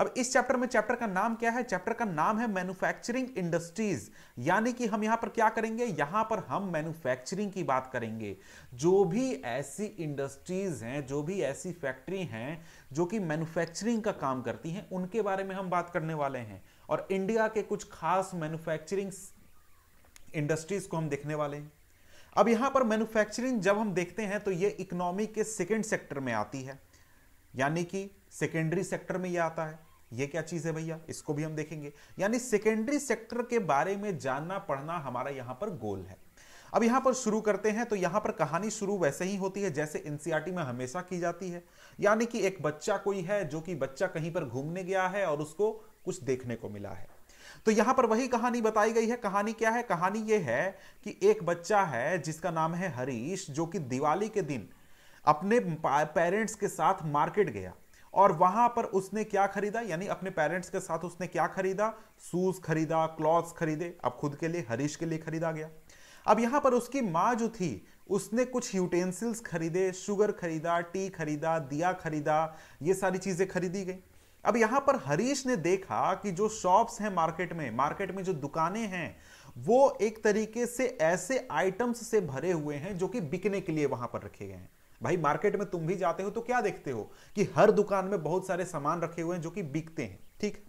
अब इस चैप्टर में चैप्टर का नाम क्या है चैप्टर का नाम है मैन्युफैक्चरिंग इंडस्ट्रीज यानी कि हम यहां पर क्या करेंगे यहां पर हम मैन्युफैक्चरिंग की बात करेंगे जो भी ऐसी इंडस्ट्रीज हैं जो भी ऐसी फैक्ट्री हैं जो कि मैन्युफैक्चरिंग का काम करती हैं उनके बारे में हम बात करने वाले हैं और इंडिया के कुछ खास मैन्युफैक्चरिंग इंडस्ट्रीज को हम देखने वाले हैं अब यहां पर मैन्युफैक्चरिंग जब हम देखते हैं तो यह इकोनॉमी के सेकेंड सेक्टर में आती है यानी कि सेकेंडरी सेक्टर में यह आता है ये क्या चीज है भैया इसको भी हम देखेंगे यानी सेकेंडरी सेक्टर के बारे में जानना पढ़ना हमारा यहां पर गोल है अब यहां पर शुरू करते हैं तो यहां पर कहानी शुरू वैसे ही होती है जैसे एनसीआरटी e में हमेशा की जाती है यानी कि एक बच्चा कोई है जो कि बच्चा कहीं पर घूमने गया है और उसको कुछ देखने को मिला है तो यहां पर वही कहानी बताई गई है कहानी क्या है कहानी यह है कि एक बच्चा है जिसका नाम है हरीश जो कि दिवाली के दिन अपने पेरेंट्स के साथ मार्केट गया और वहां पर उसने क्या खरीदा यानी अपने पेरेंट्स के साथ उसने क्या खरीदा शूज खरीदा क्लॉथ्स खरीदे अब खुद के लिए हरीश के लिए खरीदा गया अब यहां पर उसकी माँ जो थी उसने कुछ यूटेंसिल्स खरीदे शुगर खरीदा टी खरीदा दिया खरीदा ये सारी चीजें खरीदी गई अब यहां पर हरीश ने देखा कि जो शॉप्स हैं मार्केट में मार्केट में जो दुकानें हैं वो एक तरीके से ऐसे आइटम्स से भरे हुए हैं जो कि बिकने के लिए वहां पर रखे गए हैं भाई मार्केट में तुम भी जाते हो तो क्या देखते हो कि हर दुकान में बहुत सारे सामान रखे हुए हैं जो कि बिकते हैं ठीक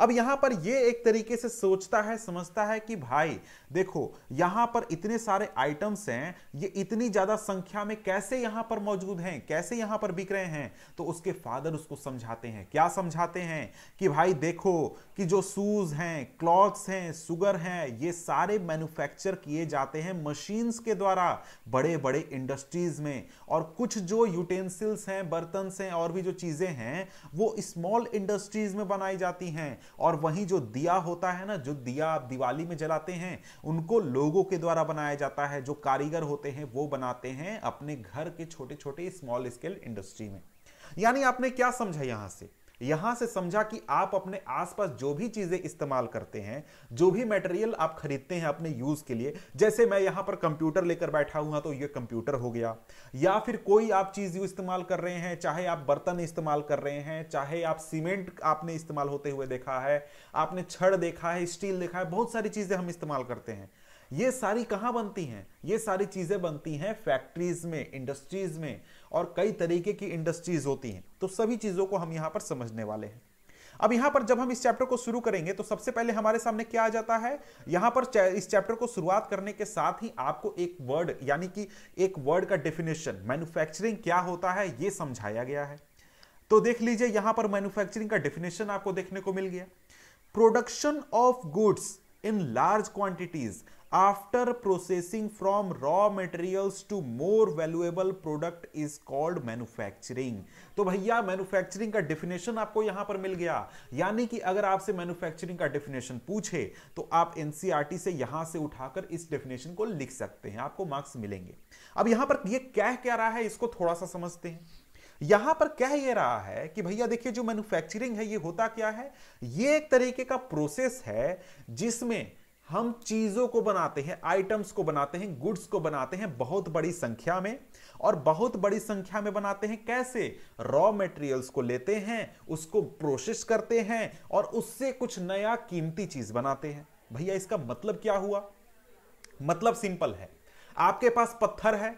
अब यहां पर ये एक तरीके से सोचता है समझता है कि भाई देखो यहां पर इतने सारे आइटम्स हैं ये इतनी ज्यादा संख्या में कैसे यहां पर मौजूद हैं कैसे यहां पर बिक रहे हैं तो उसके फादर उसको समझाते हैं क्या समझाते हैं कि भाई देखो कि जो शूज हैं क्लॉथ्स हैं सुगर हैं ये सारे मैन्युफैक्चर किए जाते हैं मशीन्स के द्वारा बड़े बड़े इंडस्ट्रीज में और कुछ जो यूटेंसिल्स हैं बर्तन हैं और भी जो चीज़ें हैं वो स्मॉल इंडस्ट्रीज में बनाई जाती हैं और वहीं जो दिया होता है ना जो दिया आप दिवाली में जलाते हैं उनको लोगों के द्वारा बनाया जाता है जो कारीगर होते हैं वो बनाते हैं अपने घर के छोटे छोटे स्मॉल स्केल इंडस्ट्री में यानी आपने क्या समझा यहां से यहां से समझा कि आप अपने आसपास जो भी चीजें इस्तेमाल करते हैं जो भी मटेरियल आप खरीदते हैं अपने यूज के लिए जैसे मैं यहां पर कंप्यूटर लेकर बैठा हुआ तो ये कंप्यूटर हो गया या फिर कोई आप चीज इस्तेमाल कर रहे हैं चाहे आप बर्तन इस्तेमाल कर रहे हैं चाहे आप सीमेंट आपने इस्तेमाल होते हुए देखा है आपने छड़ देखा है स्टील देखा है बहुत सारी चीजें हम इस्तेमाल करते हैं ये सारी कहां बनती हैं ये सारी चीजें बनती हैं फैक्ट्रीज में इंडस्ट्रीज में और कई तरीके की इंडस्ट्रीज होती हैं तो सभी चीज़ों को हम यहाँ पर समझने वाले हैं अब यहां पर जब हम इस चैप्टर को शुरू करेंगे तो सबसे पहले हमारे सामने क्या आ जाता है यहां पर इस चैप्टर को शुरुआत करने के साथ ही आपको एक वर्ड यानी कि एक वर्ड का डेफिनेशन मैन्युफैक्चरिंग क्या होता है ये समझाया गया है तो देख लीजिए यहां पर मैन्युफैक्चरिंग का डेफिनेशन आपको देखने को मिल गया production of goods in large quantities after processing from raw materials to more valuable product is called manufacturing तो भैया मैन्युफैक्चरिंग का डेफिनेशन आपको यहां पर मिल गया यानी कि अगर आपसे मैन्युफैक्चरिंग का डेफिनेशन पूछे तो आप एनसीआरटी e से यहां से उठाकर इस डेफिनेशन को लिख सकते हैं आपको मार्क्स मिलेंगे अब यहां पर यह कह क्या रहा है इसको थोड़ा सा समझते हैं यहां पर कह ये रहा है कि भैया देखिए जो मैन्युफैक्चरिंग है ये होता क्या है ये एक तरीके का प्रोसेस है जिसमें हम चीजों को बनाते हैं आइटम्स को बनाते हैं गुड्स को बनाते हैं बहुत बड़ी संख्या में और बहुत बड़ी संख्या में बनाते हैं कैसे रॉ मटेरियल्स को लेते हैं उसको प्रोसेस करते हैं और उससे कुछ नया कीमती चीज बनाते हैं भैया इसका मतलब क्या हुआ मतलब सिंपल है आपके पास पत्थर है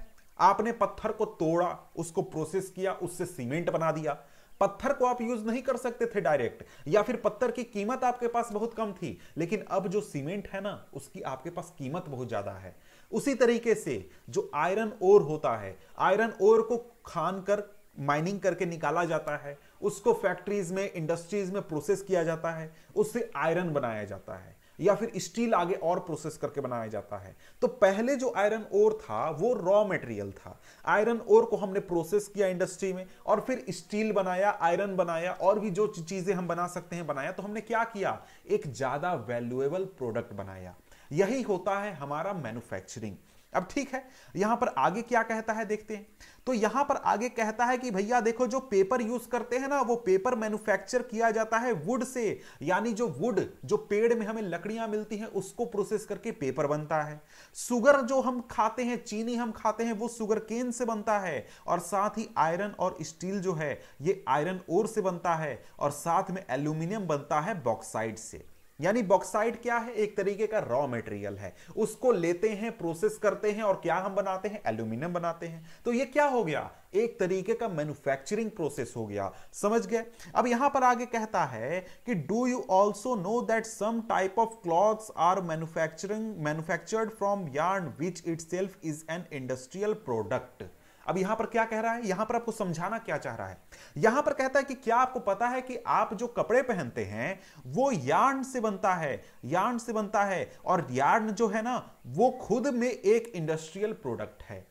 आपने पत्थर को तोड़ा उसको प्रोसेस किया उससे सीमेंट बना दिया पत्थर को आप यूज नहीं कर सकते थे डायरेक्ट या फिर पत्थर की कीमत आपके पास बहुत कम थी लेकिन अब जो सीमेंट है ना उसकी आपके पास कीमत बहुत ज्यादा है उसी तरीके से जो आयरन ओर होता है आयरन ओर को खान कर माइनिंग करके निकाला जाता है उसको फैक्ट्रीज में इंडस्ट्रीज में प्रोसेस किया जाता है उससे आयरन बनाया जाता है या फिर स्टील आगे और प्रोसेस करके बनाया जाता है तो पहले जो आयरन ओर था वो रॉ मटेरियल था आयरन ओर को हमने प्रोसेस किया इंडस्ट्री में और फिर स्टील बनाया आयरन बनाया और भी जो चीजें हम बना सकते हैं बनाया तो हमने क्या किया एक ज्यादा वैल्यूएबल प्रोडक्ट बनाया यही होता है हमारा मैन्युफैक्चरिंग अब ठीक है यहां पर आगे क्या कहता है देखते हैं तो यहां पर आगे कहता है कि भैया देखो जो पेपर यूज करते हैं ना वो पेपर मैन्युफैक्चर किया जाता है वुड से यानी जो वुड जो पेड़ में हमें लकड़ियां मिलती हैं उसको प्रोसेस करके पेपर बनता है सुगर जो हम खाते हैं चीनी हम खाते हैं वो सुगर केन से बनता है और साथ ही आयरन और स्टील जो है ये आयरन ओर से बनता है और साथ में एल्यूमिनियम बनता है बॉक्साइड से यानी बॉक्साइड क्या है एक तरीके का रॉ मटेरियल है उसको लेते हैं प्रोसेस करते हैं और क्या हम बनाते हैं एल्यूमिनियम बनाते हैं तो ये क्या हो गया एक तरीके का मैन्युफैक्चरिंग प्रोसेस हो गया समझ गए अब यहां पर आगे कहता है कि do you also know that some type of clothes are manufacturing manufactured from yarn which it is an industrial product अब यहां पर क्या कह रहा है यहां पर आपको समझाना क्या चाह रहा है यहां पर कहता है कि क्या आपको पता है कि आप जो कपड़े पहनते हैं वो यार्न से बनता है यार्न से बनता है और यार्न जो है ना वो खुद में एक इंडस्ट्रियल प्रोडक्ट है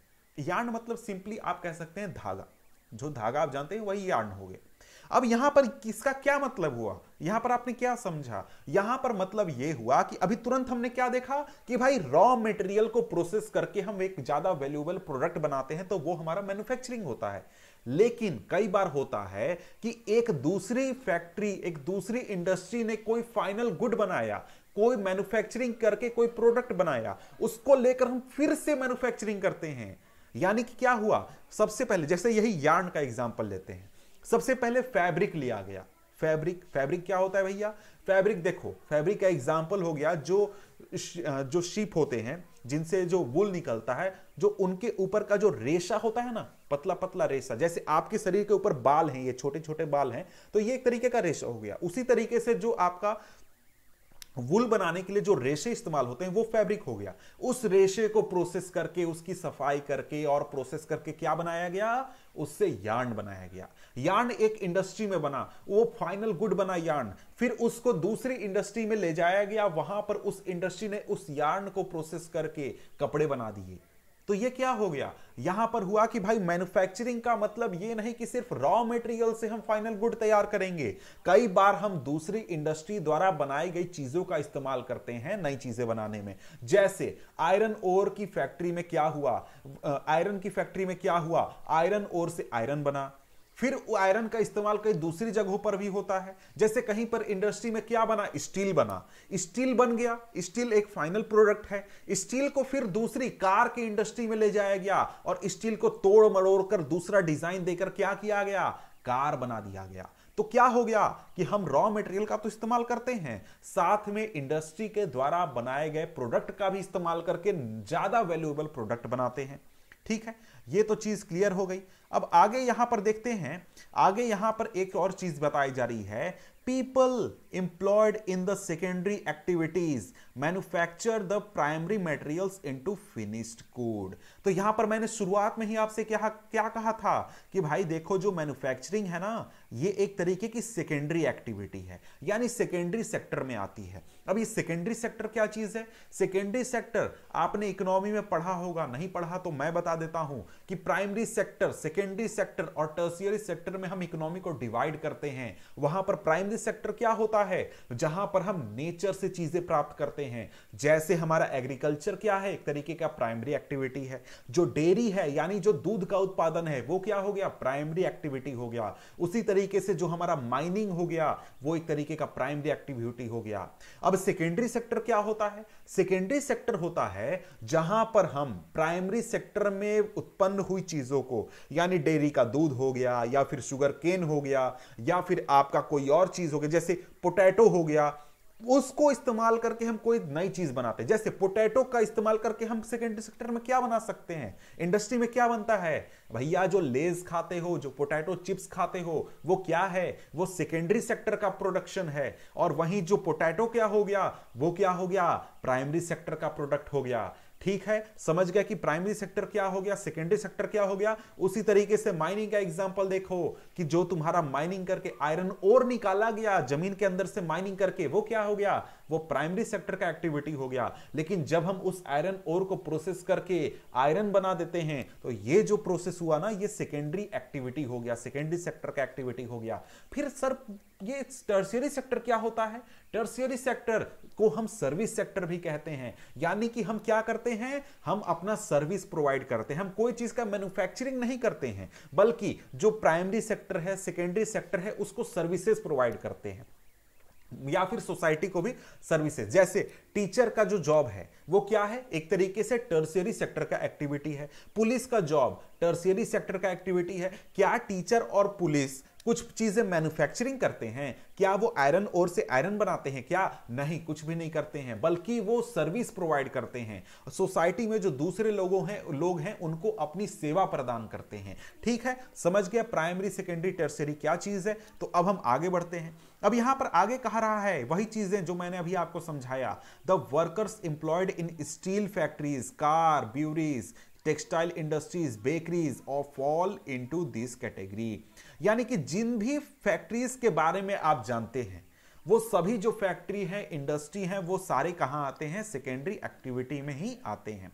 यार्न मतलब सिंपली आप कह सकते हैं धागा जो धागा आप जानते हैं वही यार्न हो गया अब यहां पर किसका क्या मतलब हुआ यहां पर आपने क्या समझा यहां पर मतलब यह हुआ कि अभी तुरंत हमने क्या देखा कि भाई रॉ मेटेरियल को प्रोसेस करके हम एक ज्यादा वैल्यूएबल प्रोडक्ट बनाते हैं तो वो हमारा मैन्युफैक्चरिंग होता है लेकिन कई बार होता है कि एक दूसरी फैक्ट्री एक दूसरी इंडस्ट्री ने कोई फाइनल गुड बनाया कोई मैन्युफैक्चरिंग करके कोई प्रोडक्ट बनाया उसको लेकर हम फिर से मैन्युफैक्चरिंग करते हैं यानी कि क्या हुआ सबसे पहले जैसे यही यार्न का एग्जाम्पल लेते हैं सबसे पहले फैब्रिक लिया गया फैब्रिक फैब्रिक क्या होता है भैया फैब्रिक देखो फैब्रिक का एग्जाम्पल हो गया जो जो शीप होते हैं जिनसे जो वुल निकलता है जो उनके ऊपर का जो रेशा होता है ना पतला पतला रेशा जैसे आपके शरीर के ऊपर बाल हैं ये छोटे छोटे बाल हैं तो ये एक तरीके का रेशा हो गया उसी तरीके से जो आपका वुल बनाने के लिए जो रेशे इस्तेमाल होते हैं वो फैब्रिक हो गया उस रेशे को प्रोसेस करके उसकी सफाई करके और प्रोसेस करके क्या बनाया गया उससे यार्न बनाया गया यार्न एक इंडस्ट्री में बना वो फाइनल गुड बना यार्न फिर उसको दूसरी इंडस्ट्री में ले जाया गया वहां पर उस इंडस्ट्री ने उस यार्न को प्रोसेस करके कपड़े बना दिए तो ये क्या हो गया यहां पर हुआ कि भाई मैन्युफैक्चरिंग का मतलब ये नहीं कि सिर्फ रॉ मटेरियल से हम फाइनल गुड तैयार करेंगे कई बार हम दूसरी इंडस्ट्री द्वारा बनाई गई चीजों का इस्तेमाल करते हैं नई चीजें बनाने में जैसे आयरन ओर की फैक्ट्री में क्या हुआ आयरन की फैक्ट्री में क्या हुआ आयरन ओर से आयरन बना फिर आयरन का इस्तेमाल कई दूसरी जगहों पर भी होता है जैसे कहीं पर इंडस्ट्री में क्या बना स्टील बना स्टील बन गया स्टील एक फाइनल प्रोडक्ट है स्टील को फिर दूसरी कार की इंडस्ट्री में ले जाया गया और स्टील को तोड़ मरोड़ कर दूसरा डिजाइन देकर क्या किया गया कार बना दिया गया तो क्या हो गया कि हम रॉ मटेरियल का तो इस्तेमाल करते हैं साथ में इंडस्ट्री के द्वारा बनाए गए प्रोडक्ट का भी इस्तेमाल करके ज्यादा वैल्यूएबल प्रोडक्ट बनाते हैं ठीक है ये तो चीज क्लियर हो गई अब आगे यहां पर देखते हैं आगे यहां पर एक और चीज बताई जा रही है people employed in the secondary activities manufacture the primary materials into finished good तो यहां पर मैंने शुरुआत में ही आपसे क्या क्या कहा था कि भाई देखो जो मैन्युफैक्चरिंग है ना ये एक तरीके की सेकेंडरी एक्टिविटी है यानी सेकेंडरी सेक्टर में आती है अब ये सेकेंडरी सेक्टर क्या चीज है सेकेंडरी सेक्टर आपने इकोनॉमी में पढ़ा होगा नहीं पढ़ा तो मैं बता देता हूं कि प्राइमरी सेक्टर सेकेंडरी सेक्टर और टर्सियरी सेक्टर में हम इकोनॉमी को डिवाइड करते हैं वहां पर प्राइमरी सेक्टर क्या होता होता है तो जहां पर हम नेचर से चीजें प्राप्त करते हैं जैसे हमारा एग्रीकल्चर क्या है एक तरीके का प्राइमरी एक्टिविटी है जो डेयरी है यानी जो दूध का उत्पादन है वो क्या हो गया प्राइमरी एक्टिविटी हो गया उसी तरीके से जो हमारा माइनिंग हो गया वो एक तरीके का प्राइमरी एक्टिविटी हो गया अब सेकेंडरी सेक्टर क्या होता है सेकेंडरी सेक्टर होता है जहां पर हम प्राइमरी सेक्टर में उत्पन्न हुई चीजों को यानी डेयरी का दूध हो गया या फिर शुगर केन हो गया या फिर आपका कोई और चीज हो गया जैसे पोटैटो हो गया उसको इस्तेमाल करके हम कोई नई चीज बनाते हैं जैसे पोटैटो का इस्तेमाल करके हम सेकेंडरी सेक्टर में क्या बना सकते हैं इंडस्ट्री में क्या बनता है भैया जो लेज खाते हो जो पोटैटो चिप्स खाते हो वो क्या है वो सेकेंडरी सेक्टर का प्रोडक्शन है और वहीं जो पोटैटो क्या हो गया वो क्या हो गया प्राइमरी सेक्टर का प्रोडक्ट हो गया ठीक है समझ गया कि प्राइमरी सेक्टर क्या हो गया सेकेंडरी सेक्टर क्या हो गया उसी तरीके से माइनिंग का एग्जाम्पल देखो कि जो तुम्हारा माइनिंग करके आयरन और निकाला गया जमीन के अंदर से माइनिंग करके वो क्या हो गया वो प्राइमरी सेक्टर का एक्टिविटी हो गया लेकिन जब हम उस आयरन ओर को प्रोसेस करके आयरन बना देते हैं तो ये जो प्रोसेस हुआ ना ये सेकेंडरी एक्टिविटी हो गया सेकेंडरी सेक्टर का एक्टिविटी हो गया फिर सर ये टर्सियरी सेक्टर क्या होता है टर्सियरी सेक्टर को हम सर्विस सेक्टर भी कहते हैं यानी कि हम क्या करते हैं हम अपना सर्विस प्रोवाइड करते हैं हम कोई चीज का मैन्युफैक्चरिंग नहीं करते हैं बल्कि जो प्राइमरी सेक्टर है सेकेंडरी सेक्टर है उसको सर्विसेज प्रोवाइड करते हैं या फिर सोसाइटी को भी सर्विसेज जैसे टीचर का जो जॉब है वो क्या है एक तरीके से टर्सियरी सेक्टर का एक्टिविटी है पुलिस का जॉब टर्सियरी सेक्टर का एक्टिविटी है क्या टीचर और पुलिस कुछ चीजें मैन्युफैक्चरिंग करते हैं क्या वो आयरन और से आयरन बनाते हैं क्या नहीं कुछ भी नहीं करते हैं बल्कि वो सर्विस प्रोवाइड करते हैं सोसाइटी में जो दूसरे लोगों हैं लोग हैं उनको अपनी सेवा प्रदान करते हैं ठीक है समझ गया प्राइमरी सेकेंडरी टर्सरी क्या चीज है तो अब हम आगे बढ़ते हैं अब यहां पर आगे कहा रहा है वही चीजें जो मैंने अभी आपको समझाया the workers employed in steel factories car breweries textile industries bakeries of all to this category यानी कि जिन भी फैक्ट्रीज के बारे में आप जानते हैं वो सभी जो फैक्ट्री हैं इंडस्ट्री हैं वो सारे कहाँ आते हैं सेकेंडरी एक्टिविटी में ही आते हैं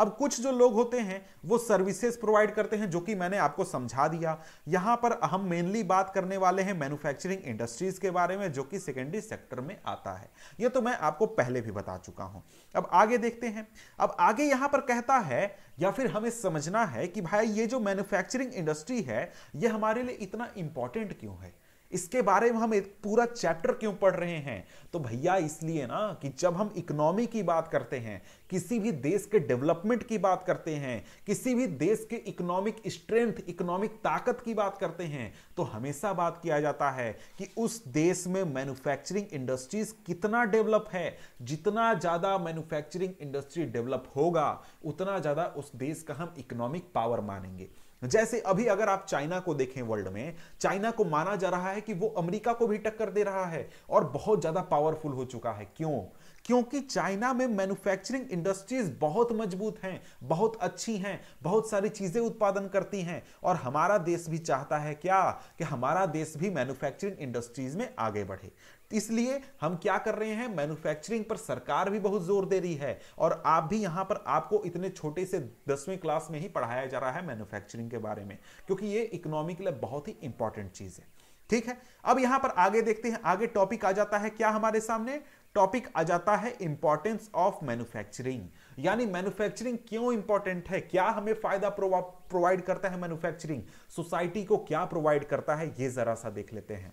अब कुछ जो लोग होते हैं वो सर्विसेज प्रोवाइड करते हैं जो कि मैंने आपको समझा दिया यहां पर हम मेनली बात करने वाले हैं मैन्युफैक्चरिंग इंडस्ट्रीज के बारे में जो कि सेकेंडरी सेक्टर में आता है ये तो मैं आपको पहले भी बता चुका हूं अब आगे देखते हैं अब आगे यहां पर कहता है या फिर हमें समझना है कि भाई ये जो मैन्युफैक्चरिंग इंडस्ट्री है ये हमारे लिए इतना इंपॉर्टेंट क्यों है इसके बारे में हम एक पूरा चैप्टर क्यों पढ़ रहे हैं तो भैया इसलिए ना कि जब हम इकोनॉमी की बात करते हैं किसी भी देश के डेवलपमेंट की बात करते हैं किसी भी देश के इकोनॉमिक स्ट्रेंथ इकोनॉमिक ताकत की बात करते हैं तो हमेशा बात किया जाता है कि उस देश में मैन्युफैक्चरिंग इंडस्ट्रीज कितना डेवलप है जितना ज़्यादा मैन्युफैक्चरिंग इंडस्ट्री डेवलप होगा उतना ज़्यादा उस देश का हम इकोनॉमिक पावर मानेंगे जैसे अभी अगर आप चाइना को देखें वर्ल्ड में चाइना को माना जा रहा है कि वो अमेरिका को भी टक्कर दे रहा है और बहुत ज्यादा पावरफुल हो चुका है क्यों क्योंकि चाइना में मैन्युफैक्चरिंग इंडस्ट्रीज बहुत मजबूत हैं बहुत अच्छी हैं बहुत सारी चीजें उत्पादन करती हैं और हमारा देश भी चाहता है क्या कि हमारा देश भी मैन्युफैक्चरिंग इंडस्ट्रीज में आगे बढ़े इसलिए हम क्या कर रहे हैं मैन्युफैक्चरिंग पर सरकार भी बहुत जोर दे रही है और आप भी यहां पर आपको इतने छोटे से दसवीं क्लास में ही पढ़ाया जा रहा है मैन्युफैक्चरिंग के बारे में क्योंकि ये इकोनॉमी के लिए बहुत ही इंपॉर्टेंट चीज है ठीक है अब यहां पर आगे देखते हैं आगे टॉपिक आ जाता है क्या हमारे सामने टॉपिक आ जाता है इंपॉर्टेंस ऑफ मैन्युफैक्चरिंग यानी मैन्युफैक्चरिंग क्यों इंपॉर्टेंट है क्या हमें फायदा प्रोवाइड करता है मैन्युफैक्चरिंग सोसाइटी को क्या प्रोवाइड करता है ये जरा सा देख लेते हैं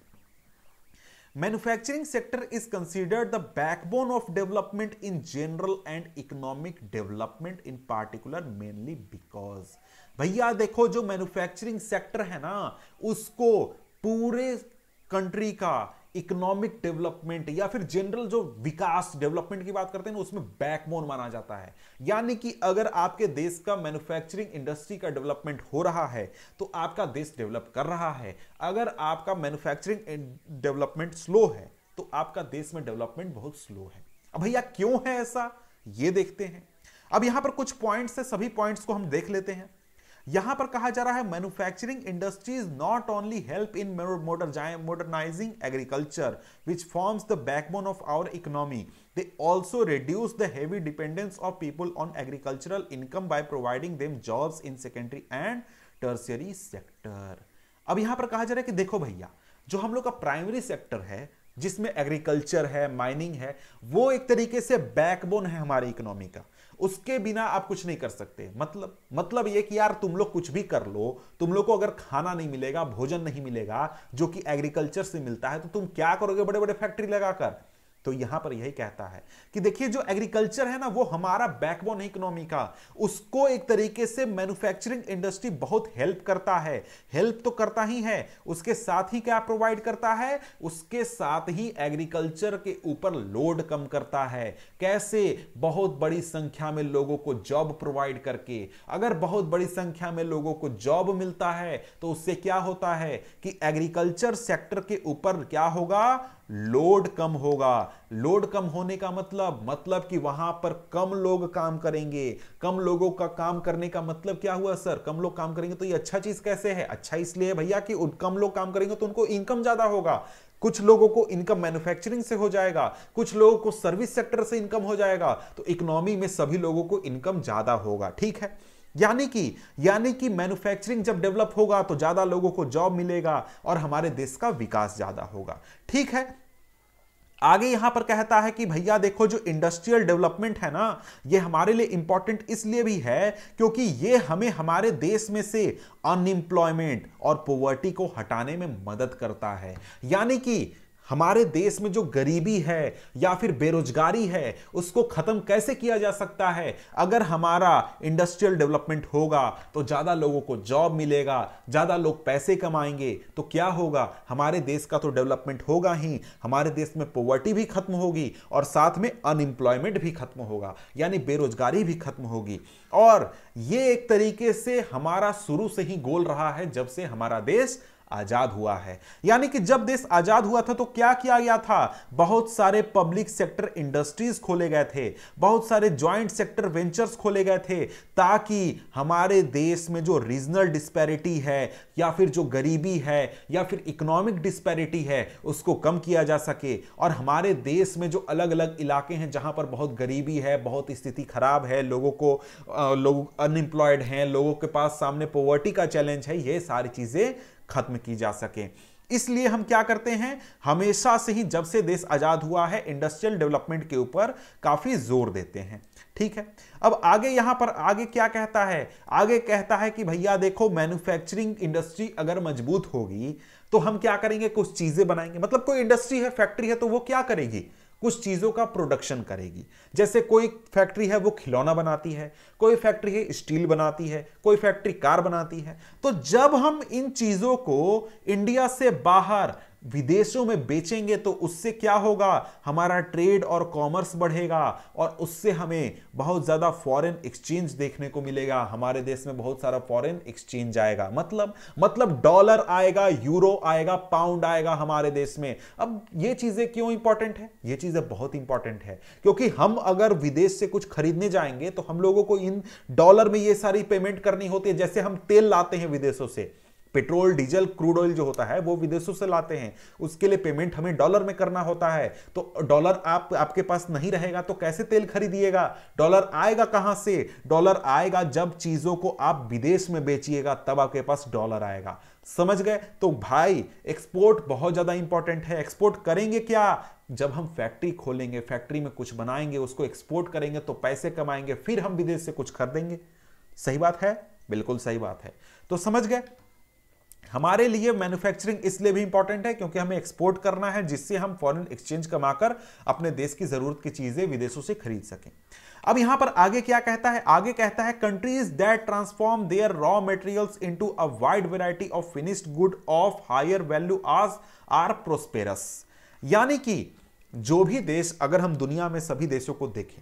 manufacturing sector is considered the backbone of development in general and economic development in particular mainly because भैया देखो जो मैन्युफैक्चरिंग सेक्टर है ना उसको पूरे कंट्री का इकोनॉमिक डेवलपमेंट या फिर जनरल जो विकास डेवलपमेंट की बात करते हैं उसमें बैकबोन माना जाता है यानी कि अगर आपके देश का मैन्युफैक्चरिंग इंडस्ट्री का डेवलपमेंट हो रहा है तो आपका देश डेवलप कर रहा है अगर आपका मैन्युफैक्चरिंग डेवलपमेंट स्लो है तो आपका देश में डेवलपमेंट बहुत स्लो है अब भैया क्यों है ऐसा ये देखते हैं अब यहां पर कुछ पॉइंट्स है सभी पॉइंट्स को हम देख लेते हैं यहां पर कहा जा रहा है manufacturing industries not only help in modernising agriculture which forms the backbone of our economy they also reduce the heavy dependence of people on agricultural income by providing them jobs in secondary and tertiary sector अब यहां पर कहा जा रहा है कि देखो भैया जो हम लोग का प्राइमरी सेक्टर है जिसमें एग्रीकल्चर है माइनिंग है वो एक तरीके से बैकबोन है हमारी इकोनॉमी का उसके बिना आप कुछ नहीं कर सकते मतलब मतलब ये कि यार तुम लोग कुछ भी कर लो तुम लोग को अगर खाना नहीं मिलेगा भोजन नहीं मिलेगा जो कि एग्रीकल्चर से मिलता है तो तुम क्या करोगे बड़े बड़े फैक्ट्री लगाकर तो यहां पर यही कहता है कि देखिए जो एग्रीकल्चर है ना वो हमारा बैकबोन इकोनॉमी का उसको एक तरीके से मैन्युफैक्चरिंग इंडस्ट्री बहुत हेल्प करता है हेल्प तो करता ही है उसके साथ ही क्या प्रोवाइड करता है उसके साथ ही एग्रीकल्चर के ऊपर लोड कम करता है कैसे बहुत बड़ी संख्या में लोगों को जॉब प्रोवाइड करके अगर बहुत बड़ी संख्या में लोगों को जॉब मिलता है तो उससे क्या होता है कि एग्रीकल्चर सेक्टर के ऊपर क्या होगा लोड कम होगा लोड कम होने का मतलब मतलब कि वहां पर कम लोग काम करेंगे कम लोगों का काम करने का मतलब क्या हुआ सर कम लोग काम करेंगे तो ये अच्छा चीज कैसे है अच्छा इसलिए भैया कि कम लोग काम करेंगे तो उनको इनकम ज्यादा होगा कुछ लोगों को इनकम मैन्युफैक्चरिंग से हो जाएगा कुछ लोगों को सर्विस सेक्टर से इनकम हो जाएगा तो इकोनॉमी में सभी लोगों को इनकम ज्यादा होगा ठीक है यानी कि यानी कि मैन्युफैक्चरिंग जब डेवलप होगा तो ज्यादा लोगों को जॉब मिलेगा और हमारे देश का विकास ज्यादा होगा ठीक है आगे यहां पर कहता है कि भैया देखो जो इंडस्ट्रियल डेवलपमेंट है ना ये हमारे लिए इंपॉर्टेंट इसलिए भी है क्योंकि ये हमें हमारे देश में से अनएम्प्लॉयमेंट और पोवर्टी को हटाने में मदद करता है यानी कि हमारे देश में जो गरीबी है या फिर बेरोजगारी है उसको खत्म कैसे किया जा सकता है अगर हमारा इंडस्ट्रियल डेवलपमेंट होगा तो ज़्यादा लोगों को जॉब मिलेगा ज़्यादा लोग पैसे कमाएंगे तो क्या होगा हमारे देश का तो डेवलपमेंट होगा ही हमारे देश में पॉवर्टी भी खत्म होगी और साथ में अनएम्प्लॉयमेंट भी खत्म होगा यानी बेरोजगारी भी खत्म होगी और ये एक तरीके से हमारा शुरू से ही गोल रहा है जब से हमारा देश आजाद हुआ है यानी कि जब देश आजाद हुआ था तो क्या किया गया था बहुत सारे पब्लिक सेक्टर इंडस्ट्रीज खोले गए थे बहुत सारे ज्वाइंट सेक्टर वेंचर्स खोले गए थे ताकि हमारे देश में जो रीजनल डिस्पैरिटी है या फिर जो गरीबी है या फिर इकोनॉमिक डिस्पैरिटी है उसको कम किया जा सके और हमारे देश में जो अलग अलग इलाके हैं जहां पर बहुत गरीबी है बहुत स्थिति खराब है लोगों को लोग अनएम्प्लॉयड हैं लोगों के पास सामने पॉवर्टी का चैलेंज है ये सारी चीजें खत्म की जा सके इसलिए हम क्या करते हैं हमेशा से ही जब से देश आजाद हुआ है इंडस्ट्रियल डेवलपमेंट के ऊपर काफी जोर देते हैं ठीक है अब आगे यहां पर आगे क्या कहता है आगे कहता है कि भैया देखो मैन्युफैक्चरिंग इंडस्ट्री अगर मजबूत होगी तो हम क्या करेंगे कुछ चीजें बनाएंगे मतलब कोई इंडस्ट्री है फैक्ट्री है तो वो क्या करेगी कुछ चीज़ों का प्रोडक्शन करेगी जैसे कोई फैक्ट्री है वो खिलौना बनाती है कोई फैक्ट्री है स्टील बनाती है कोई फैक्ट्री कार बनाती है तो जब हम इन चीज़ों को इंडिया से बाहर विदेशों में बेचेंगे तो उससे क्या होगा हमारा ट्रेड और कॉमर्स बढ़ेगा और उससे हमें बहुत ज़्यादा फॉरेन एक्सचेंज देखने को मिलेगा हमारे देश में बहुत सारा फॉरेन एक्सचेंज आएगा मतलब मतलब डॉलर आएगा यूरो आएगा पाउंड आएगा हमारे देश में अब ये चीज़ें क्यों इंपॉर्टेंट है ये चीज़ें बहुत इंपॉर्टेंट है क्योंकि हम अगर विदेश से कुछ खरीदने जाएंगे तो हम लोगों को इन डॉलर में ये सारी पेमेंट करनी होती है जैसे हम तेल लाते हैं विदेशों से पेट्रोल डीजल क्रूड ऑयल जो होता है वो विदेशों से लाते हैं उसके लिए पेमेंट हमें डॉलर में करना होता है तो डॉलर आप आपके पास नहीं रहेगा तो कैसे तेल खरीदिएगा डॉलर आएगा कहां से डॉलर आएगा जब चीजों को आप विदेश में बेचिएगा तब आपके पास डॉलर आएगा समझ गए तो भाई एक्सपोर्ट बहुत ज्यादा इंपॉर्टेंट है एक्सपोर्ट करेंगे क्या जब हम फैक्ट्री खोलेंगे फैक्ट्री में कुछ बनाएंगे उसको एक्सपोर्ट करेंगे तो पैसे कमाएंगे फिर हम विदेश से कुछ खरीदेंगे सही बात है बिल्कुल सही बात है तो समझ गए हमारे लिए मैन्युफैक्चरिंग इसलिए भी इंपॉर्टेंट है क्योंकि हमें एक्सपोर्ट करना है जिससे हम फॉरेन एक्सचेंज कमाकर अपने देश की जरूरत की चीजें विदेशों से खरीद सकें अब यहां पर आगे क्या कहता है आगे कहता है countries that transform their raw materials into a wide variety of finished good of higher value आज आर प्रोस्पेरस यानी कि जो भी देश अगर हम दुनिया में सभी देशों को देखें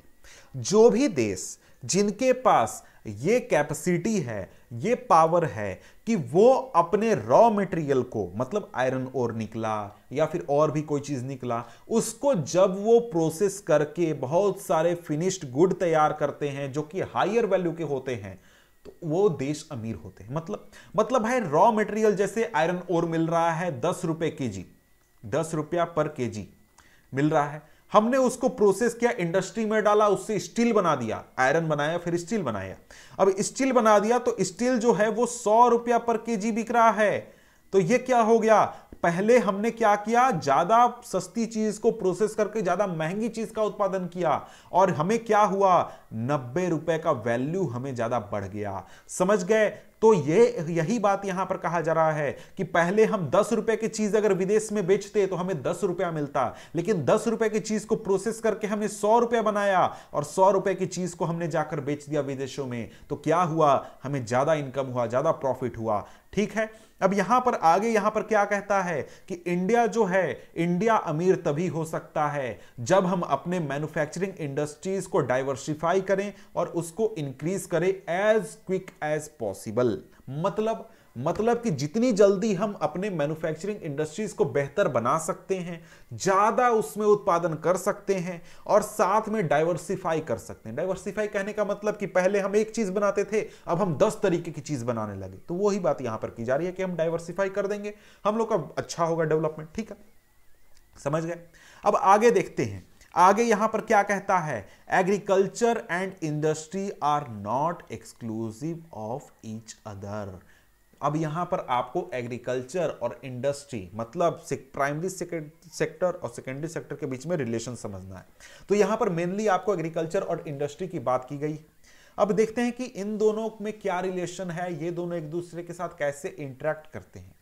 जो भी देश जिनके पास ये कैपेसिटी है ये पावर है कि वो अपने रॉ मटेरियल को मतलब आयरन और निकला या फिर और भी कोई चीज़ निकला उसको जब वो प्रोसेस करके बहुत सारे फिनिश्ड गुड तैयार करते हैं जो कि हायर वैल्यू के होते हैं तो वो देश अमीर होते हैं मतलब मतलब है रॉ मटेरियल जैसे आयरन और मिल रहा है दस रुपए के जी दस रुपया पर के जी मिल रहा है हमने उसको प्रोसेस किया इंडस्ट्री में डाला उससे स्टील बना दिया आयरन बनाया फिर स्टील बनाया अब स्टील बना दिया तो स्टील जो है वो सौ रुपया पर के बिक रहा है तो ये क्या हो गया पहले हमने क्या किया ज्यादा सस्ती चीज को प्रोसेस करके ज्यादा महंगी चीज का उत्पादन किया और हमें क्या हुआ नब्बे रुपए का वैल्यू हमें ज्यादा बढ़ गया समझ गए तो ये यही बात यहां पर कहा जा रहा है कि पहले हम दस रुपए की चीज अगर विदेश में बेचते तो हमें दस रुपया मिलता लेकिन दस रुपए की चीज को प्रोसेस करके हमने सौ रुपया बनाया और सौ रुपए की चीज को हमने जाकर बेच दिया विदेशों में तो क्या हुआ हमें ज्यादा इनकम हुआ ज्यादा प्रॉफिट हुआ ठीक है अब यहां पर आगे यहां पर क्या कहता है कि इंडिया जो है इंडिया अमीर तभी हो सकता है जब हम अपने मैन्युफैक्चरिंग इंडस्ट्रीज को डाइवर्सिफाई करें और उसको इंक्रीज करें एज क्विक एज पॉसिबल मतलब मतलब कि जितनी जल्दी हम अपने मैन्युफैक्चरिंग इंडस्ट्रीज को बेहतर बना सकते हैं ज़्यादा उसमें उत्पादन कर सकते हैं और साथ में डाइवर्सिफाई कर सकते हैं डाइवर्सिफाई कहने का मतलब कि पहले हम एक चीज़ बनाते थे अब हम दस तरीके की चीज़ बनाने लगे तो वही बात यहां पर की जा रही है कि हम डाइवर्सिफाई कर देंगे हम लोग का अच्छा होगा डेवलपमेंट ठीक है समझ गए अब आगे देखते हैं आगे यहां पर क्या कहता है agriculture and industry are not exclusive of each other अब यहां पर आपको एग्रीकल्चर और इंडस्ट्री मतलब प्राइमरी सेक्टर और सेकेंडरी सेक्टर के बीच में रिलेशन समझना है तो यहां पर मेनली आपको एग्रीकल्चर और इंडस्ट्री की बात की गई अब देखते हैं कि इन दोनों में क्या रिलेशन है ये दोनों एक दूसरे के साथ कैसे इंटरेक्ट करते हैं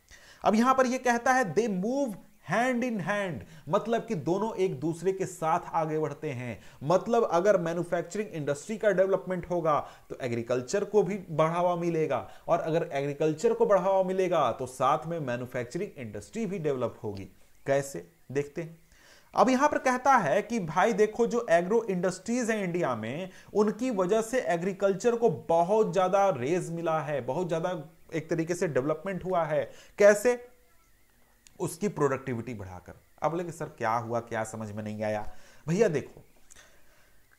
अब यहां पर ये कहता है they move hand in hand मतलब कि दोनों एक दूसरे के साथ आगे बढ़ते हैं मतलब अगर मैन्युफैक्चरिंग इंडस्ट्री का डेवलपमेंट होगा तो एग्रीकल्चर को भी बढ़ावा मिलेगा और अगर एग्रीकल्चर को बढ़ावा मिलेगा तो साथ में मैन्युफैक्चरिंग इंडस्ट्री भी डेवलप होगी कैसे देखते हैं अब यहां पर कहता है कि भाई देखो जो एग्रो इंडस्ट्रीज हैं इंडिया में उनकी वजह से एग्रीकल्चर को बहुत ज्यादा रेज मिला है बहुत ज्यादा एक तरीके से डेवलपमेंट हुआ है कैसे उसकी प्रोडक्टिविटी बढ़ाकर अब बोलेंगे सर क्या हुआ क्या समझ में नहीं आया भैया देखो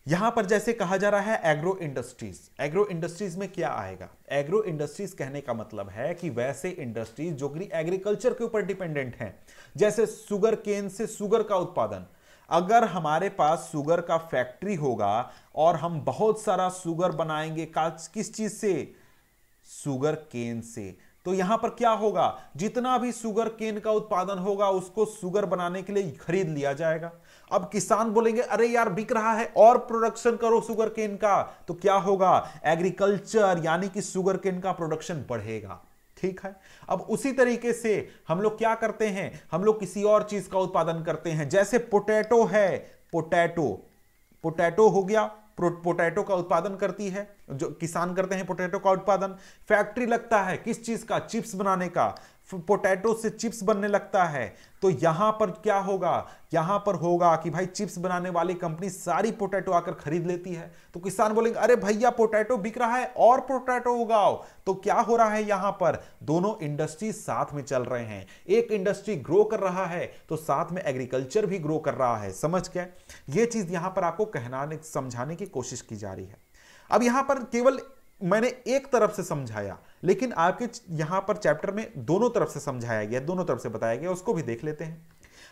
यहां पर जैसे कहा जा रहा है एग्रो इंडस्ट्रीज एग्रो इंडस्ट्रीज में क्या आएगा एग्रो इंडस्ट्रीज कहने का मतलब है कि वैसे इंडस्ट्रीज जो कि एग्रीकल्चर के ऊपर डिपेंडेंट हैं जैसे सुगर केन से सुगर का उत्पादन अगर हमारे पास सुगर का फैक्ट्री होगा और हम बहुत सारा सुगर बनाएंगे किस चीज से सुगर केन से तो यहां पर क्या होगा जितना भी सुगर केन का उत्पादन होगा उसको सुगर बनाने के लिए खरीद लिया जाएगा अब किसान बोलेंगे अरे यार बिक रहा है और प्रोडक्शन करो सुगर केन का तो क्या होगा एग्रीकल्चर यानी कि सुगर केन का प्रोडक्शन बढ़ेगा ठीक है अब उसी तरीके से हम लोग क्या करते हैं हम लोग किसी और चीज का उत्पादन करते हैं जैसे पोटैटो है पोटैटो पोटैटो हो गया पोटैटो का उत्पादन करती है जो किसान करते हैं पोटैटो का उत्पादन फैक्ट्री लगता है किस चीज का चिप्स बनाने का पोटैटो से चिप्स बनने लगता है तो यहां पर क्या होगा यहां पर होगा कि भाई चिप्स बनाने वाली कंपनी सारी पोटैटो आकर खरीद लेती है तो किसान बोलेंगे अरे भैया पोटैटो बिक रहा है और पोटैटो उगाओ तो क्या हो रहा है यहां पर दोनों इंडस्ट्री साथ में चल रहे हैं एक इंडस्ट्री ग्रो कर रहा है तो साथ में एग्रीकल्चर भी ग्रो कर रहा है समझ के ये चीज यहां पर आपको कहना समझाने की कोशिश की जा रही है अब यहां पर केवल मैंने एक तरफ से समझाया लेकिन आपके यहां पर चैप्टर में दोनों तरफ से समझाया गया दोनों तरफ से बताया गया उसको भी देख लेते हैं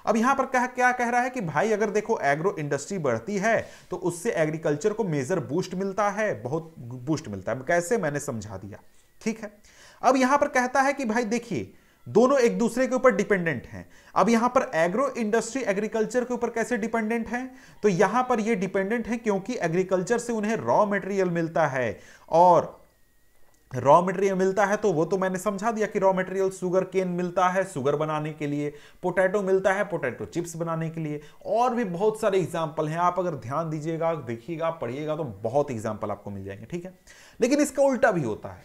अब यहां पर कह, क्या कह रहा है कि भाई अगर देखो एग्रो इंडस्ट्री बढ़ती है तो उससे एग्रीकल्चर को मेजर बूस्ट मिलता है बहुत बूस्ट मिलता है कैसे मैंने समझा दिया ठीक है अब यहां पर कहता है कि भाई देखिए दोनों एक दूसरे के ऊपर डिपेंडेंट हैं अब यहां पर एग्रो इंडस्ट्री एग्रीकल्चर के ऊपर कैसे डिपेंडेंट है तो यहां पर ये डिपेंडेंट हैं क्योंकि एग्रीकल्चर से उन्हें रॉ मटेरियल मिलता है और रॉ मटेरियल मिलता है तो वो तो मैंने समझा दिया कि रॉ मटेरियल सुगर केन मिलता है सुगर बनाने के लिए पोटैटो मिलता है पोटैटो चिप्स बनाने के लिए और भी बहुत सारे एग्जाम्पल हैं आप अगर ध्यान दीजिएगा देखिएगा पढ़िएगा तो बहुत एग्जाम्पल आपको मिल जाएंगे ठीक है लेकिन इसका उल्टा भी होता है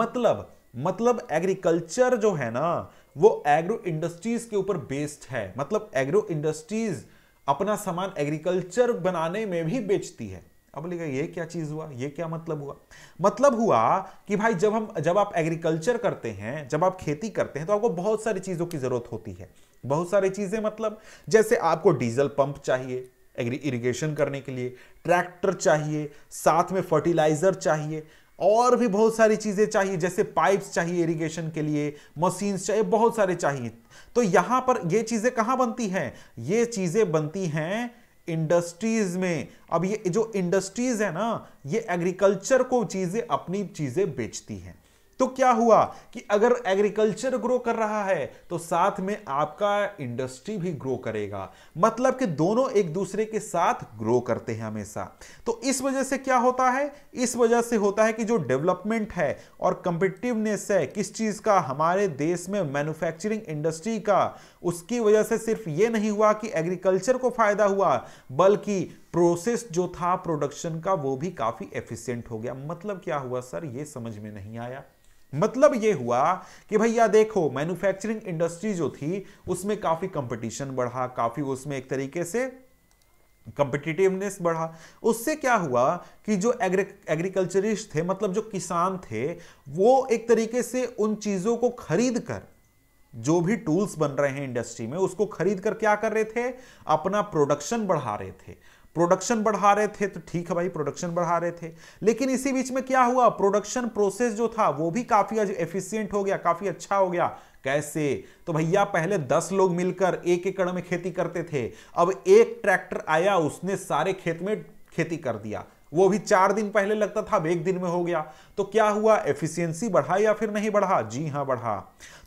मतलब मतलब एग्रीकल्चर जो है ना वो एग्रो इंडस्ट्रीज के ऊपर बेस्ड है मतलब एग्रो इंडस्ट्रीज अपना सामान एग्रीकल्चर बनाने में भी बेचती है अब लिखा ये क्या चीज हुआ ये क्या मतलब हुआ मतलब हुआ कि भाई जब हम जब आप एग्रीकल्चर करते हैं जब आप खेती करते हैं तो आपको बहुत सारी चीजों की जरूरत होती है बहुत सारी चीजें मतलब जैसे आपको डीजल पंप चाहिए एग्री इरिगेशन करने के लिए ट्रैक्टर चाहिए साथ में फर्टिलाइजर चाहिए और भी बहुत सारी चीज़ें चाहिए जैसे पाइप्स चाहिए इरिगेशन के लिए मशीन चाहिए बहुत सारे चाहिए तो यहाँ पर ये चीज़ें कहाँ बनती हैं ये चीज़ें बनती हैं इंडस्ट्रीज में अब ये जो इंडस्ट्रीज है ना ये एग्रीकल्चर को चीज़ें अपनी चीज़ें बेचती हैं तो क्या हुआ कि अगर एग्रीकल्चर ग्रो कर रहा है तो साथ में आपका इंडस्ट्री भी ग्रो करेगा मतलब कि दोनों एक दूसरे के साथ ग्रो करते हैं हमेशा तो इस वजह से क्या होता है इस वजह से होता है कि जो डेवलपमेंट है और कंपिटिवनेस है किस चीज़ का हमारे देश में मैन्युफैक्चरिंग इंडस्ट्री का उसकी वजह से सिर्फ ये नहीं हुआ कि एग्रीकल्चर को फायदा हुआ बल्कि प्रोसेस जो था प्रोडक्शन का वो भी काफ़ी एफिशियंट हो गया मतलब क्या हुआ सर ये समझ में नहीं आया मतलब ये हुआ कि भैया देखो मैन्युफैक्चरिंग इंडस्ट्री जो थी उसमें काफ़ी कंपटीशन बढ़ा काफ़ी उसमें एक तरीके से कंपिटिटिवनेस बढ़ा उससे क्या हुआ कि जो एग्री एग्रीकल्चरिस्ट थे मतलब जो किसान थे वो एक तरीके से उन चीज़ों को खरीद कर जो भी टूल्स बन रहे हैं इंडस्ट्री में उसको खरीद कर क्या कर रहे थे अपना प्रोडक्शन बढ़ा रहे थे प्रोडक्शन बढ़ा रहे थे तो ठीक है भाई प्रोडक्शन बढ़ा रहे थे लेकिन इसी बीच में क्या हुआ प्रोडक्शन प्रोसेस जो था वो भी काफी एफिशिएंट हो गया काफी अच्छा हो गया कैसे तो भैया पहले दस लोग मिलकर एक एकड़ में खेती करते थे अब एक ट्रैक्टर आया उसने सारे खेत में खेती कर दिया वो भी चार दिन पहले लगता था अब एक दिन में हो गया तो क्या हुआ एफिशिएंसी बढ़ा या फिर नहीं बढ़ा जी हाँ बढ़ा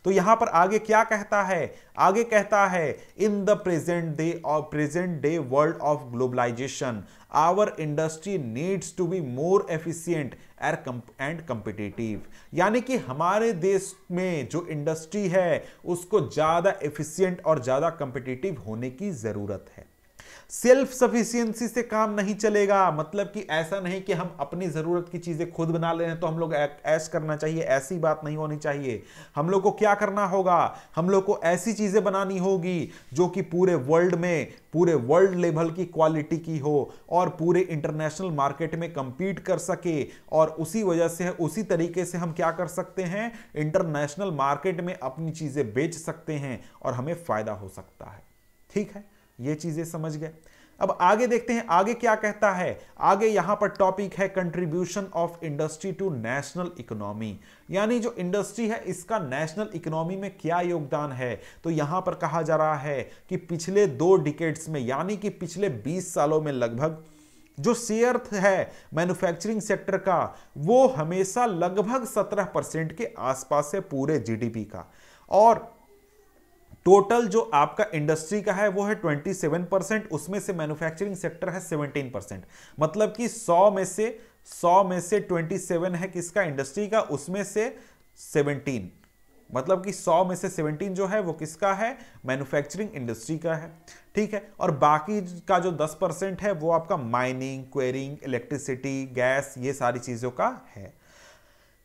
तो यहां पर आगे क्या कहता है आगे कहता है इन द प्रेजेंट डे और present day world of globalisation our industry needs to be more efficient and competitive यानी कि हमारे देश में जो इंडस्ट्री है उसको ज़्यादा एफिशियंट और ज़्यादा कंपिटेटिव होने की ज़रूरत है सेल्फ सफिशियंसी से काम नहीं चलेगा मतलब कि ऐसा नहीं कि हम अपनी ज़रूरत की चीज़ें खुद बना ले रहे हैं तो हम लोग ऐश करना चाहिए ऐसी बात नहीं होनी चाहिए हम लोग को क्या करना होगा हम लोग को ऐसी चीज़ें बनानी होगी जो कि पूरे वर्ल्ड में पूरे वर्ल्ड लेवल की क्वालिटी की हो और पूरे इंटरनेशनल मार्केट में कंपीट कर सके और उसी वजह से उसी तरीके से हम क्या कर सकते हैं इंटरनेशनल मार्केट में अपनी चीज़ें बेच सकते हैं और हमें फ़ायदा हो सकता है ठीक है ये चीजें समझ गए अब आगे देखते हैं आगे क्या कहता है आगे यहां पर टॉपिक है contribution of industry to national economy यानी जो इंडस्ट्री है इसका नेशनल इकोनॉमी में क्या योगदान है तो यहां पर कहा जा रहा है कि पिछले दो डिकेट्स में यानी कि पिछले 20 सालों में लगभग जो शेयर है मैन्युफैक्चरिंग सेक्टर का वो हमेशा लगभग सत्रह के आसपास है पूरे जी का और टोटल जो आपका इंडस्ट्री का है वो है 27 परसेंट उसमें से मैन्युफैक्चरिंग सेक्टर है 17 परसेंट मतलब कि 100 में से 100 में से 27 है किसका इंडस्ट्री का उसमें से 17 मतलब कि 100 में से 17 जो है वो किसका है मैन्युफैक्चरिंग इंडस्ट्री का है ठीक है और बाकी का जो 10 परसेंट है वो आपका माइनिंग क्वेरिंग इलेक्ट्रिसिटी गैस ये सारी चीज़ों का है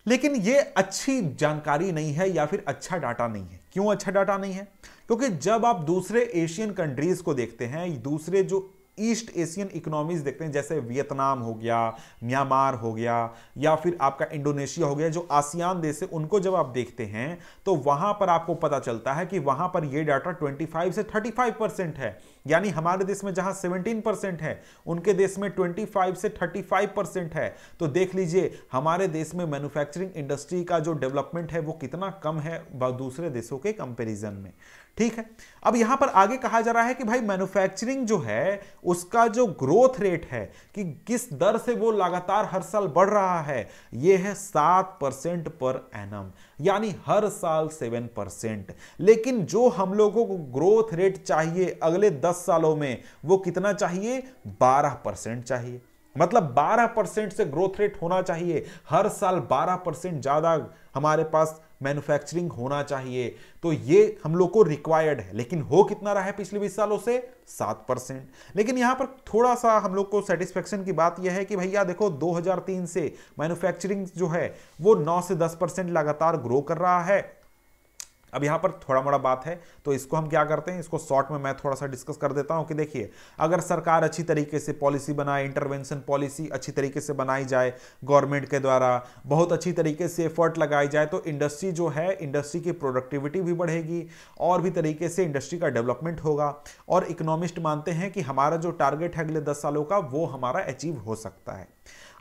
लेकिन ये अच्छी जानकारी नहीं है या फिर अच्छा डाटा नहीं है क्यों अच्छा डाटा नहीं है क्योंकि जब आप दूसरे एशियन कंट्रीज को देखते हैं दूसरे जो ईस्ट एशियन इकोनॉमीज देखते हैं जैसे वियतनाम हो गया म्यांमार हो गया या फिर आपका इंडोनेशिया हो गया जो आसियान देश है उनको जब आप देखते हैं तो वहां पर आपको पता चलता है कि वहां पर यह डाटा 25 से 35 परसेंट है यानी हमारे देश में जहां 17 परसेंट है उनके देश में 25 से 35 परसेंट है तो देख लीजिए हमारे देश में मैन्युफैक्चरिंग इंडस्ट्री का जो डेवलपमेंट है वो कितना कम है दूसरे देशों के कंपेरिजन में ठीक है अब यहां पर आगे कहा जा रहा है कि भाई मैन्युफैक्चरिंग जो है उसका जो ग्रोथ रेट है कि किस दर से वो लगातार हर साल बढ़ रहा है ये है सात परसेंट पर एनम यानी हर साल सेवन परसेंट लेकिन जो हम लोगों को ग्रोथ रेट चाहिए अगले दस सालों में वो कितना चाहिए बारह परसेंट चाहिए मतलब 12 परसेंट से ग्रोथ रेट होना चाहिए हर साल 12 परसेंट ज़्यादा हमारे पास मैन्युफैक्चरिंग होना चाहिए तो ये हम लोग को रिक्वायर्ड है लेकिन हो कितना रहा है पिछले बीस सालों से सात परसेंट लेकिन यहाँ पर थोड़ा सा हम लोग को सेटिस्फेक्शन की बात यह है कि भैया देखो 2003 से मैन्युफैक्चरिंग जो है वो 9 से 10 परसेंट लगातार ग्रो कर रहा है अब यहाँ पर थोड़ा मोड़ा बात है तो इसको हम क्या करते हैं इसको शॉर्ट में मैं थोड़ा सा डिस्कस कर देता हूँ कि देखिए अगर सरकार अच्छी तरीके से पॉलिसी बनाए इंटरवेंशन पॉलिसी अच्छी तरीके से बनाई जाए गवर्नमेंट के द्वारा बहुत अच्छी तरीके से एफर्ट लगाई जाए तो इंडस्ट्री जो है इंडस्ट्री की प्रोडक्टिविटी भी बढ़ेगी और भी तरीके से इंडस्ट्री का डेवलपमेंट होगा और इकोनॉमिस्ट मानते हैं कि हमारा जो टारगेट है अगले दस सालों का वो हमारा अचीव हो सकता है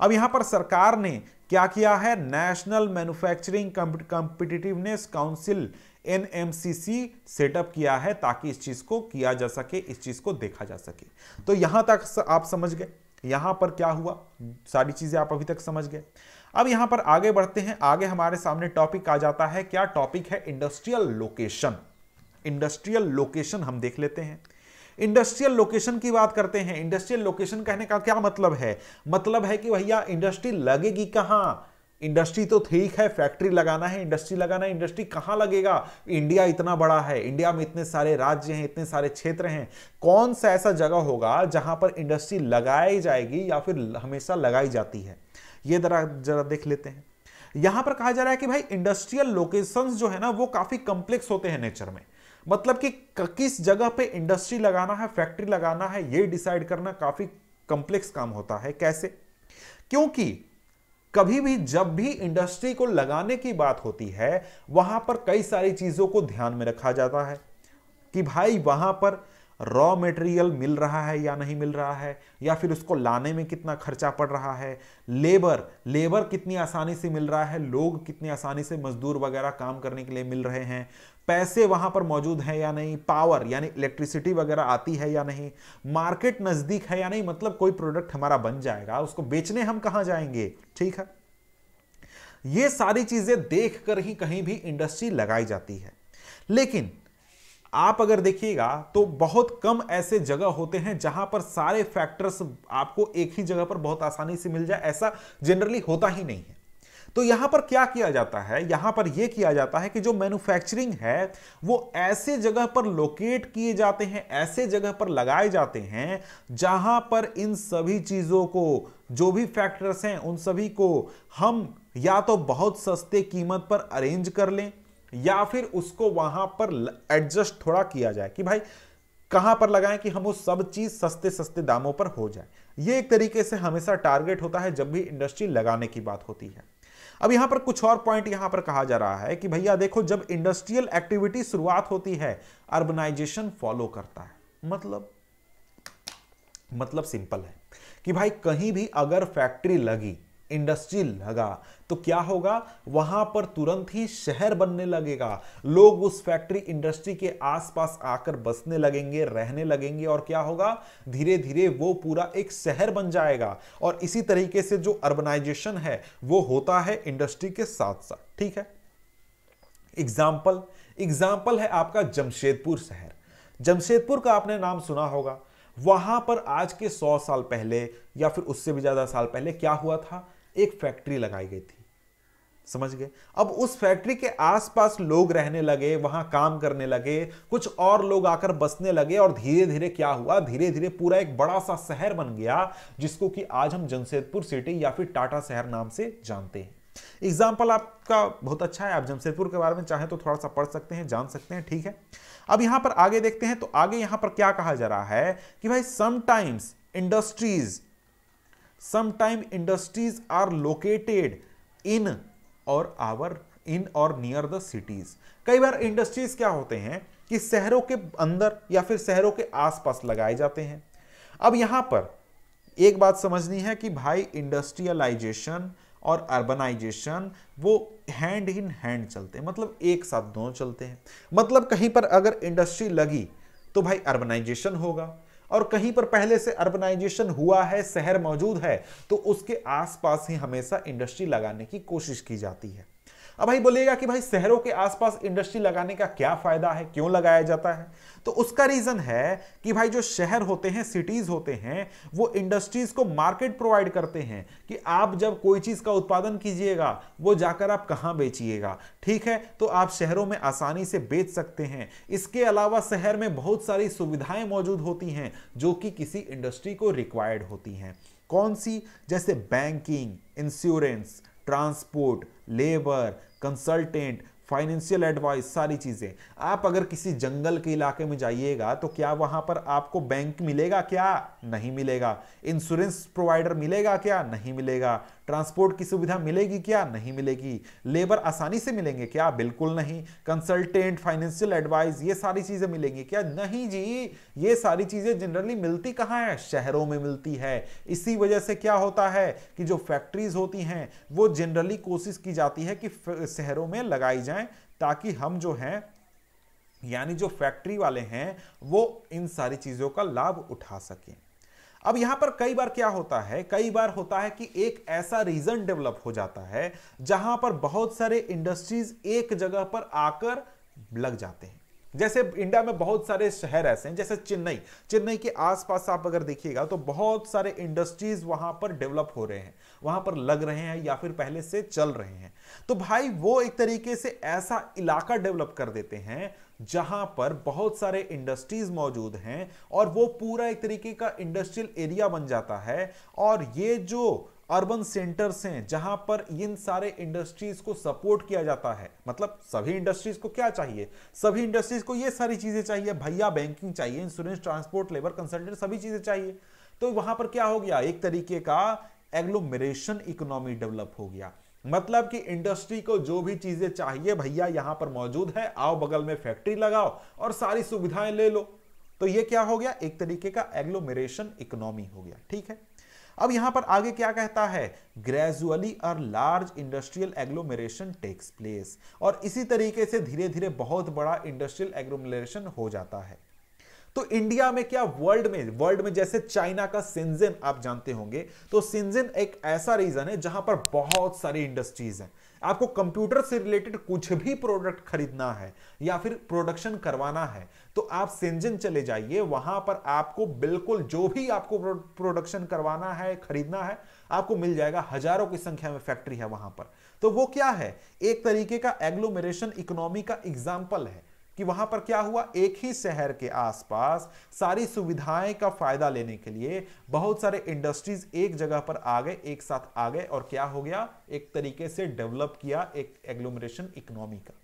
अब यहां पर सरकार ने क्या किया है national manufacturing competitiveness council NMCC set up किया है ताकि इस चीज को किया जा सके इस चीज को देखा जा सके तो यहां तक आप समझ गए यहां पर क्या हुआ सारी चीजें आप अभी तक समझ गए अब यहां पर आगे बढ़ते हैं आगे हमारे सामने टॉपिक आ जाता है क्या टॉपिक है इंडस्ट्रियल लोकेशन इंडस्ट्रियल लोकेशन हम देख लेते हैं इंडस्ट्रियल लोकेशन की बात करते हैं इंडस्ट्रियल लोकेशन कहने का क्या मतलब है मतलब है कि भैया इंडस्ट्री लगेगी कहां इंडस्ट्री तो ठीक है फैक्ट्री लगाना है इंडस्ट्री लगाना है इंडस्ट्री कहाँ लगेगा इंडिया इतना बड़ा है इंडिया में इतने सारे राज्य हैं इतने सारे क्षेत्र हैं कौन सा ऐसा जगह होगा जहां पर इंडस्ट्री लगाई जाएगी या फिर हमेशा लगाई जाती है ये जरा जरा देख लेते हैं यहां पर कहा जा रहा है कि भाई इंडस्ट्रियल लोकेशंस जो है ना वो काफ़ी कॉम्प्लेक्स होते हैं नेचर में मतलब कि किस जगह पे इंडस्ट्री लगाना है फैक्ट्री लगाना है ये डिसाइड करना काफ़ी कॉम्प्लेक्स काम होता है कैसे क्योंकि कभी भी जब भी इंडस्ट्री को लगाने की बात होती है वहां पर कई सारी चीजों को ध्यान में रखा जाता है कि भाई वहां पर रॉ मटेरियल मिल रहा है या नहीं मिल रहा है या फिर उसको लाने में कितना खर्चा पड़ रहा है लेबर लेबर कितनी आसानी से मिल रहा है लोग कितनी आसानी से मजदूर वगैरह काम करने के लिए मिल रहे हैं पैसे वहां पर मौजूद हैं या नहीं पावर यानी इलेक्ट्रिसिटी वगैरह आती है या नहीं मार्केट नज़दीक है या नहीं मतलब कोई प्रोडक्ट हमारा बन जाएगा उसको बेचने हम कहाँ जाएंगे ठीक है ये सारी चीज़ें देख कर ही कहीं भी इंडस्ट्री लगाई जाती है लेकिन आप अगर देखिएगा तो बहुत कम ऐसे जगह होते हैं जहां पर सारे फैक्टर्स आपको एक ही जगह पर बहुत आसानी से मिल जाए ऐसा जनरली होता ही नहीं है तो यहां पर क्या किया जाता है यहां पर यह किया जाता है कि जो मैन्युफैक्चरिंग है वो ऐसे जगह पर लोकेट किए जाते हैं ऐसे जगह पर लगाए जाते हैं जहां पर इन सभी चीजों को जो भी फैक्टर्स हैं उन सभी को हम या तो बहुत सस्ते कीमत पर अरेंज कर लें या फिर उसको वहां पर एडजस्ट थोड़ा किया जाए कि भाई कहां पर लगाएं कि हम वो सब चीज सस्ते सस्ते दामों पर हो जाए ये एक तरीके से हमेशा टारगेट होता है जब भी इंडस्ट्री लगाने की बात होती है अब यहां पर कुछ और पॉइंट यहां पर कहा जा रहा है कि भैया देखो जब इंडस्ट्रियल एक्टिविटी शुरुआत होती है अर्बनाइजेशन फॉलो करता है मतलब मतलब सिंपल है कि भाई कहीं भी अगर फैक्ट्री लगी इंडस्ट्री लगा तो क्या होगा वहां पर तुरंत ही शहर बनने लगेगा लोग उस फैक्ट्री इंडस्ट्री के आसपास आकर बसने लगेंगे रहने लगेंगे और क्या होगा धीरे धीरे वो पूरा एक शहर बन जाएगा और इसी तरीके से जो अर्बनाइजेशन है वो होता है इंडस्ट्री के साथ साथ ठीक है एग्जाम्पल एग्जाम्पल है आपका जमशेदपुर शहर जमशेदपुर का आपने नाम सुना होगा वहां पर आज के 100 साल पहले या फिर उससे भी ज्यादा साल पहले क्या हुआ था एक फैक्ट्री लगाई गई थी समझ गए अब उस फैक्ट्री के आसपास लोग रहने लगे वहां काम करने लगे कुछ और लोग आकर बसने लगे और धीरे धीरे क्या हुआ धीरे धीरे पूरा एक बड़ा सा शहर बन गया जिसको कि आज हम जमशेदपुर सिटी या फिर टाटा शहर नाम से जानते हैं एग्जाम्पल आपका बहुत अच्छा है आप जमशेदपुर के बारे में चाहें तो थोड़ा सा पढ़ सकते हैं जान सकते हैं ठीक है अब यहां पर आगे देखते हैं तो आगे यहां पर क्या कहा जा रहा है कि भाई sometimes industries sometime industries are located in or our इन और नियर द सिटीज कई बार इंडस्ट्रीज क्या होते हैं कि शहरों के अंदर या फिर शहरों के आसपास लगाए जाते हैं अब यहां पर एक बात समझनी है कि भाई इंडस्ट्रियलाइजेशन और अर्बनाइजेशन वो हैंड इन हैंड चलते हैं मतलब एक साथ दोनों चलते हैं मतलब कहीं पर अगर इंडस्ट्री लगी तो भाई अर्बनाइजेशन होगा और कहीं पर पहले से अर्बनाइजेशन हुआ है शहर मौजूद है तो उसके आसपास ही हमेशा इंडस्ट्री लगाने की कोशिश की जाती है अब भाई बोलेगा कि भाई शहरों के आसपास इंडस्ट्री लगाने का क्या फायदा है क्यों लगाया जाता है तो उसका रीजन है कि भाई जो शहर होते हैं सिटीज होते हैं वो इंडस्ट्रीज को मार्केट प्रोवाइड करते हैं कि आप जब कोई चीज का उत्पादन कीजिएगा वो जाकर आप कहाँ बेचिएगा ठीक है तो आप शहरों में आसानी से बेच सकते हैं इसके अलावा शहर में बहुत सारी सुविधाएं मौजूद होती हैं जो कि किसी इंडस्ट्री को रिक्वायर्ड होती हैं कौन सी जैसे banking insurance transport labour consultant financial advice सारी चीज़ें आप अगर किसी जंगल के इलाके में जाइएगा तो क्या वहाँ पर आपको बैंक मिलेगा क्या नहीं मिलेगा इंश्योरेंस प्रोवाइडर मिलेगा क्या नहीं मिलेगा ट्रांसपोर्ट की सुविधा मिलेगी क्या नहीं मिलेगी लेबर आसानी से मिलेंगे क्या बिल्कुल नहीं कंसल्टेंट फाइनेंशियल एडवाइस ये सारी चीज़ें मिलेंगी क्या नहीं जी ये सारी चीज़ें जनरली मिलती कहाँ है शहरों में मिलती है इसी वजह से क्या होता है कि जो फैक्ट्रीज होती हैं वो जनरली कोशिश की जाती है कि शहरों में लगाई जाए ताकि हम जो हैं यानी जो फैक्ट्री वाले हैं वो इन सारी चीज़ों का लाभ उठा सकें अब यहां पर कई बार क्या होता है कई बार होता है कि एक ऐसा रीजन डेवलप हो जाता है जहां पर बहुत सारे इंडस्ट्रीज एक जगह पर आकर लग जाते हैं जैसे इंडिया में बहुत सारे शहर ऐसे हैं जैसे चेन्नई चेन्नई के आसपास आप अगर देखिएगा तो बहुत सारे इंडस्ट्रीज वहां पर डेवलप हो रहे हैं वहां पर लग रहे हैं या फिर पहले से चल रहे हैं तो भाई वो एक तरीके से ऐसा इलाका डेवलप कर देते हैं जहां पर बहुत सारे इंडस्ट्रीज मौजूद हैं और वो पूरा एक तरीके का इंडस्ट्रियल एरिया बन जाता है और ये जो अर्बन सेंटर्स हैं जहां पर इन सारे इंडस्ट्रीज को सपोर्ट किया जाता है मतलब सभी इंडस्ट्रीज को क्या चाहिए सभी इंडस्ट्रीज को ये सारी चीजें चाहिए भैया बैंकिंग चाहिए इंश्योरेंस ट्रांसपोर्ट लेबर कंसल्टेंट सभी चीजें चाहिए तो वहां पर क्या हो गया एक तरीके का एग्लोमेरेशन इकोनॉमी डेवलप हो गया मतलब कि इंडस्ट्री को जो भी चीजें चाहिए भैया यहां पर मौजूद है आओ बगल में फैक्ट्री लगाओ और सारी सुविधाएं ले लो तो ये क्या हो गया एक तरीके का एग्लोमेरेशन इकोनॉमी हो गया ठीक है अब यहां पर आगे क्या कहता है ग्रेजुअली और large industrial agglomeration takes place और इसी तरीके से धीरे धीरे बहुत बड़ा इंडस्ट्रियल एग्लोमेरेशन हो जाता है तो इंडिया में क्या वर्ल्ड में वर्ल्ड में जैसे चाइना का सिंजिन आप जानते होंगे तो सिंजिन एक ऐसा रीजन है जहां पर बहुत सारी इंडस्ट्रीज हैं आपको कंप्यूटर से रिलेटेड कुछ भी प्रोडक्ट खरीदना है या फिर प्रोडक्शन करवाना है तो आप सिंजिन चले जाइए वहां पर आपको बिल्कुल जो भी आपको प्रोडक्शन करवाना है खरीदना है आपको मिल जाएगा हजारों की संख्या में फैक्ट्री है वहां पर तो वो क्या है एक तरीके का एग्लोमेरेशन इकोनॉमी का एग्जाम्पल है कि वहां पर क्या हुआ एक ही शहर के आसपास सारी सुविधाएं का फायदा लेने के लिए बहुत सारे इंडस्ट्रीज एक जगह पर आ गए एक साथ आ गए और क्या हो गया एक तरीके से डेवलप किया एक एग्लोमरेशन इकोनॉमी का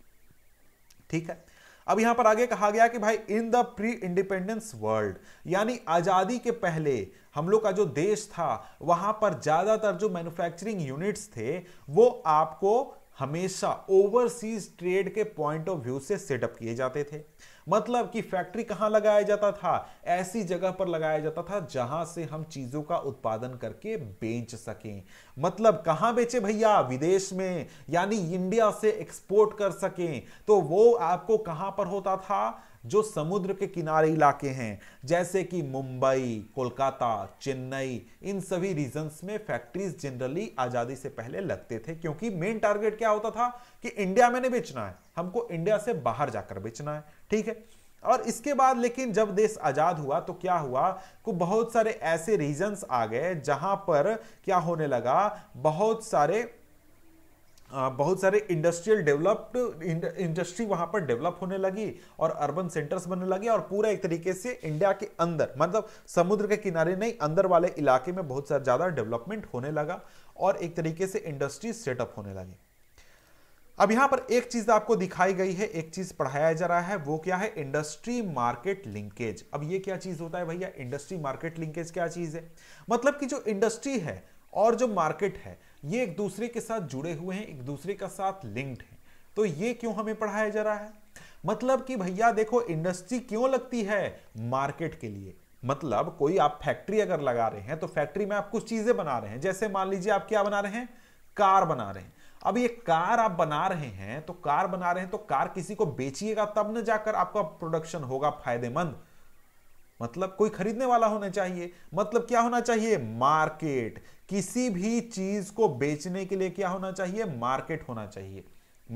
ठीक है अब यहां पर आगे कहा गया कि भाई in the pre independence world यानी आजादी के पहले हम लोग का जो देश था वहां पर ज्यादातर जो मैन्युफैक्चरिंग यूनिट्स थे वो आपको हमेशा ओवरसीज ट्रेड के पॉइंट ऑफ व्यू से सेटअप किए जाते थे मतलब कि फैक्ट्री कहां लगाया जाता था ऐसी जगह पर लगाया जाता था जहां से हम चीजों का उत्पादन करके बेच सकें मतलब कहां बेचे भैया विदेश में यानी इंडिया से एक्सपोर्ट कर सकें तो वो आपको कहां पर होता था जो समुद्र के किनारे इलाके हैं जैसे कि मुंबई कोलकाता चेन्नई इन सभी रीजन्स में फैक्ट्रीज जनरली आज़ादी से पहले लगते थे क्योंकि मेन टारगेट क्या होता था कि इंडिया में नहीं बेचना है हमको इंडिया से बाहर जाकर बेचना है ठीक है और इसके बाद लेकिन जब देश आज़ाद हुआ तो क्या हुआ को बहुत सारे ऐसे रीजन्स आ गए जहां पर क्या होने लगा बहुत सारे बहुत सारे इंडस्ट्रियल डेवलप्ड इंडस्ट्री वहां पर डेवलप होने लगी और अर्बन सेंटर्स बनने लगे और पूरा एक तरीके से इंडिया के अंदर मतलब समुद्र के किनारे नहीं अंदर वाले इलाके में बहुत ज़्यादा डेवलपमेंट होने लगा और एक तरीके से इंडस्ट्री सेटअप होने लगी अब यहां पर एक चीज़ आपको दिखाई गई है एक चीज़ पढ़ाया जा रहा है वो क्या है इंडस्ट्री मार्केट लिंकेज अब ये क्या चीज़ होता है भैया इंडस्ट्री मार्केट लिंकेज क्या चीज़ है मतलब कि जो इंडस्ट्री है और जो मार्केट है ये एक दूसरे के साथ जुड़े हुए हैं एक दूसरे का साथ लिंक्ड हैं तो ये क्यों हमें पढ़ाया जा रहा है मतलब कि भैया देखो इंडस्ट्री क्यों लगती है मार्केट के लिए मतलब कोई आप फैक्ट्री अगर लगा रहे हैं तो फैक्ट्री में आप कुछ चीजें बना रहे हैं जैसे मान लीजिए आप क्या बना रहे हैं कार बना रहे हैं अब ये कार आप बना रहे हैं तो कार बना रहे हैं तो कार किसी को बेचिएगा तब न जाकर आपका प्रोडक्शन होगा फायदेमंद मतलब कोई खरीदने वाला होना चाहिए मतलब क्या होना चाहिए मार्केट किसी भी चीज को बेचने के लिए क्या होना चाहिए मार्केट होना चाहिए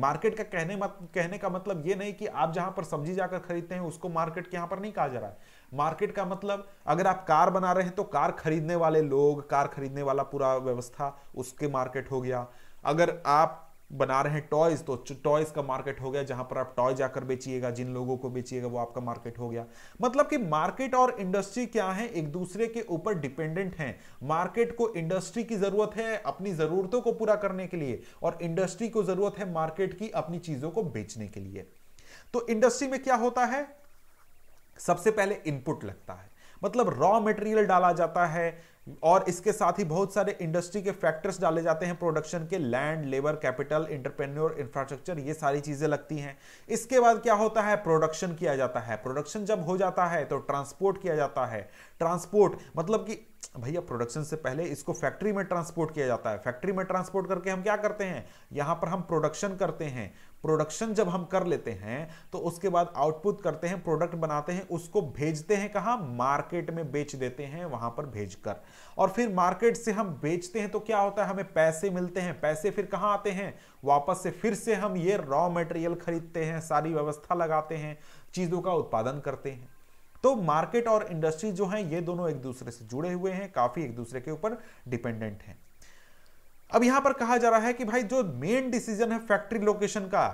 मार्केट का कहने मत, कहने का मतलब यह नहीं कि आप जहां पर सब्जी जाकर खरीदते हैं उसको मार्केट के यहां पर नहीं कहा जा रहा है मार्केट का मतलब अगर आप कार बना रहे हैं तो कार खरीदने वाले लोग कार खरीदने वाला पूरा व्यवस्था उसके मार्केट हो गया अगर आप बना रहे हैं टॉयज तो टॉयज का मार्केट हो गया जहां पर आप टॉय जाकर बेचिएगा जिन लोगों को बेचिएगा वो आपका मार्केट हो गया मतलब कि मार्केट और इंडस्ट्री क्या है एक दूसरे के ऊपर डिपेंडेंट हैं मार्केट को इंडस्ट्री की जरूरत है अपनी जरूरतों को पूरा करने के लिए और इंडस्ट्री को जरूरत है मार्केट की अपनी चीजों को बेचने के लिए तो इंडस्ट्री में क्या होता है सबसे पहले इनपुट लगता है मतलब रॉ मटेरियल डाला जाता है और इसके साथ ही बहुत सारे इंडस्ट्री के फैक्टर्स डाले जाते हैं प्रोडक्शन के land labour capital entrepreneur infrastructure ये सारी चीज़ें लगती हैं इसके बाद क्या होता है प्रोडक्शन किया जाता है प्रोडक्शन जब हो जाता है तो ट्रांसपोर्ट किया जाता है ट्रांसपोर्ट मतलब कि भैया प्रोडक्शन से पहले इसको फैक्ट्री में ट्रांसपोर्ट किया जाता है फैक्ट्री में ट्रांसपोर्ट करके हम क्या करते हैं यहां पर हम प्रोडक्शन करते हैं प्रोडक्शन जब हम कर लेते हैं तो उसके बाद आउटपुट करते हैं प्रोडक्ट बनाते हैं उसको भेजते हैं कहा मार्केट में बेच देते हैं वहां पर भेजकर और फिर मार्केट से हम बेचते हैं तो क्या होता है हमें पैसे मिलते हैं पैसे फिर कहाँ आते हैं वापस से फिर से हम ये रॉ मटेरियल खरीदते हैं सारी व्यवस्था लगाते हैं चीज़ों का उत्पादन करते हैं तो मार्केट और इंडस्ट्री जो है ये दोनों एक दूसरे से जुड़े हुए हैं काफ़ी एक दूसरे के ऊपर डिपेंडेंट हैं अब यहां पर कहा जा रहा है कि भाई जो मेन डिसीजन है फैक्ट्री लोकेशन का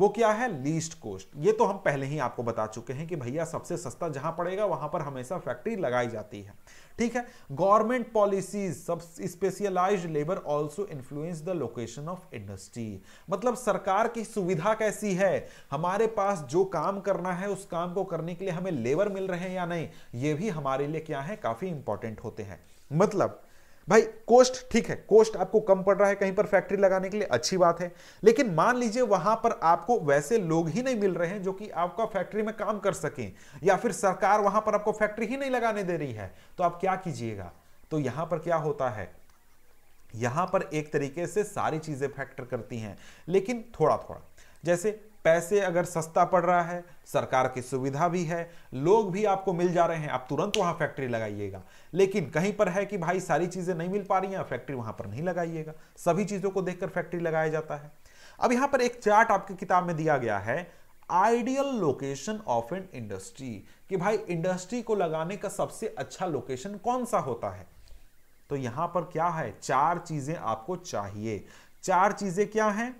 वो क्या है लीस्ट कोस्ट ये तो हम पहले ही आपको बता चुके हैं कि भैया सबसे सस्ता जहां पड़ेगा वहां पर हमेशा फैक्ट्री लगाई जाती है ठीक है गवर्नमेंट पॉलिसीज सब specialise labour also influence the location of industry मतलब सरकार की सुविधा कैसी है हमारे पास जो काम करना है उस काम को करने के लिए हमें लेबर मिल रहे हैं या नहीं ये भी हमारे लिए क्या है काफी इंपॉर्टेंट होते हैं मतलब भाई कोस्ट ठीक है कोस्ट आपको कम पड़ रहा है कहीं पर फैक्ट्री लगाने के लिए अच्छी बात है लेकिन मान लीजिए वहां पर आपको वैसे लोग ही नहीं मिल रहे हैं जो कि आपका फैक्ट्री में काम कर सकें या फिर सरकार वहां पर आपको फैक्ट्री ही नहीं लगाने दे रही है तो आप क्या कीजिएगा तो यहां पर क्या होता है यहां पर एक तरीके से सारी चीजें फैक्टर करती हैं लेकिन थोड़ा थोड़ा जैसे पैसे अगर सस्ता पड़ रहा है सरकार की सुविधा भी है लोग भी आपको मिल जा रहे हैं आप तुरंत वहां फैक्ट्री लगाइएगा लेकिन कहीं पर है कि भाई सारी चीज़ें नहीं मिल पा रही हैं फैक्ट्री वहां पर नहीं लगाइएगा सभी चीज़ों को देखकर फैक्ट्री लगाया जाता है अब यहां पर एक चार्ट आपकी किताब में दिया गया है ideal location of an industry कि भाई इंडस्ट्री को लगाने का सबसे अच्छा लोकेशन कौन सा होता है तो यहां पर क्या है चार चीजें आपको चाहिए चार चीजें क्या हैं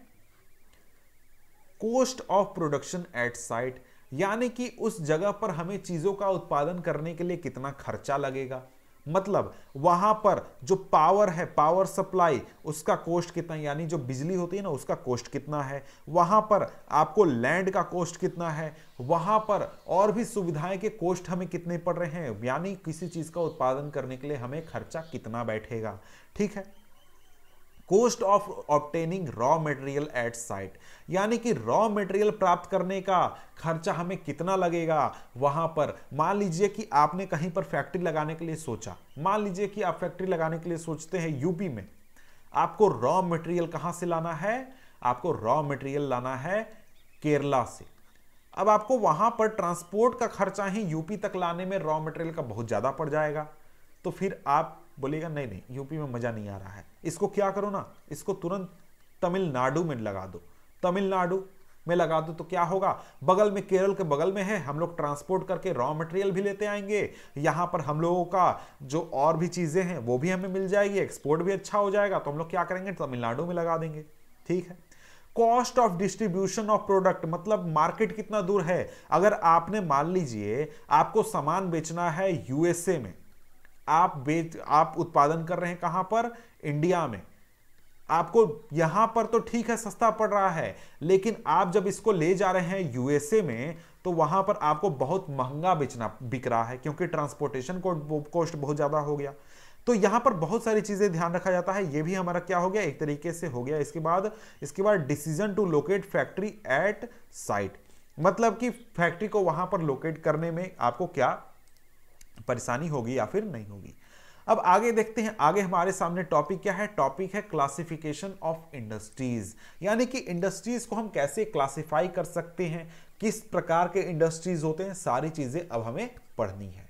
cost of production at site यानी कि उस जगह पर हमें चीज़ों का उत्पादन करने के लिए कितना खर्चा लगेगा मतलब वहां पर जो पावर है पावर सप्लाई उसका कोस्ट कितना यानी जो बिजली होती है ना उसका कोस्ट कितना है वहां पर आपको लैंड का कोस्ट कितना है वहां पर और भी सुविधाएं के कोस्ट हमें कितने पड़ रहे हैं यानी किसी चीज का उत्पादन करने के लिए हमें खर्चा कितना बैठेगा ठीक है cost of obtaining raw material at site यानी कि रॉ मटेरियल प्राप्त करने का खर्चा हमें कितना लगेगा वहां पर मान लीजिए कि आपने कहीं पर फैक्ट्री लगाने के लिए सोचा मान लीजिए कि आप फैक्ट्री लगाने के लिए सोचते हैं यूपी में आपको रॉ मटेरियल कहां से लाना है आपको रॉ मटेरियल लाना है केरला से अब आपको वहां पर ट्रांसपोर्ट का खर्चा ही यूपी तक लाने में रॉ मटेरियल का बहुत ज़्यादा पड़ जाएगा तो फिर आप बोलेगा नहीं नहीं यूपी में मज़ा नहीं आ रहा है इसको क्या करो ना इसको तुरंत तमिलनाडु में लगा दो तमिलनाडु में लगा दो तो क्या होगा बगल में केरल के बगल में है हम लोग ट्रांसपोर्ट करके रॉ मटेरियल भी लेते आएंगे यहां पर हम लोगों का जो और भी चीज़ें हैं वो भी हमें मिल जाएगी एक्सपोर्ट भी अच्छा हो जाएगा तो हम लोग क्या करेंगे तमिलनाडु में लगा देंगे ठीक है cost of distribution of product मतलब मार्केट कितना दूर है अगर आपने मान लीजिए आपको सामान बेचना है यूएसए में आप बेच आप उत्पादन कर रहे हैं कहां पर इंडिया में आपको यहां पर तो ठीक है सस्ता पड़ रहा है लेकिन आप जब इसको ले जा रहे हैं यूएसए में तो वहां पर आपको बहुत महंगा बेचना बिक रहा है क्योंकि ट्रांसपोर्टेशन कोस्ट कॉस्ट बहुत ज्यादा हो गया तो यहां पर बहुत सारी चीजें ध्यान रखा जाता है यह भी हमारा क्या हो गया एक तरीके से हो गया इसके बाद इसके बाद decision to locate factory at site मतलब कि फैक्ट्री को वहां पर लोकेट करने में आपको क्या परेशानी होगी या फिर नहीं होगी अब आगे देखते हैं आगे हमारे सामने टॉपिक क्या है टॉपिक है क्लासिफिकेशन ऑफ इंडस्ट्रीज यानी कि इंडस्ट्रीज को हम कैसे क्लासिफाई कर सकते हैं किस प्रकार के इंडस्ट्रीज होते हैं सारी चीजें अब हमें पढ़नी है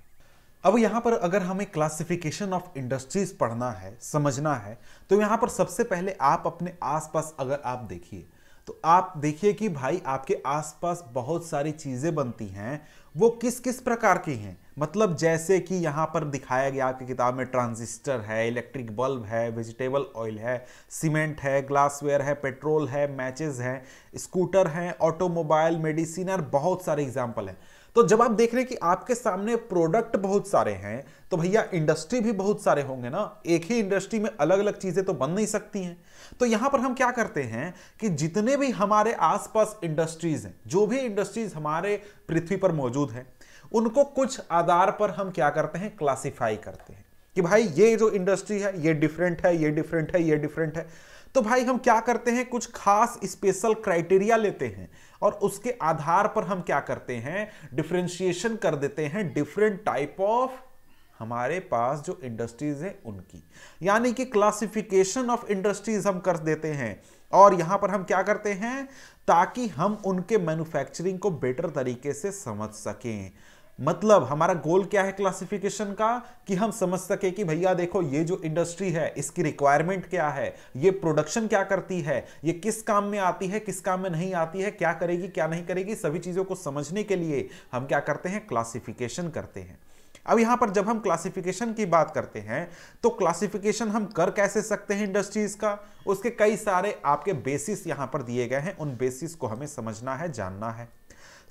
अब यहाँ पर अगर हमें क्लासिफिकेशन ऑफ इंडस्ट्रीज पढ़ना है समझना है तो यहाँ पर सबसे पहले आप अपने आसपास अगर आप देखिए तो आप देखिए कि भाई आपके आसपास बहुत सारी चीज़ें बनती हैं वो किस किस प्रकार की हैं मतलब जैसे कि यहाँ पर दिखाया गया आपकी किताब में ट्रांजिस्टर है इलेक्ट्रिक बल्ब है वेजिटेबल ऑयल है सीमेंट है ग्लासवेयर है पेट्रोल है मैचेस हैं स्कूटर हैं ऑटोमोबाइल और बहुत सारे एग्जाम्पल हैं तो जब आप देख रहे हैं कि आपके सामने प्रोडक्ट बहुत सारे हैं तो भैया इंडस्ट्री भी बहुत सारे होंगे ना एक ही इंडस्ट्री में अलग अलग चीज़ें तो बन नहीं सकती हैं तो यहां पर हम क्या करते हैं कि जितने भी हमारे आसपास इंडस्ट्रीज़ हैं जो भी इंडस्ट्रीज़ हमारे पृथ्वी पर मौजूद हैं उनको कुछ आधार पर हम क्या करते हैं क्लासीफाई करते हैं कि भाई ये जो इंडस्ट्री है ये डिफरेंट है ये डिफरेंट है ये डिफरेंट है तो भाई हम क्या करते हैं कुछ खास स्पेशल क्राइटेरिया लेते हैं और उसके आधार पर हम क्या करते हैं डिफ्रेंशिएशन कर देते हैं डिफरेंट टाइप ऑफ हमारे पास जो इंडस्ट्रीज है उनकी यानी कि क्लासिफिकेशन ऑफ इंडस्ट्रीज हम कर देते हैं और यहां पर हम क्या करते हैं ताकि हम उनके मैन्युफैक्चरिंग को बेटर तरीके से समझ सकें मतलब हमारा गोल क्या है क्लासिफिकेशन का कि हम समझ सके कि भैया देखो ये जो इंडस्ट्री है इसकी रिक्वायरमेंट क्या है ये प्रोडक्शन क्या करती है ये किस काम में आती है किस काम में नहीं आती है क्या करेगी क्या नहीं करेगी सभी चीज़ों को समझने के लिए हम क्या करते हैं क्लासिफिकेशन करते हैं अब यहां पर जब हम क्लासिफिकेशन की बात करते हैं तो क्लासिफिकेशन हम कर कैसे सकते हैं इंडस्ट्रीज का उसके कई सारे आपके बेसिस यहां पर दिए गए हैं उन बेसिस को हमें समझना है जानना है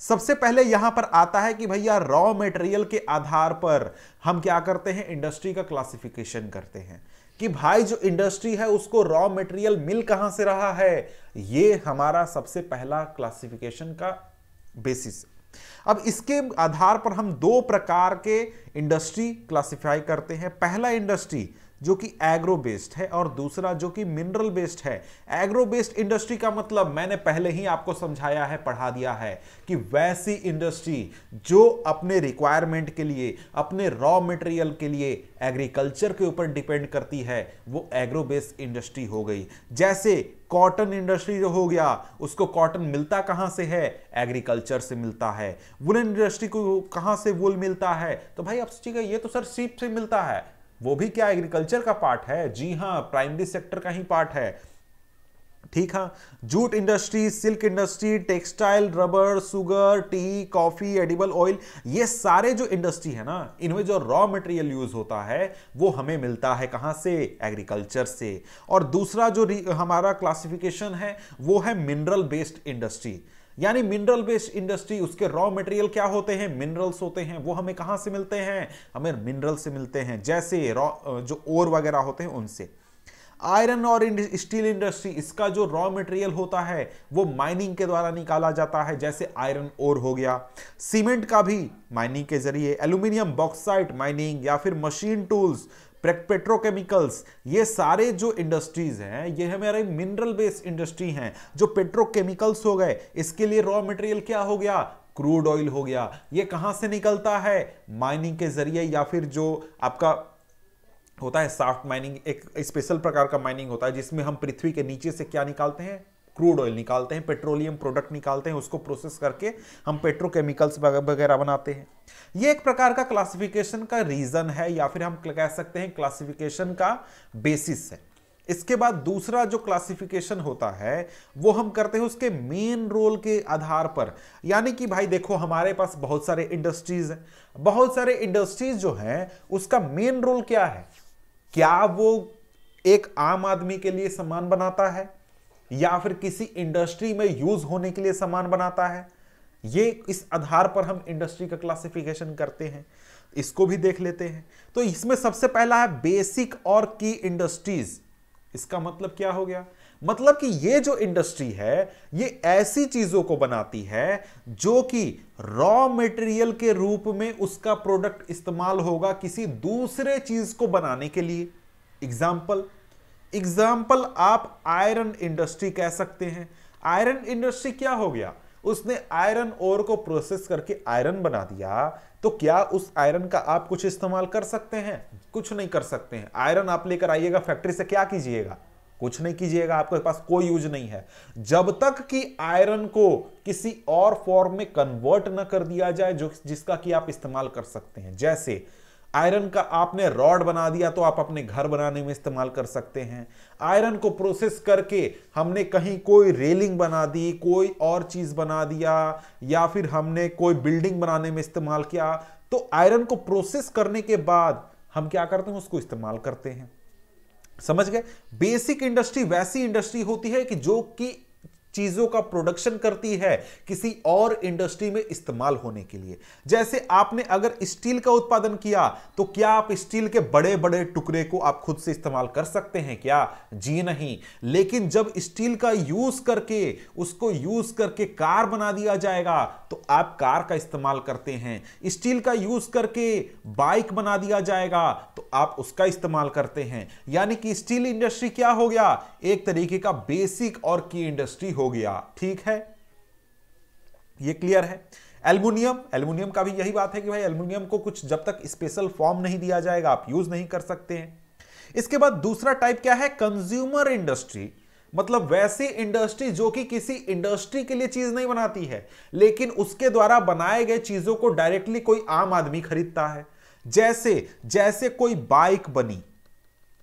सबसे पहले यहां पर आता है कि भैया रॉ मटेरियल के आधार पर हम क्या करते हैं इंडस्ट्री का क्लासिफिकेशन करते हैं कि भाई जो इंडस्ट्री है उसको रॉ मटेरियल मिल कहां से रहा है ये हमारा सबसे पहला क्लासिफिकेशन का बेसिस अब इसके आधार पर हम दो प्रकार के इंडस्ट्री क्लासिफाई करते हैं पहला इंडस्ट्री जो कि एग्रो बेस्ड है और दूसरा जो कि मिनरल बेस्ड है एग्रो बेस्ड इंडस्ट्री का मतलब मैंने पहले ही आपको समझाया है पढ़ा दिया है कि वैसी इंडस्ट्री जो अपने रिक्वायरमेंट के लिए अपने रॉ मटेरियल के लिए एग्रीकल्चर के ऊपर डिपेंड करती है वो एग्रो बेस्ड इंडस्ट्री हो गई जैसे कॉटन इंडस्ट्री जो हो गया उसको कॉटन मिलता कहाँ से है एग्रीकल्चर से मिलता है वुलन इंडस्ट्री को कहाँ से वुल मिलता है तो भाई आप सोचिएगा ये तो सर सीप से मिलता है वो भी क्या एग्रीकल्चर का पार्ट है जी हाँ प्राइमरी सेक्टर का ही पार्ट है ठीक हाँ jute industry silk industry textile rubber sugar tea coffee edible oil ये सारे जो इंडस्ट्री है ना इनमें जो रॉ मटेरियल यूज होता है वो हमें मिलता है कहाँ से एग्रीकल्चर से और दूसरा जो हमारा क्लासिफिकेशन है वो है मिनरल बेस्ड इंडस्ट्री यानी मिनरल बेस्ड इंडस्ट्री उसके रॉ मटेरियल क्या होते हैं मिनरल्स होते हैं वो हमें कहां से मिलते हैं हमें मिनरल से मिलते हैं जैसे जो ओर वगैरह होते हैं उनसे आयरन और स्टील इंडस्ट्री इसका जो रॉ मटेरियल होता है वो माइनिंग के द्वारा निकाला जाता है जैसे आयरन ओर हो गया सीमेंट का भी माइनिंग के जरिए एल्यूमिनियम बॉक्साइट माइनिंग या फिर मशीन टूल्स पेट्रोकेमिकल्स ये सारे जो इंडस्ट्रीज हैं ये हमारे मिनरल बेस्ड इंडस्ट्री हैं जो पेट्रोकेमिकल्स हो गए इसके लिए रॉ मटेरियल क्या हो गया क्रूड ऑयल हो गया ये कहां से निकलता है माइनिंग के जरिए या फिर जो आपका होता है साफ्ट माइनिंग एक स्पेशल प्रकार का माइनिंग होता है जिसमें हम पृथ्वी के नीचे से क्या निकालते हैं क्रूड ऑयल निकालते हैं पेट्रोलियम प्रोडक्ट निकालते हैं उसको प्रोसेस करके हम पेट्रोकेमिकल्स वगैरह बनाते हैं ये एक प्रकार का क्लासिफिकेशन का रीजन है या फिर हम कह सकते हैं क्लासिफिकेशन का बेसिस है इसके बाद दूसरा जो क्लासिफिकेशन होता है वो हम करते हैं उसके मेन रोल के आधार पर यानी कि भाई देखो हमारे पास बहुत सारे इंडस्ट्रीज हैं बहुत सारे इंडस्ट्रीज जो हैं उसका मेन रोल क्या है क्या वो एक आम आदमी के लिए सामान बनाता है या फिर किसी इंडस्ट्री में यूज होने के लिए सामान बनाता है ये इस आधार पर हम इंडस्ट्री का क्लासिफिकेशन करते हैं इसको भी देख लेते हैं तो इसमें सबसे पहला है बेसिक और की इंडस्ट्रीज इसका मतलब क्या हो गया मतलब कि ये जो इंडस्ट्री है ये ऐसी चीजों को बनाती है जो कि रॉ मटेरियल के रूप में उसका प्रोडक्ट इस्तेमाल होगा किसी दूसरे चीज को बनाने के लिए एग्जाम्पल एग्जाम्पल आप आयरन इंडस्ट्री कह सकते हैं आयरन इंडस्ट्री क्या हो गया उसने आयरन ओर को प्रोसेस करके आयरन बना दिया तो क्या उस आयरन का आप कुछ इस्तेमाल कर सकते हैं कुछ नहीं कर सकते हैं आयरन आप लेकर आइएगा फैक्ट्री से क्या कीजिएगा कुछ नहीं कीजिएगा आपके पास कोई यूज नहीं है जब तक कि आयरन को किसी और फॉर्म में कन्वर्ट ना कर दिया जाए जो जिसका कि आप इस्तेमाल कर सकते हैं जैसे आयरन का आपने रॉड बना दिया तो आप अपने घर बनाने में इस्तेमाल कर सकते हैं आयरन को प्रोसेस करके हमने कहीं कोई रेलिंग बना दी कोई और चीज़ बना दिया या फिर हमने कोई बिल्डिंग बनाने में इस्तेमाल किया तो आयरन को प्रोसेस करने के बाद हम क्या करते हैं उसको इस्तेमाल करते हैं समझ गए बेसिक इंडस्ट्री वैसी इंडस्ट्री होती है कि जो कि चीजों का प्रोडक्शन करती है किसी और इंडस्ट्री में इस्तेमाल होने के लिए जैसे आपने अगर स्टील का उत्पादन किया तो क्या आप स्टील के बड़े बड़े टुकड़े को आप खुद से इस्तेमाल कर सकते हैं क्या जी नहीं लेकिन जब स्टील का यूज करके उसको यूज करके कार बना दिया जाएगा तो आप कार का इस्तेमाल करते हैं स्टील का यूज करके बाइक बना दिया जाएगा तो आप उसका इस्तेमाल करते हैं यानी कि स्टील इंडस्ट्री क्या हो गया एक तरीके का बेसिक और की इंडस्ट्री हो गया ठीक है ये क्लियर है एल्युमिनियम एल्युमिनियम का भी यही बात है कि भाई एल्युमिनियम को कुछ जब तक स्पेशल फॉर्म नहीं दिया जाएगा आप यूज नहीं कर सकते हैं इसके बाद दूसरा टाइप क्या है कंज्यूमर इंडस्ट्री मतलब वैसी इंडस्ट्री जो कि किसी इंडस्ट्री के लिए चीज नहीं बनाती है लेकिन उसके द्वारा बनाए गए चीजों को डायरेक्टली कोई आम आदमी खरीदता है जैसे जैसे कोई बाइक बनी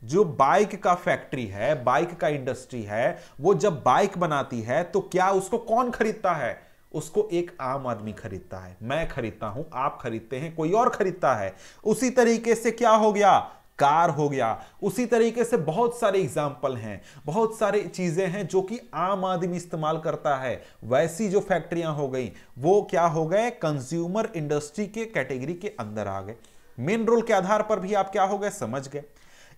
जो बाइक का फैक्ट्री है बाइक का इंडस्ट्री है वो जब बाइक बनाती है तो क्या उसको कौन खरीदता है उसको एक आम आदमी खरीदता है मैं खरीदता हूं आप खरीदते हैं कोई और खरीदता है उसी तरीके से क्या हो गया कार हो गया उसी तरीके से बहुत सारे एग्जाम्पल हैं बहुत सारी चीज़ें हैं जो कि आम आदमी इस्तेमाल करता है वैसी जो फैक्ट्रियां हो गई वो क्या हो गए कंज्यूमर इंडस्ट्री के कैटेगरी के अंदर आ गए मेन रोल के आधार पर भी आप क्या हो गए समझ गए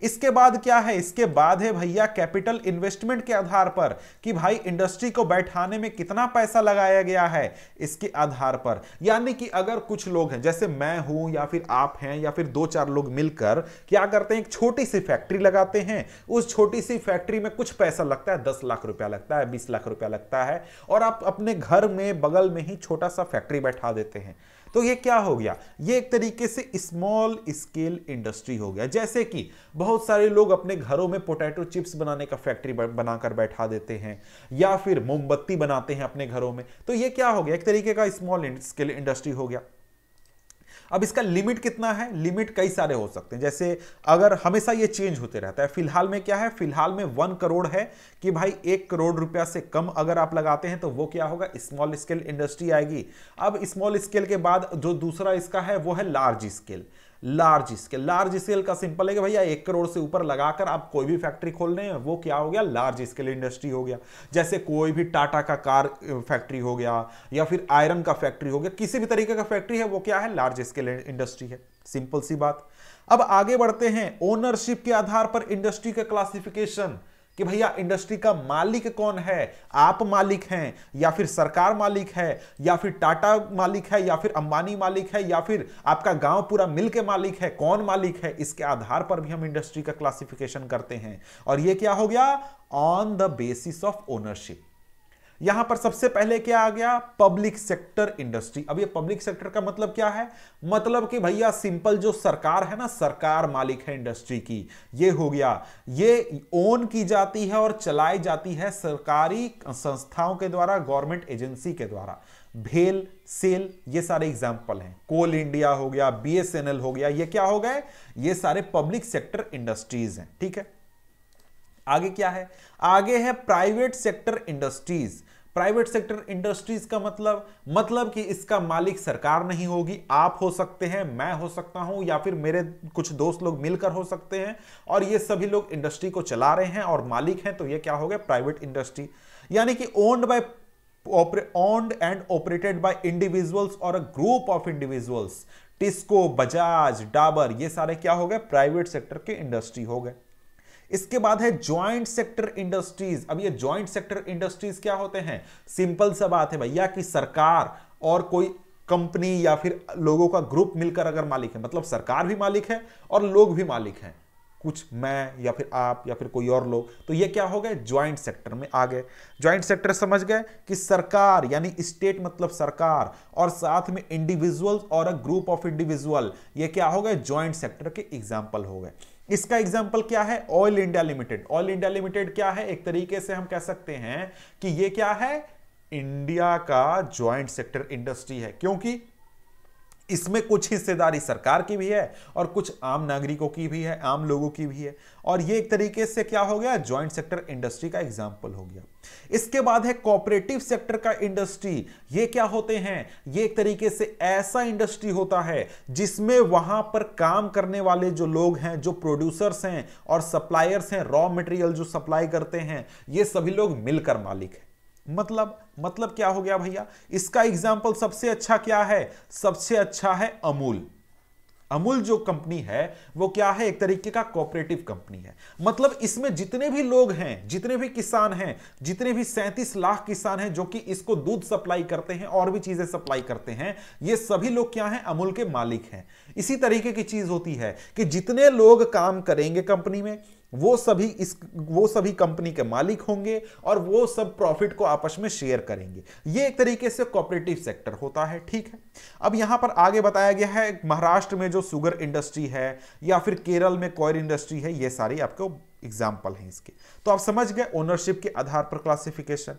इसके बाद क्या है इसके बाद है भैया कैपिटल इन्वेस्टमेंट के आधार पर कि भाई इंडस्ट्री को बैठाने में कितना पैसा लगाया गया है इसके आधार पर यानी कि अगर कुछ लोग हैं जैसे मैं हूं या फिर आप हैं या फिर दो चार लोग मिलकर क्या करते हैं एक छोटी सी फैक्ट्री लगाते हैं उस छोटी सी फैक्ट्री में कुछ पैसा लगता है दस लाख रुपया लगता है बीस लाख रुपया लगता है और आप अपने घर में बगल में ही छोटा सा फैक्ट्री बैठा देते हैं तो ये क्या हो गया ये एक तरीके से स्मॉल स्केल इंडस्ट्री हो गया जैसे कि बहुत सारे लोग अपने घरों में पोटैटो चिप्स बनाने का फैक्ट्री बनाकर बैठा देते हैं या फिर मोमबत्ती बनाते हैं अपने घरों में तो ये क्या हो गया एक तरीके का स्मॉल स्केल इंडस्ट्री हो गया अब इसका लिमिट कितना है लिमिट कई सारे हो सकते हैं जैसे अगर हमेशा ये चेंज होते रहता है फिलहाल में क्या है फिलहाल में वन करोड़ है कि भाई एक करोड़ रुपया से कम अगर आप लगाते हैं तो वो क्या होगा स्मॉल स्केल इंडस्ट्री आएगी अब स्मॉल स्केल के बाद जो दूसरा इसका है वो है large scale large scale large scale का सिंपल है कि भैया एक करोड़ से ऊपर लगाकर आप कोई भी फैक्ट्री खोल रहे हैं वो क्या हो गया लार्ज स्केल इंडस्ट्री हो गया जैसे कोई भी टाटा का कार फैक्ट्री हो गया या फिर आयरन का फैक्ट्री हो गया किसी भी तरीके का फैक्ट्री है वो क्या है लार्ज स्केल इंडस्ट्री है सिंपल सी बात अब आगे बढ़ते हैं ओनरशिप के आधार पर इंडस्ट्री का क्लासिफिकेशन कि भैया इंडस्ट्री का मालिक कौन है आप मालिक हैं या फिर सरकार मालिक है या फिर टाटा मालिक है या फिर अंबानी मालिक है या फिर आपका गांव पूरा मिल के मालिक है कौन मालिक है इसके आधार पर भी हम इंडस्ट्री का क्लासिफिकेशन करते हैं और यह क्या हो गया on the basis of ownership यहां पर सबसे पहले क्या आ गया पब्लिक सेक्टर इंडस्ट्री अब ये पब्लिक सेक्टर का मतलब क्या है मतलब कि भैया सिंपल जो सरकार है ना सरकार मालिक है इंडस्ट्री की ये हो गया ये ओन की जाती है और चलाई जाती है सरकारी संस्थाओं के द्वारा गवर्नमेंट एजेंसी के द्वारा भेल सेल ये सारे एग्जाम्पल हैं कोल इंडिया हो गया बीएसएनएल हो गया ये क्या हो गए ये सारे पब्लिक सेक्टर इंडस्ट्रीज हैं ठीक है आगे क्या है आगे है private sector industries private sector industries का मतलब मतलब कि इसका मालिक सरकार नहीं होगी आप हो सकते हैं मैं हो सकता हूं या फिर मेरे कुछ दोस्त लोग मिलकर हो सकते हैं और ये सभी लोग इंडस्ट्री को चला रहे हैं और मालिक हैं तो ये क्या हो गया प्राइवेट इंडस्ट्री यानी कि owned by owned and operated by individuals और a group of individuals TISCO Bajaj Dabur ये सारे क्या हो गए प्राइवेट सेक्टर के इंडस्ट्री हो गए इसके बाद है ज्वाइंट सेक्टर इंडस्ट्रीज अब ये ज्वाइंट सेक्टर इंडस्ट्रीज क्या होते हैं सिंपल सा बात है भैया कि सरकार और कोई कंपनी या फिर लोगों का ग्रुप मिलकर अगर मालिक है मतलब सरकार भी मालिक है और लोग भी मालिक हैं कुछ मैं या फिर आप या फिर कोई और लोग तो ये क्या हो गए ज्वाइंट सेक्टर में आ गए ज्वाइंट सेक्टर समझ गए कि सरकार यानी स्टेट मतलब सरकार और साथ में इंडिविजुअल्स और अ ग्रुप ऑफ इंडिविजुअल ये क्या हो गए ज्वाइंट सेक्टर के एग्जाम्पल हो गए इसका एग्जाम्पल क्या है Oil India Limited Oil India Limited क्या है एक तरीके से हम कह सकते हैं कि ये क्या है इंडिया का ज्वाइंट सेक्टर इंडस्ट्री है क्योंकि इसमें कुछ हिस्सेदारी सरकार की भी है और कुछ आम नागरिकों की भी है आम लोगों की भी है और ये एक तरीके से क्या हो गया ज्वाइंट सेक्टर इंडस्ट्री का एग्जाम्पल हो गया इसके बाद है कॉपरेटिव सेक्टर का इंडस्ट्री ये क्या होते हैं ये एक तरीके से ऐसा इंडस्ट्री होता है जिसमें वहां पर काम करने वाले जो लोग हैं जो प्रोड्यूसर्स हैं और सप्लायर्स हैं रॉ मटेरियल जो सप्लाई करते हैं ये सभी लोग मिलकर मालिक हैं मतलब मतलब क्या हो गया भैया इसका एग्जाम्पल सबसे अच्छा क्या है सबसे अच्छा है अमूल अमूल जो कंपनी है वो क्या है एक तरीके का कोऑपरेटिव कंपनी है मतलब इसमें जितने भी लोग हैं जितने भी किसान हैं जितने भी सैंतीस लाख किसान हैं जो कि इसको दूध सप्लाई करते हैं और भी चीजें सप्लाई करते हैं ये सभी लोग क्या हैं अमूल के मालिक हैं इसी तरीके की चीज होती है कि जितने लोग काम करेंगे कंपनी में वो सभी इस वो सभी कंपनी के मालिक होंगे और वो सब प्रॉफिट को आपस में शेयर करेंगे ये एक तरीके से कॉपरेटिव सेक्टर होता है ठीक है अब यहां पर आगे बताया गया है महाराष्ट्र में जो सुगर इंडस्ट्री है या फिर केरल में कॉयर इंडस्ट्री है ये सारी आपको एग्जाम्पल हैं इसके तो आप समझ गए ओनरशिप के आधार पर क्लासिफिकेशन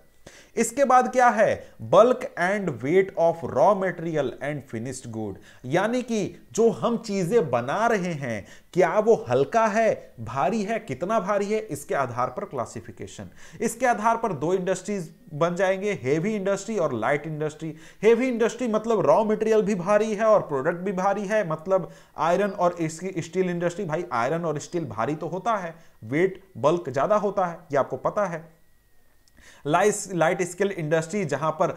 इसके बाद क्या है bulk and weight of raw material and finished good यानी कि जो हम चीजें बना रहे हैं क्या वो हल्का है भारी है कितना भारी है इसके आधार पर क्लासिफिकेशन इसके आधार पर दो इंडस्ट्रीज बन जाएंगे हेवी इंडस्ट्री और लाइट इंडस्ट्री हेवी इंडस्ट्री मतलब रॉ मटेरियल भी भारी है और प्रोडक्ट भी भारी है मतलब आयरन और स्टील इंडस्ट्री भाई आयरन और स्टील भारी तो होता है वेट बल्क ज्यादा होता है ये आपको पता है लाइट स्किल इंडस्ट्री जहां पर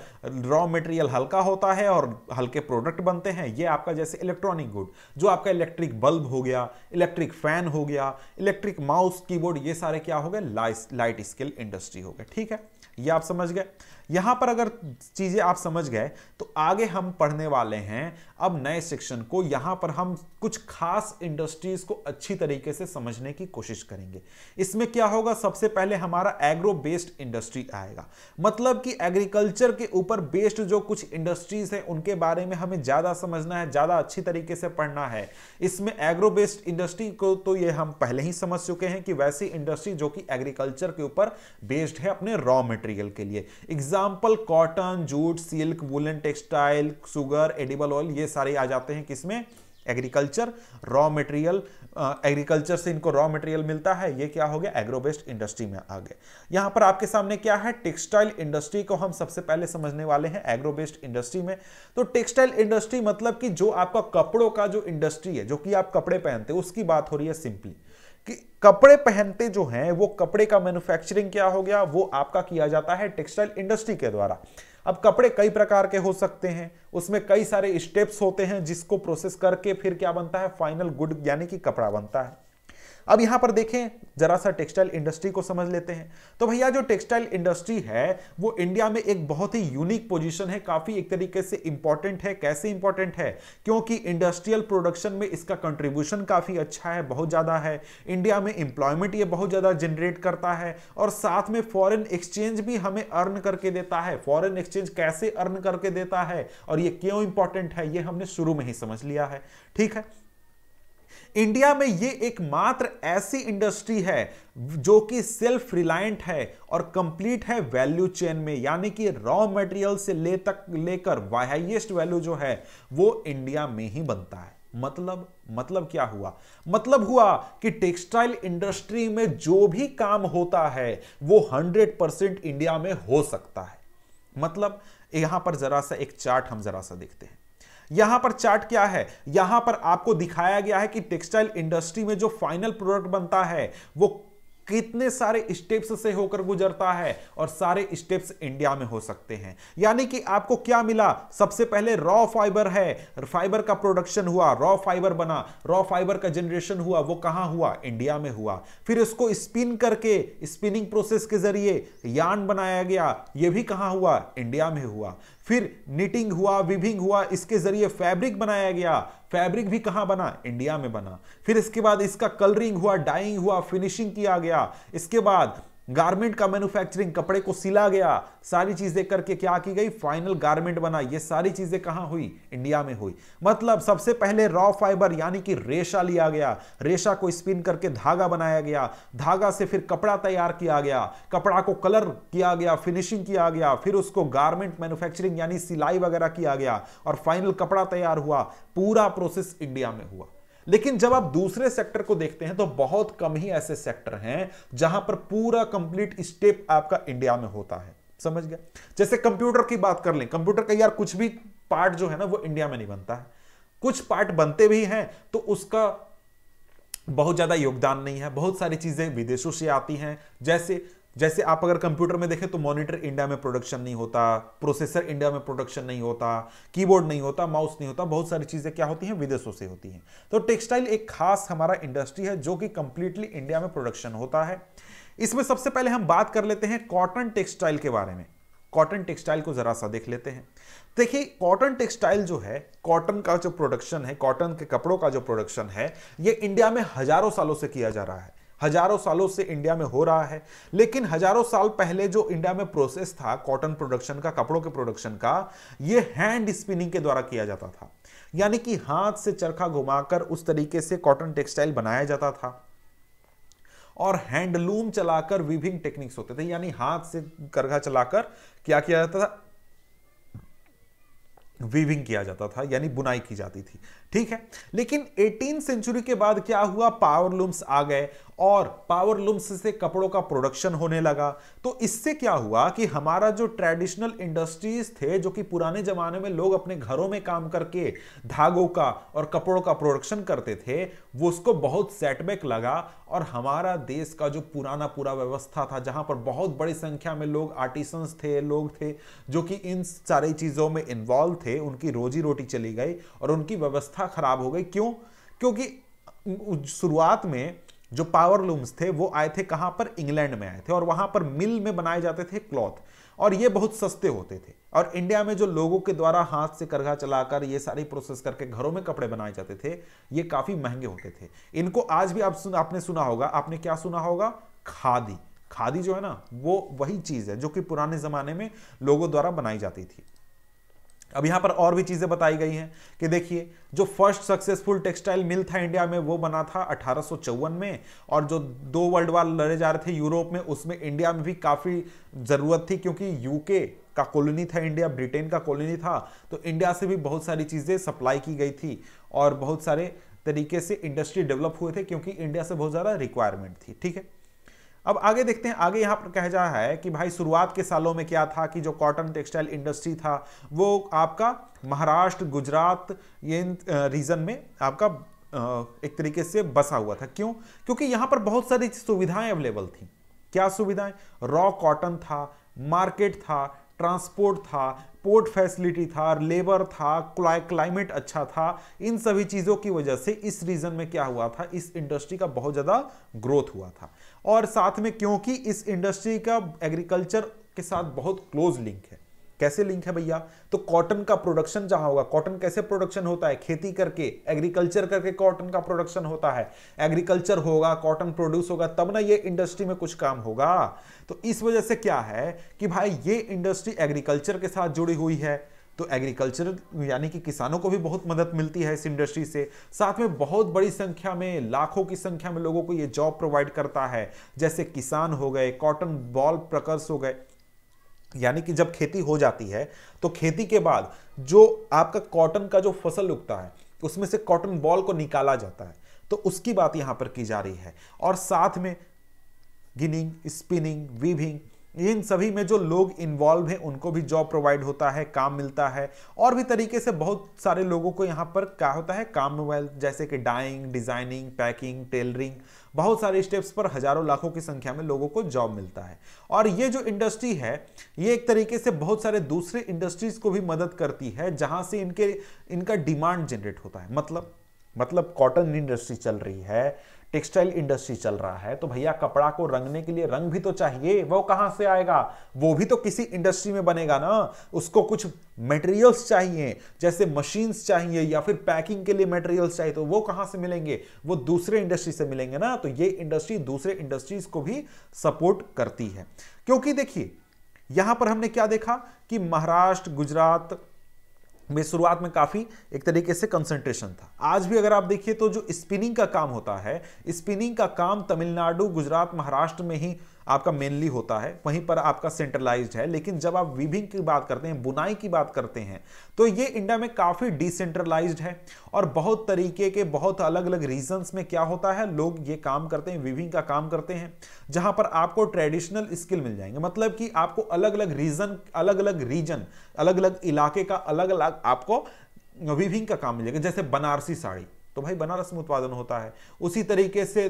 रॉ मटेरियल हल्का होता है और हल्के प्रोडक्ट बनते हैं ये आपका जैसे इलेक्ट्रॉनिक गुड जो आपका इलेक्ट्रिक बल्ब हो गया इलेक्ट्रिक फैन हो गया इलेक्ट्रिक माउस कीबोर्ड ये सारे क्या हो गए लाइट स्किल इंडस्ट्री हो गए ठीक है ये आप समझ गए यहां पर अगर चीज़ें आप समझ गए तो आगे हम पढ़ने वाले हैं अब नए सेक्शन को यहां पर हम कुछ खास इंडस्ट्रीज़ को अच्छी तरीके से समझने की कोशिश करेंगे इसमें क्या होगा सबसे पहले हमारा एग्रो बेस्ड इंडस्ट्री आएगा मतलब कि एग्रीकल्चर के ऊपर बेस्ड जो कुछ इंडस्ट्रीज़ हैं उनके बारे में हमें ज़्यादा समझना है ज़्यादा अच्छी तरीके से पढ़ना है इसमें एग्रो बेस्ड इंडस्ट्री को तो ये हम पहले ही समझ चुके हैं कि वैसी इंडस्ट्री जो कि एग्रीकल्चर के ऊपर बेस्ड है अपने रॉ मटेरियल के लिए exam example cotton jute silk woollen textile sugar edible oil ये सारे आ जाते हैं किसमें एग्रीकल्चर रॉ मटेरियल एग्रीकल्चर से इनको रॉ मटेरियल मिलता है ये क्या हो गया एग्रोबेस्ड इंडस्ट्री में आ गए यहां पर आपके सामने क्या है टेक्सटाइल इंडस्ट्री को हम सबसे पहले समझने वाले हैं एग्रोबेस्ड इंडस्ट्री में तो टेक्सटाइल इंडस्ट्री मतलब कि जो आपका कपड़ों का जो इंडस्ट्री है जो कि आप कपड़े पहनते हैं उसकी बात हो रही है सिंपली कि कपड़े पहनते जो हैं वो कपड़े का मैन्युफैक्चरिंग क्या हो गया वो आपका किया जाता है टेक्सटाइल इंडस्ट्री के द्वारा अब कपड़े कई प्रकार के हो सकते हैं उसमें कई सारे स्टेप्स होते हैं जिसको प्रोसेस करके फिर क्या बनता है फाइनल गुड यानी कि कपड़ा बनता है अब यहां पर देखें जरा सा टेक्सटाइल इंडस्ट्री को समझ लेते हैं तो भैया जो टेक्सटाइल इंडस्ट्री है वो इंडिया में एक बहुत ही यूनिक पोजीशन है काफी एक तरीके से इंपॉर्टेंट है कैसे इंपॉर्टेंट है क्योंकि इंडस्ट्रियल प्रोडक्शन में इसका कंट्रीब्यूशन काफी अच्छा है बहुत ज्यादा है इंडिया में इंप्लॉयमेंट ये बहुत ज्यादा जनरेट करता है और साथ में फॉरन एक्सचेंज भी हमें अर्न करके देता है फॉरन एक्सचेंज कैसे अर्न करके देता है और ये क्यों इंपॉर्टेंट है ये हमने शुरू में ही समझ लिया है ठीक है इंडिया में ये एकमात्र ऐसी इंडस्ट्री है जो कि सेल्फ रिलायंट है और कंप्लीट है वैल्यू चेन में यानी कि रॉ मटेरियल से ले तक लेकर हाइएस्ट वैल्यू जो है वो इंडिया में ही बनता है मतलब मतलब क्या हुआ मतलब हुआ कि टेक्सटाइल इंडस्ट्री में जो भी काम होता है वो 100 परसेंट इंडिया में हो सकता है मतलब यहां पर जरा सा एक चार्ट हम जरा सा देखते हैं यहां पर चार्ट क्या है यहां पर आपको दिखाया गया है कि टेक्सटाइल इंडस्ट्री में जो फाइनल प्रोडक्ट बनता है वो कितने सारे स्टेप्स से होकर गुजरता है और सारे स्टेप्स इंडिया में हो सकते हैं यानी कि आपको क्या मिला सबसे पहले रॉ फाइबर है फाइबर का प्रोडक्शन हुआ रॉ फाइबर बना रॉ फाइबर का जनरेशन हुआ वो कहां हुआ इंडिया में हुआ फिर इसको स्पिन करके स्पिनिंग प्रोसेस के जरिए यान बनाया गया ये भी कहां हुआ इंडिया में हुआ फिर निटिंग हुआ विभिंग हुआ इसके जरिए फैब्रिक बनाया गया फैब्रिक भी कहां बना इंडिया में बना फिर इसके बाद इसका कलरिंग हुआ डाइंग हुआ फिनिशिंग किया गया इसके बाद गारमेंट का मैन्युफैक्चरिंग कपड़े को सिला गया सारी चीजें करके क्या की गई फाइनल गारमेंट बना ये सारी चीजें कहां हुई इंडिया में हुई मतलब सबसे पहले रॉ फाइबर यानी कि रेशा लिया गया रेशा को स्पिन करके धागा बनाया गया धागा से फिर कपड़ा तैयार किया गया कपड़ा को कलर किया गया फिनिशिंग किया गया फिर उसको गारमेंट मैन्युफैक्चरिंग यानी सिलाई वगैरह किया गया और फाइनल कपड़ा तैयार हुआ पूरा प्रोसेस इंडिया में हुआ लेकिन जब आप दूसरे सेक्टर को देखते हैं तो बहुत कम ही ऐसे सेक्टर हैं जहां पर पूरा कंप्लीट स्टेप आपका इंडिया में होता है समझ गया जैसे कंप्यूटर की बात कर लें कंप्यूटर का यार कुछ भी पार्ट जो है ना वो इंडिया में नहीं बनता है कुछ पार्ट बनते भी हैं तो उसका बहुत ज़्यादा योगदान नहीं है बहुत सारी चीज़ें विदेशों से आती हैं जैसे जैसे आप अगर कंप्यूटर में देखें तो मॉनिटर इंडिया में प्रोडक्शन नहीं होता प्रोसेसर इंडिया में प्रोडक्शन नहीं होता कीबोर्ड नहीं होता माउस नहीं होता बहुत सारी चीज़ें क्या होती हैं विदेशों से होती हैं तो टेक्सटाइल एक खास हमारा इंडस्ट्री है जो कि कंप्लीटली इंडिया में प्रोडक्शन होता है इसमें सबसे पहले हम बात कर लेते हैं कॉटन टेक्सटाइल के बारे में कॉटन टेक्सटाइल को ज़रा सा देख लेते हैं देखिए कॉटन टेक्सटाइल जो है कॉटन का जो प्रोडक्शन है कॉटन के कपड़ों का जो प्रोडक्शन है ये इंडिया में हजारों सालों से किया जा रहा है हजारों सालों से इंडिया में हो रहा है लेकिन हजारों साल पहले जो इंडिया में प्रोसेस था कॉटन प्रोडक्शन का कपड़ों के प्रोडक्शन का यह हैंड स्पिनिंग के द्वारा किया जाता था यानी कि हाथ से चरखा घुमाकर उस तरीके से कॉटन टेक्सटाइल बनाया जाता था और हैंडलूम चलाकर विभिन्न टेक्निक्स होते थे यानी हाथ से करघा चलाकर क्या किया जाता था विविंग किया जाता था यानी बुनाई की जाती थी ठीक है लेकिन एटीन सेंचुरी के बाद क्या हुआ पावर लूम्स आ गए और पावर लूम्स से कपड़ों का प्रोडक्शन होने लगा तो इससे क्या हुआ कि हमारा जो ट्रेडिशनल इंडस्ट्रीज थे जो कि पुराने जमाने में लोग अपने घरों में काम करके धागों का और कपड़ों का प्रोडक्शन करते थे वो उसको बहुत सेटबैक लगा और हमारा देश का जो पुराना पूरा व्यवस्था था जहां पर बहुत बड़ी संख्या में लोग आर्टिसंस थे लोग थे जो कि इन सारी चीजों में इन्वॉल्व थे उनकी रोजी रोटी चली गई और उनकी व्यवस्था व्यवस्था खराब हो गई क्यों क्योंकि शुरुआत में जो पावर लूम्स थे वो आए थे कहां पर इंग्लैंड में आए थे और वहां पर मिल में बनाए जाते थे क्लॉथ और ये बहुत सस्ते होते थे और इंडिया में जो लोगों के द्वारा हाथ से करघा चलाकर ये सारी प्रोसेस करके घरों में कपड़े बनाए जाते थे ये काफ़ी महंगे होते थे इनको आज भी आप सुन आपने सुना होगा आपने क्या सुना होगा खादी खादी जो है ना वो वही चीज़ है जो कि पुराने ज़माने में लोगों द्वारा बनाई जाती थी अब यहाँ पर और भी चीज़ें बताई गई हैं कि देखिए जो फर्स्ट सक्सेसफुल टेक्सटाइल मिल था इंडिया में वो बना था अठारह में और जो दो वर्ल्ड वार लड़े जा रहे थे यूरोप में उसमें इंडिया में भी काफ़ी ज़रूरत थी क्योंकि यूके का कॉलोनी था इंडिया ब्रिटेन का कॉलोनी था तो इंडिया से भी बहुत सारी चीज़ें सप्लाई की गई थी और बहुत सारे तरीके से इंडस्ट्री डेवलप हुए थे क्योंकि इंडिया से बहुत ज़्यादा रिक्वायरमेंट थी ठीक है अब आगे देखते हैं आगे यहाँ पर कह जा है कि भाई शुरुआत के सालों में क्या था कि जो कॉटन टेक्सटाइल इंडस्ट्री था वो आपका महाराष्ट्र गुजरात ये रीजन में आपका एक तरीके से बसा हुआ था क्यों क्योंकि यहाँ पर बहुत सारी सुविधाएं अवेलेबल थी क्या सुविधाएं रॉ कॉटन था मार्केट था ट्रांसपोर्ट था पोर्ट फैसिलिटी था लेबर था क्लाइमेट अच्छा था इन सभी चीज़ों की वजह से इस रीजन में क्या हुआ था इस इंडस्ट्री का बहुत ज़्यादा ग्रोथ हुआ था और साथ में क्योंकि इस इंडस्ट्री का एग्रीकल्चर के साथ बहुत क्लोज लिंक है कैसे लिंक है भैया तो कॉटन का प्रोडक्शन जहां होगा कॉटन कैसे प्रोडक्शन होता है खेती करके एग्रीकल्चर करके कॉटन का प्रोडक्शन होता है एग्रीकल्चर होगा कॉटन प्रोड्यूस होगा तब ना ये इंडस्ट्री में कुछ काम होगा तो इस वजह से क्या है कि भाई ये इंडस्ट्री एग्रीकल्चर के साथ जुड़ी हुई है तो एग्रीकल्चर यानी कि किसानों को भी बहुत मदद मिलती है इस इंडस्ट्री से साथ में बहुत बड़ी संख्या में लाखों की संख्या में लोगों को ये जॉब प्रोवाइड करता है जैसे किसान हो गए कॉटन बॉल प्रकर्स हो गए यानी कि जब खेती हो जाती है तो खेती के बाद जो आपका कॉटन का जो फसल उगता है उसमें से कॉटन बॉल को निकाला जाता है तो उसकी बात यहाँ पर की जा रही है और साथ में गिनिंग स्पिनिंग वीविंग इन सभी में जो लोग इन्वॉल्व हैं उनको भी जॉब प्रोवाइड होता है काम मिलता है और भी तरीके से बहुत सारे लोगों को यहाँ पर क्या होता है काम मोबाइल जैसे कि डाइंग डिज़ाइनिंग पैकिंग टेलरिंग बहुत सारे स्टेप्स पर हज़ारों लाखों की संख्या में लोगों को जॉब मिलता है और ये जो इंडस्ट्री है ये एक तरीके से बहुत सारे दूसरे इंडस्ट्रीज़ को भी मदद करती है जहाँ से इनके इनका डिमांड जनरेट होता है मतलब मतलब कॉटन इंडस्ट्री चल रही है टेक्सटाइल इंडस्ट्री चल रहा है तो भैया कपड़ा को रंगने के लिए रंग भी तो चाहिए वो कहां से आएगा वो भी तो किसी इंडस्ट्री में बनेगा ना उसको कुछ मटेरियल्स चाहिए जैसे मशीन्स चाहिए या फिर पैकिंग के लिए मटेरियल्स चाहिए तो वो कहां से मिलेंगे वो दूसरे इंडस्ट्री से मिलेंगे ना तो ये इंडस्ट्री दूसरे इंडस्ट्रीज को भी सपोर्ट करती है क्योंकि देखिए यहां पर हमने क्या देखा कि महाराष्ट्र गुजरात में शुरुआत में काफ़ी एक तरीके से कंसंट्रेशन था आज भी अगर आप देखिए तो जो स्पिनिंग का काम होता है स्पिनिंग का काम तमिलनाडु गुजरात महाराष्ट्र में ही आपका मेनली होता है वहीं पर आपका सेंट्रलाइज्ड है लेकिन जब आप वीविंग की बात करते हैं बुनाई की बात करते हैं तो ये इंडिया में काफ़ी डिसेंट्रलाइज्ड है और बहुत तरीके के बहुत अलग अलग रीजन में क्या होता है लोग ये काम करते हैं वीविंग का काम करते हैं जहां पर आपको ट्रेडिशनल स्किल मिल जाएंगे मतलब कि आपको अलग अलग रीजन अलग अलग रीजन अलग अलग इलाके का अलग अलग आपको विविंग का काम मिलेगा जैसे बनारसी साड़ी तो भाई बनारस में उत्पादन होता है उसी तरीके से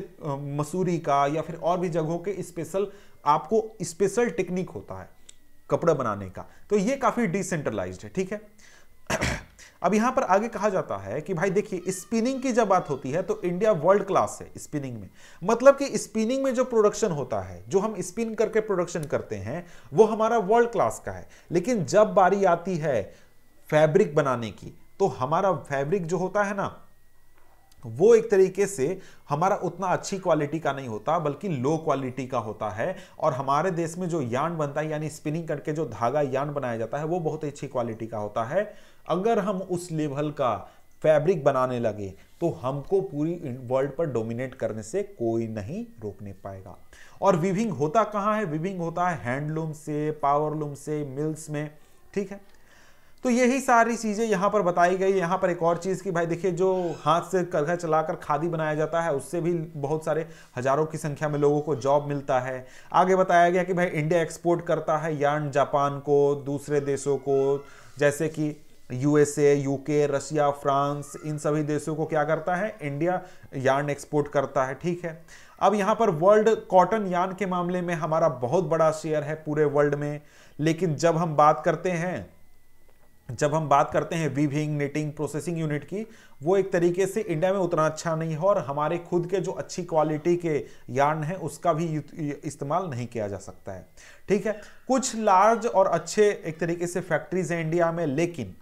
मसूरी का या फिर और भी जगहों के स्पेशल आपको स्पेशल टेक्निक होता है कपड़ा बनाने का तो ये काफ़ी डिसेंट्रलाइज है ठीक है अब यहां पर आगे कहा जाता है कि भाई देखिए स्पिनिंग की जब बात होती है तो इंडिया वर्ल्ड क्लास है स्पिनिंग में मतलब कि स्पिनिंग में जो प्रोडक्शन होता है जो हम स्पिन करके प्रोडक्शन करते हैं वो हमारा वर्ल्ड क्लास का है लेकिन जब बारी आती है फैब्रिक बनाने की तो हमारा फैब्रिक जो होता है ना तो वो एक तरीके से हमारा उतना अच्छी क्वालिटी का नहीं होता बल्कि लो क्वालिटी का होता है और हमारे देश में जो यार्न बनता है यानी स्पिनिंग करके जो धागा यार्न बनाया जाता है वो बहुत अच्छी क्वालिटी का होता है अगर हम उस लेवल का फैब्रिक बनाने लगे तो हमको पूरी वर्ल्ड पर डोमिनेट करने से कोई नहीं रोकने पाएगा और विविंग होता कहाँ है विविंग होता है हैंडलूम से पावरलूम से मिल्स में ठीक है तो यही सारी चीज़ें यहाँ पर बताई गई यहाँ पर एक और चीज़ की भाई देखिए जो हाथ से करघा चलाकर खादी बनाया जाता है उससे भी बहुत सारे हज़ारों की संख्या में लोगों को जॉब मिलता है आगे बताया गया कि भाई इंडिया एक्सपोर्ट करता है यार्न जापान को दूसरे देशों को जैसे कि यूएसए यूके रसिया फ्रांस इन सभी देशों को क्या करता है इंडिया यार्न एक्सपोर्ट करता है ठीक है अब यहाँ पर वर्ल्ड कॉटन यार्न के मामले में हमारा बहुत बड़ा शेयर है पूरे वर्ल्ड में लेकिन जब हम बात करते हैं जब हम बात करते हैं वीविंग नेटिंग प्रोसेसिंग यूनिट की वो एक तरीके से इंडिया में उतना अच्छा नहीं है और हमारे खुद के जो अच्छी क्वालिटी के यार्न हैं उसका भी इस्तेमाल नहीं किया जा सकता है ठीक है कुछ लार्ज और अच्छे एक तरीके से फैक्ट्रीज हैं इंडिया में लेकिन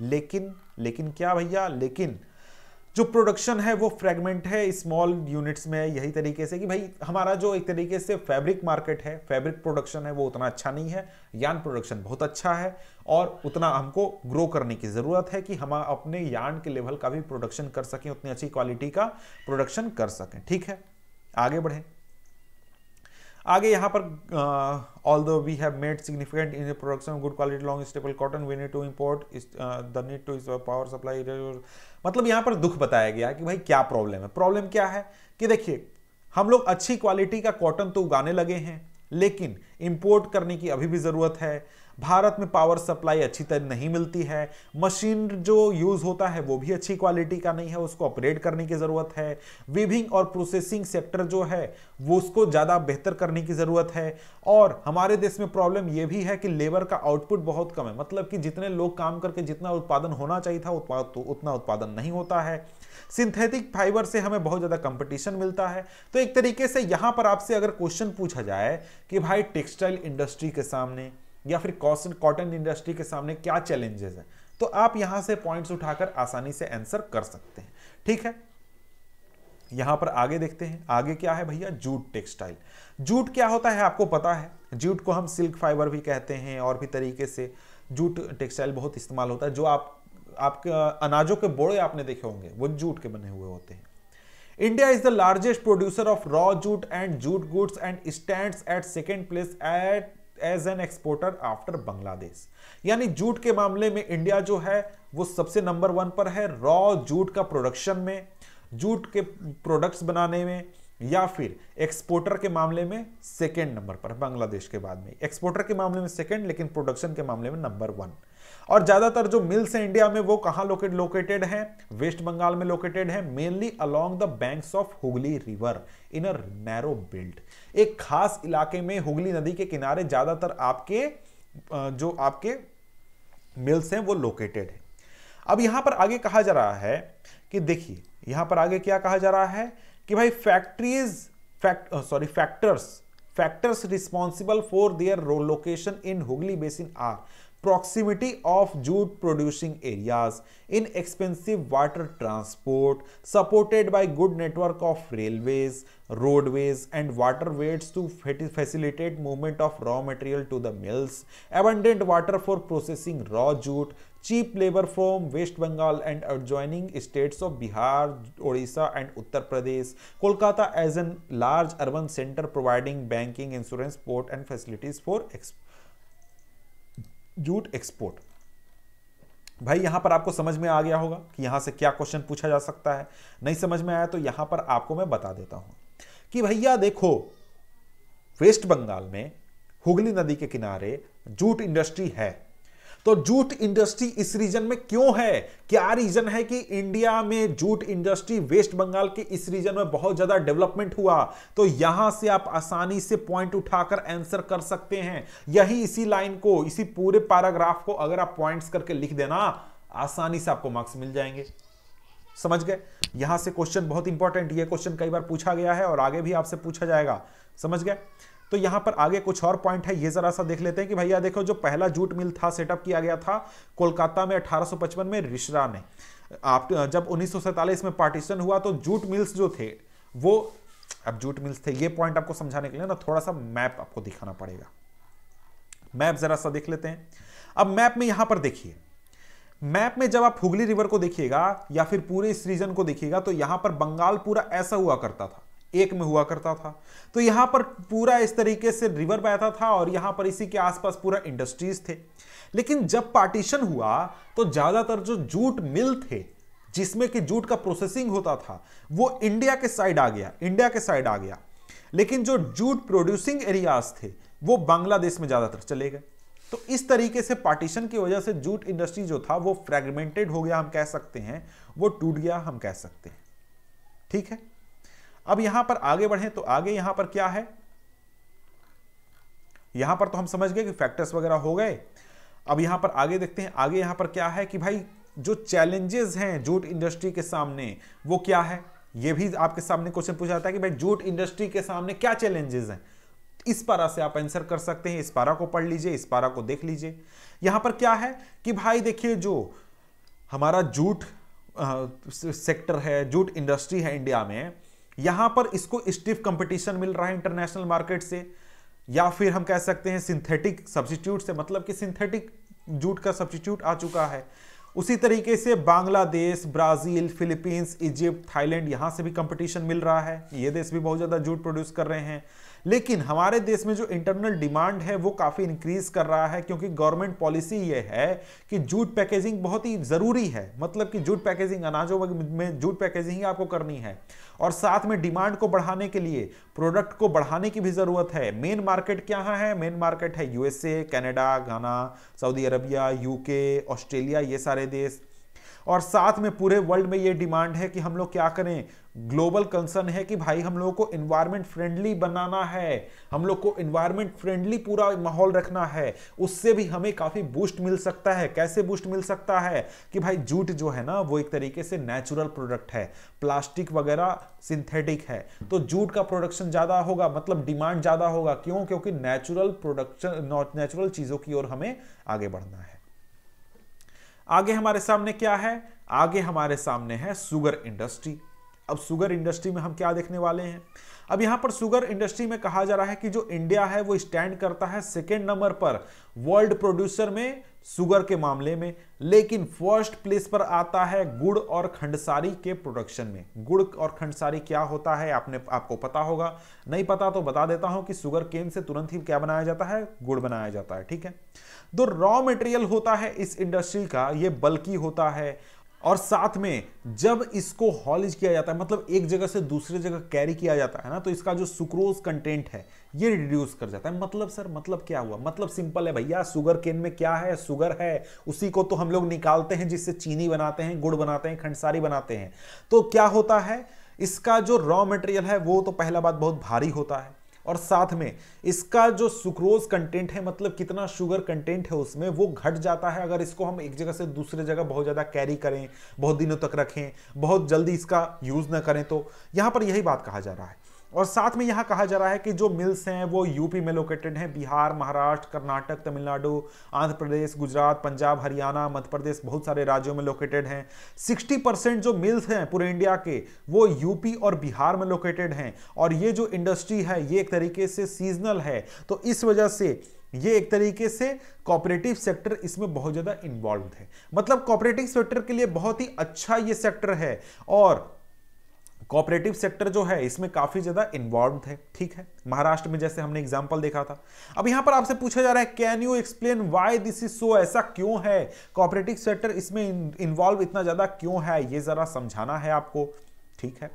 लेकिन लेकिन क्या भैया लेकिन जो प्रोडक्शन है वो फ्रेगमेंट है स्मॉल यूनिट्स में यही तरीके से कि भाई हमारा जो एक तरीके से फैब्रिक मार्केट है फैब्रिक प्रोडक्शन है वो उतना अच्छा नहीं है यान प्रोडक्शन बहुत अच्छा है और उतना हमको ग्रो करने की ज़रूरत है कि हम अपने यान के लेवल का भी प्रोडक्शन कर सकें उतनी अच्छी क्वालिटी का प्रोडक्शन कर सकें ठीक है आगे बढ़ें आगे यहाँ पर although we have made significant in production good quality long staple cotton we need to import the need to power supply मतलब यहाँ पर दुख बताया गया कि भाई क्या प्रॉब्लम है प्रॉब्लम क्या है कि देखिए हम लोग अच्छी क्वालिटी का कॉटन तो उगाने लगे हैं लेकिन इंपोर्ट करने की अभी भी ज़रूरत है भारत में पावर सप्लाई अच्छी तरह नहीं मिलती है मशीन जो यूज़ होता है वो भी अच्छी क्वालिटी का नहीं है उसको अपग्रेड करने की ज़रूरत है वीविंग और प्रोसेसिंग सेक्टर जो है वो उसको ज़्यादा बेहतर करने की ज़रूरत है और हमारे देश में प्रॉब्लम ये भी है कि लेबर का आउटपुट बहुत कम है मतलब कि जितने लोग काम करके जितना उत्पादन होना चाहिए था उत्पाद तो उतना उत्पादन नहीं होता है सिंथेटिक फाइबर से हमें बहुत ज़्यादा कंपटीशन मिलता है तो एक तरीके से यहाँ पर आपसे अगर क्वेश्चन पूछा जाए कि भाई टेक्सटाइल इंडस्ट्री के सामने या फिर कॉटन इंडस्ट्री के सामने क्या चैलेंजेस हैं तो आप यहां से पॉइंट्स उठाकर आसानी से आंसर कर सकते हैं ठीक है यहां पर आगे देखते हैं आगे क्या है भैया जूट टेक्सटाइल जूट क्या होता है आपको पता है जूट को हम सिल्क फाइबर भी कहते हैं और भी तरीके से जूट टेक्सटाइल बहुत इस्तेमाल होता है जो आप आपके अनाजों के बोड़े आपने देखे होंगे वो जूट के बने हुए होते हैं India is the largest producer of raw jute and jute goods and stand at second place at as an exporter after Bangladesh यानी जूट के मामले में इंडिया जो है वो सबसे नंबर वन पर है रॉ जूट का प्रोडक्शन में जूट के प्रोडक्ट्स बनाने में या फिर एक्सपोर्टर के मामले में सेकेंड नंबर पर बांग्लादेश के बाद में एक्सपोर्टर के मामले में सेकेंड लेकिन प्रोडक्शन के मामले में नंबर वन और ज़्यादातर जो मिल्स हैं इंडिया में वो कहाँ लोकेट लोकेटेड हैं वेस्ट बंगाल में लोकेटेड है mainly along the banks of Hooghly river in a narrow belt एक खास इलाके में हुगली नदी के किनारे ज़्यादातर आपके जो आपके मिल्स हैं वो लोकेटेड हैं अब यहां पर आगे कहा जा रहा है कि देखिए यहां पर आगे क्या कहा जा रहा है कि भाई factories fact sorry factors factors responsible for their location in Hooghly basin are proximity of jute producing areas, inexpensive water transport, supported by good network of railways, roadways and waterways to facilitate movement of raw material to the mills, abundant water for processing raw jute, cheap labor from West Bengal and adjoining states of Bihar, Odisha and Uttar Pradesh, Kolkata as a large urban center providing banking, insurance, port and facilities for export jute export भाई यहां पर आपको समझ में आ गया होगा कि यहां से क्या क्वेश्चन पूछा जा सकता है नहीं समझ में आया तो यहां पर आपको मैं बता देता हूं कि भैया देखो वेस्ट बंगाल में हुगली नदी के किनारे जूट इंडस्ट्री है तो जूट इंडस्ट्री इस रीजन में क्यों है क्या रीजन है कि इंडिया में जूट इंडस्ट्री वेस्ट बंगाल के इस रीजन में बहुत ज्यादा डेवलपमेंट हुआ तो यहां से आप आसानी से पॉइंट उठाकर आंसर कर सकते हैं यही इसी लाइन को इसी पूरे पैराग्राफ को अगर आप पॉइंट करके लिख देना आसानी से आपको मार्क्स मिल जाएंगे समझ गए यहां से क्वेश्चन बहुत इंपॉर्टेंट यह क्वेश्चन कई बार पूछा गया है और आगे भी आपसे पूछा जाएगा समझ गए तो यहां पर आगे कुछ और पॉइंट है ये जरा सा देख लेते हैं कि भैया देखो जो पहला जूट मिल था सेटअप किया गया था कोलकाता में 1855 में रिश्रा ने आप जब उन्नीस में पार्टीशन हुआ तो जूट मिल्स जो थे वो अब जूट मिल्स थे ये पॉइंट आपको समझाने के लिए ना थोड़ा सा मैप आपको दिखाना पड़ेगा मैप जरा सा देख लेते हैं अब मैप में यहां पर देखिए मैप में जब आप हुगली रिवर को देखिएगा या फिर पूरे इस रीजन को देखिएगा तो यहां पर बंगाल पूरा ऐसा हुआ करता था एक में हुआ करता था तो यहां पर पूरा इस तरीके से रिवर बहता था और यहां पर इसी के आसपास पूरा इंडस्ट्रीज थे लेकिन जब पार्टीशन हुआ तो ज़्यादातर जो जूट मिल थे जिसमें कि जूट का प्रोसेसिंग होता था वो इंडिया के साइड आ गया इंडिया के साइड आ गया लेकिन जो जूट प्रोड्यूसिंग एरियाज थे वो बांग्लादेश में ज़्यादातर चले गए तो इस तरीके से पार्टीशन की वजह से जूट इंडस्ट्री जो था वो फ्रेगमेंटेड हो गया हम कह सकते हैं वो टूट गया हम कह सकते हैं ठीक है अब यहां पर आगे बढ़े तो आगे यहां पर क्या है यहां पर तो हम समझ गए कि फैक्टर्स वगैरह हो गए अब यहां पर आगे देखते हैं आगे यहां पर क्या है कि भाई जो चैलेंजेस हैं जूट इंडस्ट्री के सामने वो क्या है ये भी आपके सामने क्वेश्चन पूछा जाता है कि भाई जूट इंडस्ट्री के सामने क्या चैलेंजेस हैं इस पारा से आप आंसर कर सकते हैं इस पारा को पढ़ लीजिए इस पारा को देख लीजिए यहां पर क्या है कि भाई देखिए जो हमारा जूट आ, सेक्टर है जूट इंडस्ट्री है इंडिया में यहां पर इसको स्टिफ कंपटीशन मिल रहा है इंटरनेशनल मार्केट से या फिर हम कह सकते हैं सिंथेटिक सब्सटीट्यूट से मतलब कि सिंथेटिक जूट का सब्सटीट्यूट आ चुका है उसी तरीके से Bangladesh Brazil Philippines Egypt Thailand यहां से भी कंपटीशन मिल रहा है ये देश भी बहुत ज़्यादा जूट प्रोड्यूस कर रहे हैं लेकिन हमारे देश में जो इंटरनल डिमांड है वो काफ़ी इंक्रीज कर रहा है क्योंकि गवर्नमेंट पॉलिसी ये है कि जूट पैकेजिंग बहुत ही ज़रूरी है मतलब कि जूट पैकेजिंग अनाजों में जूट पैकेजिंग ही आपको करनी है और साथ में डिमांड को बढ़ाने के लिए प्रोडक्ट को बढ़ाने की भी ज़रूरत है मेन मार्केट क्या है मेन मार्केट है USA Canada Ghana Saudi Arabia UK Australia ये सारे देश और साथ में पूरे वर्ल्ड में ये डिमांड है कि हम लोग क्या करें ग्लोबल कंसर्न है कि भाई हम लोगों को इन्वायरमेंट फ्रेंडली बनाना है हम लोग को इन्वायरमेंट फ्रेंडली पूरा माहौल रखना है उससे भी हमें काफ़ी बूस्ट मिल सकता है कैसे बूस्ट मिल सकता है कि भाई जूट जो है ना वो एक तरीके से नेचुरल प्रोडक्ट है प्लास्टिक वगैरह सिंथेटिक है तो जूट का प्रोडक्शन ज़्यादा होगा मतलब डिमांड ज़्यादा होगा क्यों क्योंकि नेचुरल प्रोडक्शन नेचुरल चीज़ों की ओर हमें आगे बढ़ना है आगे हमारे सामने क्या है आगे हमारे सामने है सुगर इंडस्ट्री अब शुगर इंडस्ट्री में हम क्या देखने वाले हैं अब यहाँ पर शुगर इंडस्ट्री में कहा जा रहा है कि जो इंडिया है वो स्टैंड करता है सेकेंड नंबर पर वर्ल्ड प्रोड्यूसर में शुगर के मामले में लेकिन फर्स्ट प्लेस पर आता है गुड़ और खंडसारी के प्रोडक्शन में गुड़ और खंडसारी क्या होता है आपने आपको पता होगा नहीं पता तो बता देता हूं कि शुगर केन से तुरंत ही क्या बनाया जाता है गुड़ बनाया जाता है ठीक है तो रॉ मटेरियल होता है इस इंडस्ट्री का ये बल्कि होता है और साथ में जब इसको हॉलिज किया जाता है मतलब एक जगह से दूसरे जगह कैरी किया जाता है ना तो इसका जो सुक्रोज कंटेंट है ये रिड्यूस कर जाता है मतलब सर मतलब क्या हुआ मतलब सिंपल है भैया सुगर केन में क्या है सुगर है उसी को तो हम लोग निकालते हैं जिससे चीनी बनाते हैं गुड़ बनाते हैं खंडसारी बनाते हैं तो क्या होता है इसका जो रॉ मटेरियल है वो तो पहला बात बहुत भारी होता है और साथ में इसका जो सुक्रोज कंटेंट है मतलब कितना शुगर कंटेंट है उसमें वो घट जाता है अगर इसको हम एक जगह से दूसरे जगह बहुत ज़्यादा कैरी करें बहुत दिनों तक रखें बहुत जल्दी इसका यूज़ ना करें तो यहाँ पर यही बात कहा जा रहा है और साथ में यहां कहा जा रहा है कि जो मिल्स हैं वो यूपी में लोकेटेड हैं बिहार महाराष्ट्र कर्नाटक तमिलनाडु आंध्र प्रदेश गुजरात पंजाब हरियाणा मध्य प्रदेश बहुत सारे राज्यों में लोकेटेड हैं 60 परसेंट जो मिल्स हैं पूरे इंडिया के वो यूपी और बिहार में लोकेटेड हैं और ये जो इंडस्ट्री है ये एक तरीके से सीजनल है तो इस वजह से ये एक तरीके से कॉपरेटिव सेक्टर इसमें बहुत ज़्यादा इन्वॉल्व है मतलब कॉपरेटिव सेक्टर के लिए बहुत ही अच्छा ये सेक्टर है और कॉपरेटिव सेक्टर जो है इसमें काफ़ी ज़्यादा इन्वॉल्व है ठीक है महाराष्ट्र में जैसे हमने एग्जाम्पल देखा था अब यहां पर आपसे पूछा जा रहा है can you explain why this is so ऐसा क्यों है कॉपरेटिव सेक्टर इसमें इन्वॉल्व इतना ज़्यादा क्यों है ये ज़रा समझाना है आपको ठीक है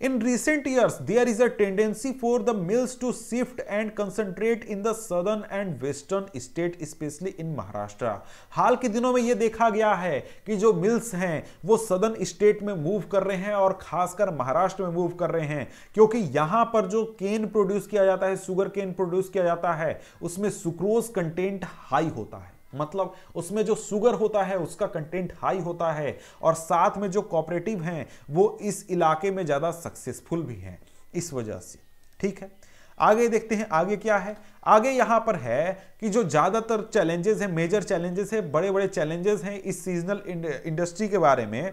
In recent years, there is a tendency for the mills to shift and concentrate in the southern and western state, especially in Maharashtra. हाल के दिनों में यह देखा गया है कि जो मिल्स हैं वो सदर्न स्टेट में मूव कर रहे हैं और खासकर महाराष्ट्र में मूव कर रहे हैं क्योंकि यहाँ पर जो केन प्रोड्यूस किया जाता है शुगर केन प्रोड्यूस किया जाता है उसमें सुक्रोज कंटेंट हाई होता है मतलब उसमें जो शुगर होता है उसका कंटेंट हाई होता है और साथ में जो कॉपरेटिव हैं वो इस इलाके में ज़्यादा सक्सेसफुल भी हैं इस वजह से ठीक है आगे देखते हैं आगे क्या है आगे यहां पर है कि जो ज़्यादातर चैलेंजेस हैं मेजर चैलेंजेस हैं बड़े बड़े चैलेंजेस हैं इस सीजनल इंडस्ट्री के बारे में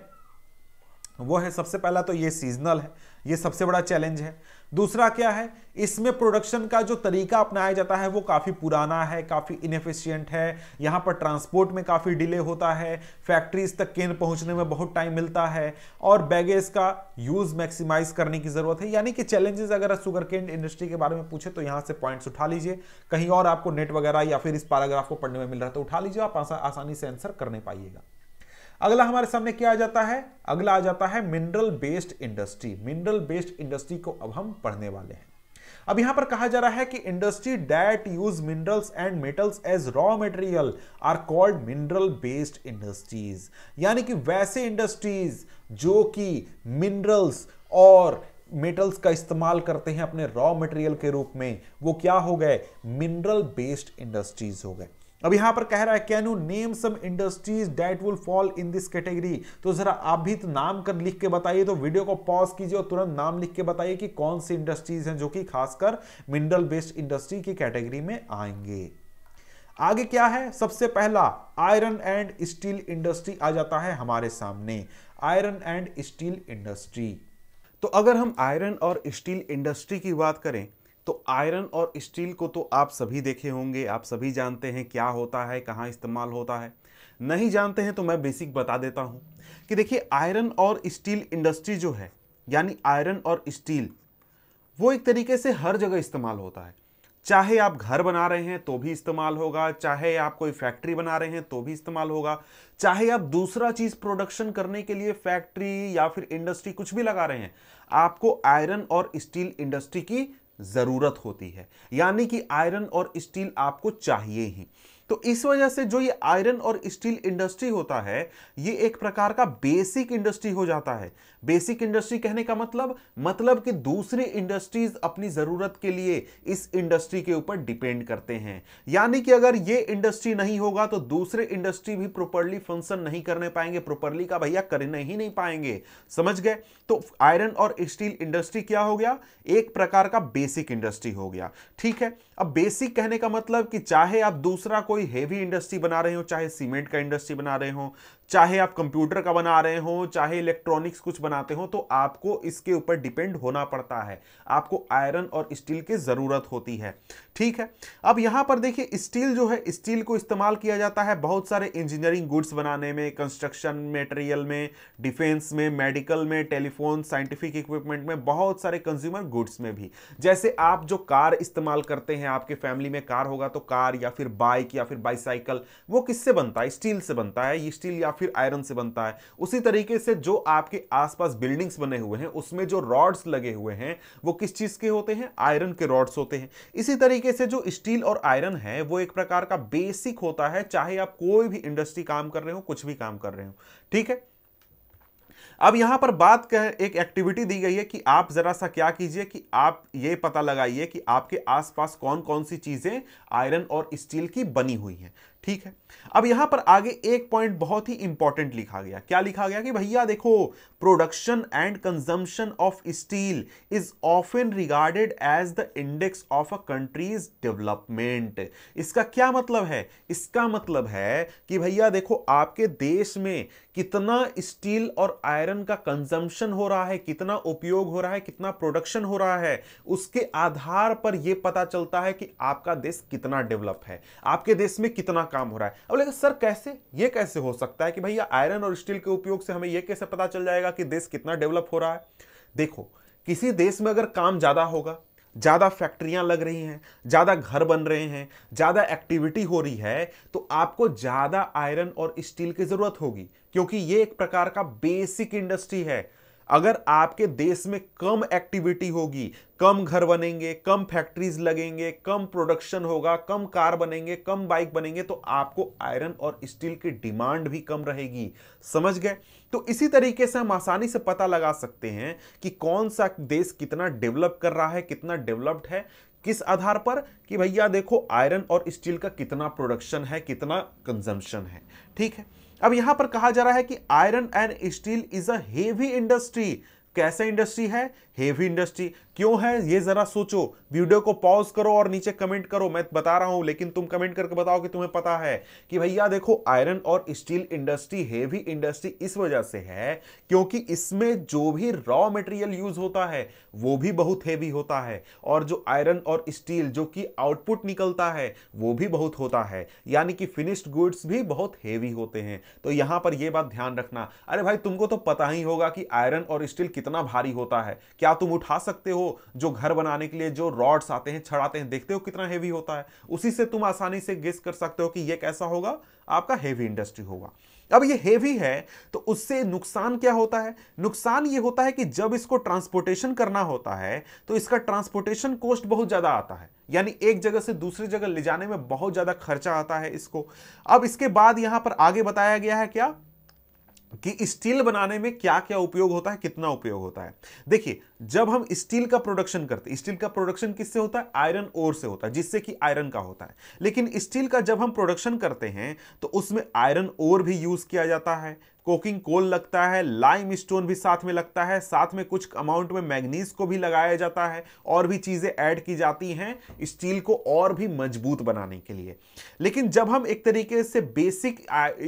वो है सबसे पहला तो ये सीजनल है ये सबसे बड़ा चैलेंज है दूसरा क्या है इसमें प्रोडक्शन का जो तरीका अपनाया जाता है वो काफ़ी पुराना है काफ़ी इनफिशियंट है यहाँ पर ट्रांसपोर्ट में काफ़ी डिले होता है फैक्ट्रीज तक केन पहुँचने में बहुत टाइम मिलता है और बैगेज का यूज़ मैक्सिमाइज करने की ज़रूरत है यानी कि चैलेंजेस अगर शुगर केन इंडस्ट्री के बारे में पूछे तो यहाँ से पॉइंट्स उठा लीजिए कहीं और आपको नेट वगैरह या फिर इस पैराग्राफ को पढ़ने में मिल रहा है तो उठा लीजिए आप आसानी से आंसर करने पाइएगा अगला हमारे सामने क्या आ जाता है अगला आ जाता है mineral based industry mineral based industry को अब हम पढ़ने वाले हैं अब यहां पर कहा जा रहा है कि industry that use minerals and metals as raw material are called mineral based industries यानी कि वैसे इंडस्ट्रीज जो कि मिनरल्स और मेटल्स का इस्तेमाल करते हैं अपने रॉ मटेरियल के रूप में वो क्या हो गए मिनरल बेस्ड इंडस्ट्रीज हो गए अब यहां पर कह रहा है can you name some industries that will fall in this category तो जरा आप भी तो नाम कर लिख के बताइए तो वीडियो को पॉज कीजिए और तुरंत नाम लिख के बताइए कि कौन सी इंडस्ट्रीज हैं जो कि खासकर मिनरल बेस्ड इंडस्ट्री की कैटेगरी में आएंगे आगे क्या है सबसे पहला आयरन एंड स्टील इंडस्ट्री आ जाता है हमारे सामने आयरन एंड स्टील इंडस्ट्री तो अगर हम आयरन और स्टील इंडस्ट्री की बात करें तो आयरन और स्टील को तो आप सभी देखे होंगे आप सभी जानते हैं क्या होता है कहाँ इस्तेमाल होता है नहीं जानते हैं तो मैं बेसिक बता देता हूँ कि देखिए आयरन और स्टील इंडस्ट्री जो है यानी आयरन और स्टील वो एक तरीके से हर जगह इस्तेमाल होता है चाहे आप घर बना रहे हैं तो भी इस्तेमाल होगा चाहे आप कोई फैक्ट्री बना रहे हैं तो भी इस्तेमाल होगा चाहे आप दूसरा चीज़ प्रोडक्शन करने के लिए फैक्ट्री या फिर इंडस्ट्री कुछ भी लगा रहे हैं आपको आयरन और स्टील इंडस्ट्री की ज़रूरत होती है यानी कि आयरन और स्टील आपको चाहिए ही तो इस वजह से जो ये आयरन और स्टील इंडस्ट्री होता है ये एक प्रकार का बेसिक इंडस्ट्री हो जाता है बेसिक इंडस्ट्री कहने का मतलब मतलब कि दूसरी इंडस्ट्रीज अपनी जरूरत के लिए इस इंडस्ट्री के ऊपर डिपेंड करते हैं यानी कि अगर ये इंडस्ट्री नहीं होगा तो दूसरे इंडस्ट्री भी प्रॉपरली फंक्शन नहीं करने पाएंगे प्रॉपरली का भैया करने ही नहीं पाएंगे समझ गए तो आयरन और स्टील इंडस्ट्री क्या हो गया एक प्रकार का बेसिक इंडस्ट्री हो गया ठीक है अब बेसिक कहने का मतलब कि चाहे आप दूसरा कोई हेवी इंडस्ट्री बना रहे हो चाहे सीमेंट का इंडस्ट्री बना रहे हो चाहे आप कंप्यूटर का बना रहे हो चाहे इलेक्ट्रॉनिक्स कुछ बनाते हो तो आपको इसके ऊपर डिपेंड होना पड़ता है आपको आयरन और स्टील की ज़रूरत होती है ठीक है अब यहां पर देखिए स्टील जो है स्टील को इस्तेमाल किया जाता है बहुत सारे इंजीनियरिंग गुड्स बनाने में कंस्ट्रक्शन मेटेरियल में डिफेंस में मेडिकल में टेलीफोन साइंटिफिक इक्विपमेंट में बहुत सारे कंज्यूमर गुड्स में भी जैसे आप जो कार इस्तेमाल करते हैं आपके फैमिली में कार होगा तो कार या फिर बाइक या फिर बाइसाइकिल वो किससे बनता है स्टील से बनता है स्टील या फिर आयरन से बनता है उसी तरीके से जो आपके आसपास बिल्डिंग्स बने हुए हैं उसमें जो रॉड्स लगे हुए हैं वो किस चीज़ के होते हैं आयरन के रॉड्स होते हैं इसी तरीके से जो स्टील और आयरन है वो एक प्रकार का बेसिक होता है चाहे आप कोई भी इंडस्ट्री काम कर रहे हो कुछ भी काम कर रहे हो ठीक है अब यहां पर बात कर एक एक्टिविटी दी गई है कि आप जरा सा क्या कीजिए कि आप ये पता लगाइए कि आपके आसपास कौन कौन सी चीजें आयरन और स्टील की बनी हुई हैं ठीक है अब यहां पर आगे एक पॉइंट बहुत ही इंपॉर्टेंट लिखा गया क्या लिखा गया कि भैया देखो production and consumption of steel is often regarded as the index of a country's development इसका क्या मतलब है इसका मतलब है कि भैया देखो आपके देश में कितना स्टील और आयरन का कंजम्पशन हो रहा है कितना उपयोग हो रहा है कितना प्रोडक्शन हो रहा है उसके आधार पर यह पता चलता है कि आपका देश कितना डेवलप है आपके देश में कितना काम हो रहा है अब लेकिन सर कैसे ये कैसे हो सकता है कि भैया आयरन और स्टील के उपयोग से हमें यह कैसे पता चल जाएगा कि देश कितना डेवलप हो रहा है देखो किसी देश में अगर काम ज़्यादा होगा ज़्यादा फैक्ट्रियां लग रही हैं ज़्यादा घर बन रहे हैं ज़्यादा एक्टिविटी हो रही है तो आपको ज़्यादा आयरन और स्टील की ज़रूरत होगी क्योंकि ये एक प्रकार का बेसिक इंडस्ट्री है अगर आपके देश में कम एक्टिविटी होगी कम घर बनेंगे कम फैक्ट्रीज लगेंगे कम प्रोडक्शन होगा कम कार बनेंगे कम बाइक बनेंगे तो आपको आयरन और स्टील की डिमांड भी कम रहेगी समझ गए तो इसी तरीके से हम आसानी से पता लगा सकते हैं कि कौन सा देश कितना डेवलप कर रहा है कितना डेवलप्ड है किस आधार पर कि भैया देखो आयरन और स्टील का कितना प्रोडक्शन है कितना कंजम्पशन है ठीक है अब यहां पर कहा जा रहा है कि iron and steel is heavy industry कैसे इंडस्ट्री है हेवी इंडस्ट्री क्यों है ये जरा सोचो वीडियो को पॉज करो और नीचे कमेंट करो मैं बता रहा हूं लेकिन तुम कमेंट करके बताओ कि तुम्हें पता है कि भैया देखो आयरन और स्टील इंडस्ट्री हेवी इंडस्ट्री इस वजह से है क्योंकि इसमें जो भी रॉ मटेरियल यूज होता है वो भी बहुत हेवी होता है और जो आयरन और स्टील जो कि आउटपुट निकलता है वो भी बहुत होता है यानी कि फिनिश्ड गुड्स भी बहुत हेवी होते हैं तो यहां पर यह बात ध्यान रखना अरे भाई तुमको तो पता ही होगा कि आयरन और स्टील कितना भारी होता है क्या तुम उठा सकते हो जो घर बनाने के लिए जो रॉ रॉड्स आते हैं छड़ आते हैं देखते हो कितना हेवी होता है उसी से तुम आसानी से गेस कर सकते हो कि यह कैसा होगा आपका हेवी इंडस्ट्री होगा अब ये हेवी है तो उससे नुकसान क्या होता है नुकसान ये होता है कि जब इसको ट्रांसपोर्टेशन करना होता है तो इसका ट्रांसपोर्टेशन कॉस्ट बहुत ज़्यादा आता है यानी एक जगह से दूसरी जगह ले जाने में बहुत ज़्यादा खर्चा आता है इसको अब इसके बाद यहां पर आगे बताया गया है क्या कि स्टील बनाने में क्या क्या उपयोग होता है कितना उपयोग होता है देखिए जब हम स्टील का प्रोडक्शन करते स्टील का प्रोडक्शन किससे होता है आयरन ओर से होता है जिससे कि आयरन का होता है लेकिन स्टील का जब हम प्रोडक्शन करते हैं तो उसमें आयरन ओर भी यूज किया जाता है कोकिंग कोल लगता है लाइम स्टोन भी साथ में लगता है साथ में कुछ अमाउंट में मैग्नीज को भी लगाया जाता है और भी चीज़ें ऐड की जाती हैं स्टील को और भी मजबूत बनाने के लिए लेकिन जब हम एक तरीके से बेसिक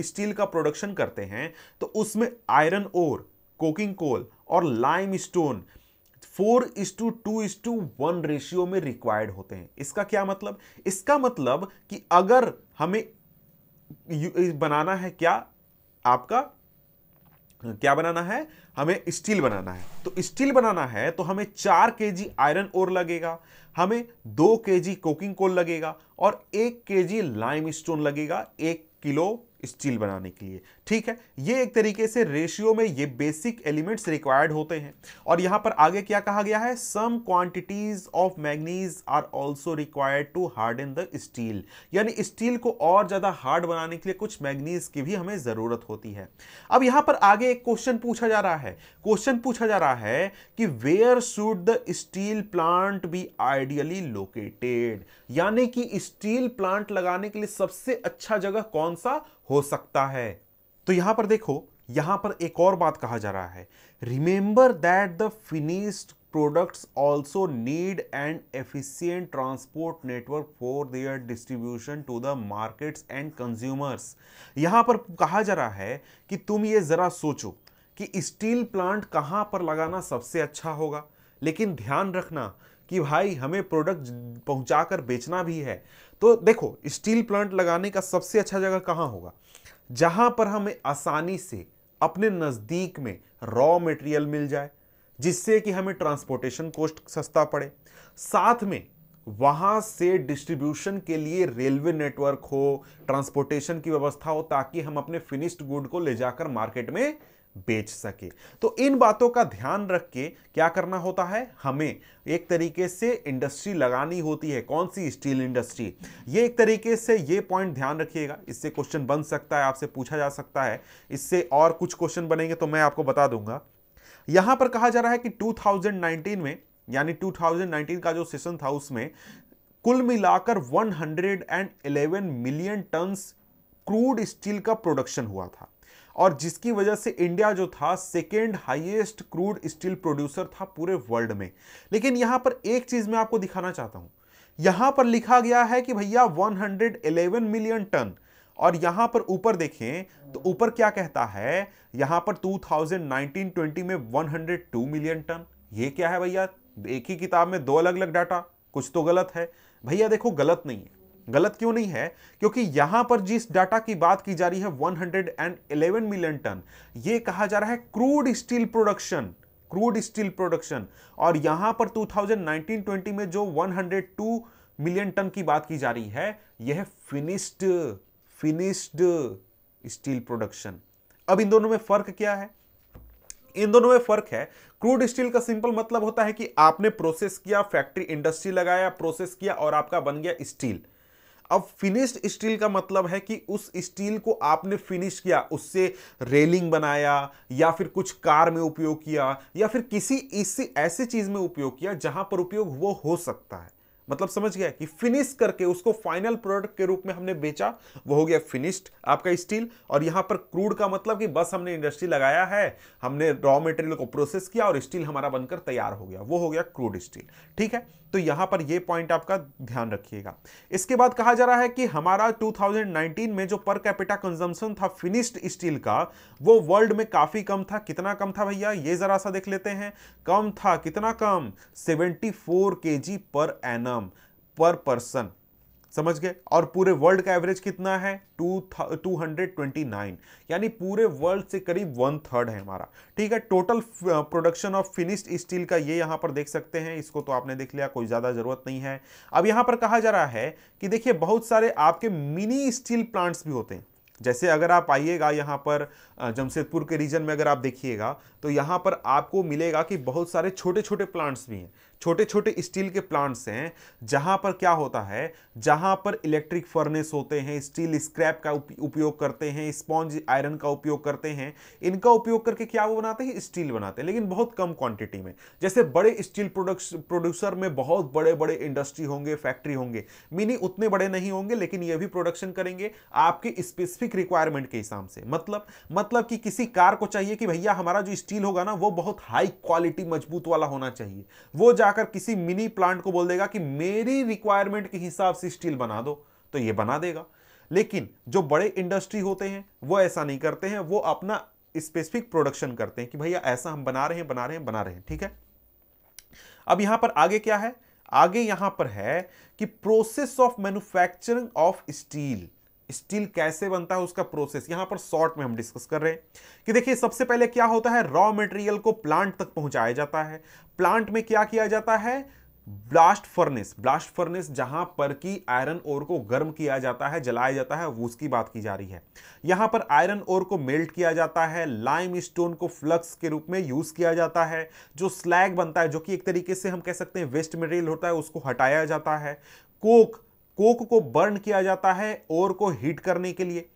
स्टील का प्रोडक्शन करते हैं तो उसमें आयरन ओर कोकिंग कोल और limestone four is to two is to one ratio में रिक्वायर्ड होते हैं इसका क्या मतलब इसका मतलब कि अगर हमें बनाना है क्या आपका क्या बनाना है हमें स्टील बनाना है तो स्टील बनाना है तो हमें चार के जी आयरन ओर लगेगा हमें दो के जी कोकिंग कोल लगेगा और एक के जी लाइम स्टोन लगेगा एक किलो स्टील बनाने के लिए ठीक है ये एक तरीके से रेशियो में ये बेसिक एलिमेंट्स रिक्वायर्ड होते हैं और यहाँ पर आगे क्या कहा गया है some quantities of manganese are also required to harden the steel यानी स्टील को और ज़्यादा हार्ड बनाने के लिए कुछ मैग्नीज की भी हमें ज़रूरत होती है अब यहाँ पर आगे एक क्वेश्चन पूछा जा रहा है क्वेश्चन पूछा जा रहा है कि where should the steel plant be ideally located यानी कि स्टील प्लांट लगाने के लिए सबसे अच्छा जगह कौन सा हो सकता है तो यहां पर देखो यहां पर एक और बात कहा जा रहा है remember that the finished products also need and efficient transport network for their distribution to the markets and consumers यहां पर कहा जा रहा है कि तुम ये जरा सोचो कि स्टील प्लांट कहां पर लगाना सबसे अच्छा होगा लेकिन ध्यान रखना कि भाई हमें प्रोडक्ट पहुंचा कर बेचना भी है तो देखो स्टील प्लांट लगाने का सबसे अच्छा जगह कहाँ होगा जहाँ पर हमें आसानी से अपने नज़दीक में रॉ मटेरियल मिल जाए जिससे कि हमें ट्रांसपोर्टेशन कॉस्ट सस्ता पड़े साथ में वहाँ से डिस्ट्रीब्यूशन के लिए रेलवे नेटवर्क हो ट्रांसपोर्टेशन की व्यवस्था हो ताकि हम अपने फिनिश्ड गुड को ले जाकर मार्केट में बेच सके तो इन बातों का ध्यान रख के क्या करना होता है हमें एक तरीके से इंडस्ट्री लगानी होती है कौन सी स्टील इंडस्ट्री ये एक तरीके से ये पॉइंट ध्यान रखिएगा इससे क्वेश्चन बन सकता है आपसे पूछा जा सकता है इससे और कुछ क्वेश्चन बनेंगे तो मैं आपको बता दूंगा यहां पर कहा जा रहा है कि 2019 में यानी 2019 का जो सेशन था उसमें कुल मिलाकर 111 मिलियन टन क्रूड स्टील का प्रोडक्शन हुआ था और जिसकी वजह से इंडिया जो था second highest crude steel producer था पूरे वर्ल्ड में लेकिन यहां पर एक चीज़ मैं आपको दिखाना चाहता हूं यहां पर लिखा गया है कि भैया 111 मिलियन टन और यहां पर ऊपर देखें तो ऊपर क्या कहता है यहां पर 2019-20 में 102 मिलियन टन ये क्या है भैया एक ही किताब में दो अलग अलग डाटा कुछ तो गलत है भैया देखो गलत नहीं है गलत क्यों नहीं है क्योंकि यहां पर जिस डाटा की बात की जा रही है 111 मिलियन टन ये कहा जा रहा है crude steel production crude steel production और यहां पर 2019-20 में जो 102 मिलियन टन की बात की जा रही है यह है फिनिश्ड फिनिश्ड स्टील प्रोडक्शन अब इन दोनों में फर्क क्या है इन दोनों में फर्क है क्रूड स्टील का सिंपल मतलब होता है कि आपने प्रोसेस किया फैक्ट्री इंडस्ट्री लगाया प्रोसेस किया और आपका बन गया स्टील अब फिनिश्ड स्टील का मतलब है कि उस स्टील को आपने फिनिश किया उससे रेलिंग बनाया या फिर कुछ कार में उपयोग किया या फिर किसी इसी ऐसी चीज में उपयोग किया जहां पर उपयोग वो हो सकता है मतलब समझ गया कि फिनिश करके उसको फाइनल प्रोडक्ट के रूप में हमने बेचा वो हो गया फिनिश्ड आपका स्टील और यहां पर क्रूड का मतलब कि बस हमने इंडस्ट्री लगाया है हमने रॉ मटेरियल को प्रोसेस किया और स्टील हमारा बनकर तैयार हो गया वो हो गया क्रूड स्टील ठीक है तो यहां पर ये पॉइंट आपका ध्यान रखिएगा इसके बाद कहा जा रहा है कि हमारा 2019 में जो पर कैपिटा कंजम्पन था फिनिश्ड स्टील का वो वर्ल्ड में काफ़ी कम था कितना कम था भैया ये ज़रा सा देख लेते हैं कम था कितना कम seventy four per annum kilogram per person समझ गए और पूरे वर्ल्ड का एवरेज कितना है two two hundred twenty nine यानी पूरे वर्ल्ड से करीब वन थर्ड है हमारा ठीक है total production of finished steel का ये यहां पर देख सकते हैं इसको तो आपने देख लिया कोई ज़्यादा ज़रूरत नहीं है अब यहां पर कहा जा रहा है कि देखिए बहुत सारे आपके मिनी स्टील प्लांट्स भी होते हैं जैसे अगर आप आइएगा यहाँ पर uh, जमशेदपुर के रीजन में अगर आप देखिएगा तो यहाँ पर आपको मिलेगा कि बहुत सारे छोटे छोटे प्लांट्स भी हैं छोटे छोटे स्टील के प्लांट्स हैं जहां पर क्या होता है जहां पर इलेक्ट्रिक फर्नेस होते हैं स्टील स्क्रैप का उपयोग करते हैं स्पॉन्ज आयरन का उपयोग करते हैं इनका उपयोग करके क्या वो बनाते हैं स्टील बनाते हैं लेकिन बहुत कम क्वांटिटी में जैसे बड़े स्टील प्रोड्यूसर में बहुत बड़े बड़े इंडस्ट्री होंगे फैक्ट्री होंगे मिनी उतने बड़े नहीं होंगे लेकिन ये भी प्रोडक्शन करेंगे आपके स्पेसिफिक रिक्वायरमेंट के हिसाब से मतलब मतलब कि किसी कार को चाहिए कि भैया हमारा जो स्टील होगा ना वो बहुत हाई क्वालिटी मजबूत वाला होना चाहिए वो जाकर किसी मिनी प्लांट को बोल देगा कि मेरी रिक्वायरमेंट के हिसाब से स्टील बना दो तो ये बना देगा लेकिन जो बड़े इंडस्ट्री होते हैं वो ऐसा नहीं करते हैं वो अपना स्पेसिफिक प्रोडक्शन करते हैं कि भैया ऐसा हम बना रहे हैं बना रहे हैं बना रहे हैं ठीक है अब यहां पर आगे क्या है आगे यहां पर है कि process of manufacturing of steel steel कैसे बनता है उसका प्रोसेस यहां पर शॉर्ट में हम डिस्कस कर रहे हैं कि देखिए सबसे पहले क्या होता है रॉ मटेरियल को प्लांट तक पहुंचाया जाता है प्लांट में क्या किया जाता है ब्लास्ट फर्नेस ब्लास्ट फर्नेस जहां पर कि आयरन ओर को गर्म किया जाता है जलाया जाता है उसकी बात की जा रही है यहां पर आयरन ओर को मेल्ट किया जाता है लाइम स्टोन को फ्लक्स के रूप में यूज किया जाता है जो स्लैग बनता है जो कि एक तरीके से हम कह सकते हैं वेस्ट मटेरियल होता है उसको हटाया जाता है कोक कोक को बर्न किया जाता है और को हीट करने के लिए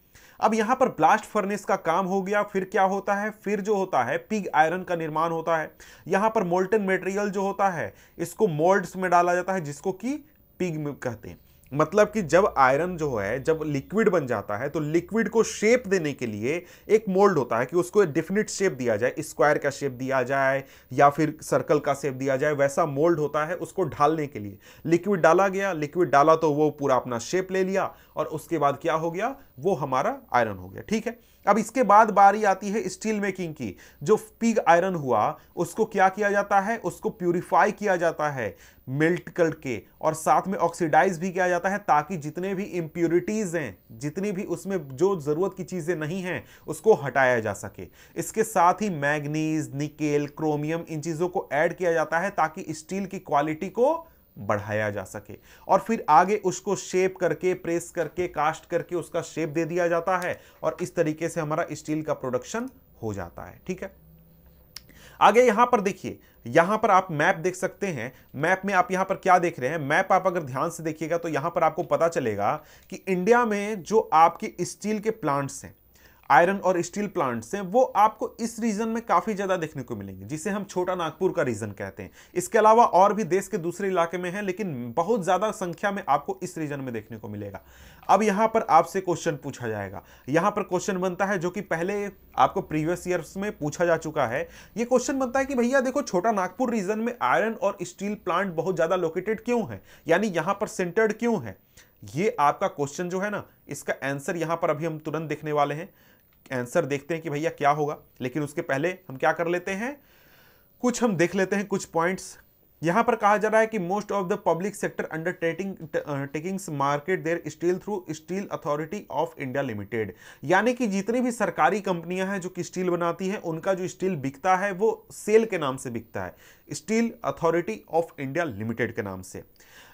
अब यहां पर ब्लास्ट फर्नेस का काम हो गया फिर क्या होता है फिर जो होता है पिग आयरन का निर्माण होता है यहां पर मोल्टन मटेरियल जो होता है इसको मोल्ड्स में डाला जाता है जिसको कि पिग कहते हैं मतलब कि जब आयरन जो है जब लिक्विड बन जाता है तो लिक्विड को शेप देने के लिए एक मोल्ड होता है कि उसको डिफिनिट शेप दिया जाए स्क्वायर का शेप दिया जाए या फिर सर्कल का शेप दिया जाए वैसा मोल्ड होता है उसको ढालने के लिए लिक्विड डाला गया लिक्विड डाला तो वो पूरा अपना शेप ले लिया और उसके बाद क्या हो गया वो हमारा आयरन हो गया ठीक है अब इसके बाद बारी आती है स्टील मेकिंग की जो पिग आयरन हुआ उसको क्या किया जाता है उसको प्यूरिफाई किया जाता है मेल्ट करके और साथ में ऑक्सीडाइज भी किया जाता है ताकि जितने भी इम्प्योरिटीज़ हैं जितनी भी उसमें जो ज़रूरत की चीज़ें नहीं हैं उसको हटाया जा सके इसके साथ ही मैग्नीज निकेल क्रोमियम इन चीज़ों को ऐड किया जाता है ताकि स्टील की क्वालिटी को बढ़ाया जा सके और फिर आगे उसको शेप करके प्रेस करके कास्ट करके उसका शेप दे दिया जाता है और इस तरीके से हमारा स्टील का प्रोडक्शन हो जाता है ठीक है आगे यहां पर देखिए यहां पर आप मैप देख सकते हैं मैप में आप यहां पर क्या देख रहे हैं मैप आप अगर ध्यान से देखिएगा तो यहां पर आपको पता चलेगा कि इंडिया में जो आपके स्टील के प्लांट्स हैं आयरन और स्टील प्लांट्स हैं वो आपको इस रीजन में काफ़ी ज़्यादा देखने को मिलेंगे जिसे हम छोटा नागपुर का रीजन कहते हैं इसके अलावा और भी देश के दूसरे इलाके में है लेकिन बहुत ज़्यादा संख्या में आपको इस रीजन में देखने को मिलेगा अब यहां पर आपसे क्वेश्चन पूछा जाएगा यहां पर क्वेश्चन बनता है जो कि पहले आपको प्रीवियस ईयर्स में पूछा जा चुका है यह क्वेश्चन बनता है कि भैया देखो छोटा नागपुर रीजन में आयरन और स्टील प्लांट बहुत ज़्यादा लोकेटेड क्यों है यानी यहाँ पर सेंटर्ड क्यों है ये आपका क्वेश्चन जो है ना इसका आंसर यहां पर अभी हम तुरंत देखने वाले हैं आंसर देखते हैं कि भैया क्या होगा लेकिन उसके पहले हम क्या कर लेते हैं कुछ हम देख लेते हैं कुछ पॉइंट्स यहां पर कहा जा रहा है कि most of the public sector undertaking takings market their steel through steel authority of India limited यानी कि जितनी भी सरकारी कंपनियां हैं जो कि स्टील बनाती हैं उनका जो स्टील बिकता है वो सेल के नाम से बिकता है steel authority of India limited के नाम से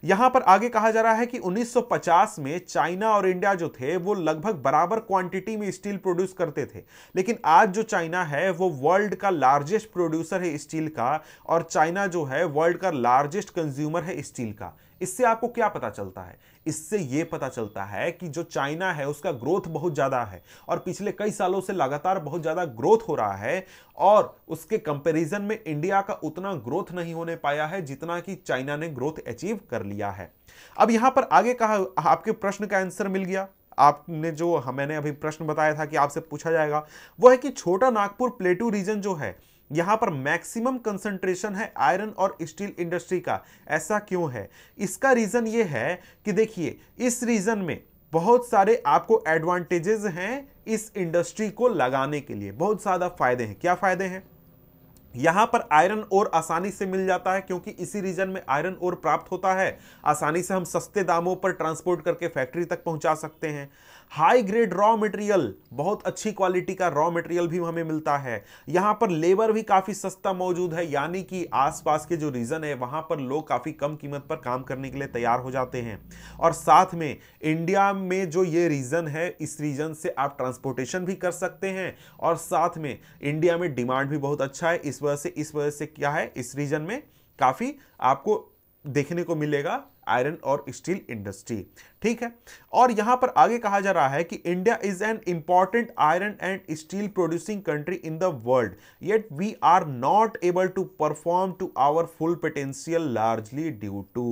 यहां पर आगे कहा जा रहा है कि 1950 में चाइना और इंडिया जो थे वो लगभग बराबर क्वांटिटी में स्टील प्रोड्यूस करते थे लेकिन आज जो चाइना है वो वर्ल्ड का लार्जेस्ट प्रोड्यूसर है स्टील का और चाइना जो है वर्ल्ड का लार्जेस्ट कंज्यूमर है स्टील का इससे आपको क्या पता चलता है इससे यह पता चलता है कि जो चाइना है उसका ग्रोथ बहुत ज़्यादा है और पिछले कई सालों से लगातार बहुत ज़्यादा ग्रोथ हो रहा है और उसके कंपैरिजन में इंडिया का उतना ग्रोथ नहीं होने पाया है जितना कि चाइना ने ग्रोथ अचीव कर लिया है अब यहां पर आगे कहा आपके प्रश्न का आंसर मिल गया आपने जो मैंने अभी प्रश्न बताया था कि आपसे पूछा जाएगा वो है कि छोटा नागपुर प्लेटू रीजन जो है यहां पर मैक्सिमम कंसंट्रेशन है आयरन और स्टील इंडस्ट्री का ऐसा क्यों है इसका रीज़न ये है कि देखिए इस रीज़न में बहुत सारे आपको एडवांटेजेस हैं इस इंडस्ट्री को लगाने के लिए बहुत ज़्यादा फायदे हैं क्या फ़ायदे हैं यहां पर आयरन और आसानी से मिल जाता है क्योंकि इसी रीजन में आयरन और प्राप्त होता है आसानी से हम सस्ते दामों पर ट्रांसपोर्ट करके फैक्ट्री तक पहुंचा सकते हैं हाई ग्रेड रॉ मटेरियल बहुत अच्छी क्वालिटी का रॉ मटेरियल भी हमें मिलता है यहाँ पर लेबर भी काफ़ी सस्ता मौजूद है यानी कि आसपास के जो रीजन है वहाँ पर लोग काफ़ी कम कीमत पर काम करने के लिए तैयार हो जाते हैं और साथ में इंडिया में जो ये रीजन है इस रीजन से आप ट्रांसपोर्टेशन भी कर सकते हैं और साथ में इंडिया में डिमांड भी बहुत अच्छा है इस वजह से इस वजह से क्या है इस रीजन में काफ़ी आपको देखने को मिलेगा आयरन और स्टील इंडस्ट्री ठीक है और यहां पर आगे कहा जा रहा है कि India is an important iron and steel producing country in the world yet we are not able to perform to our full potential largely due to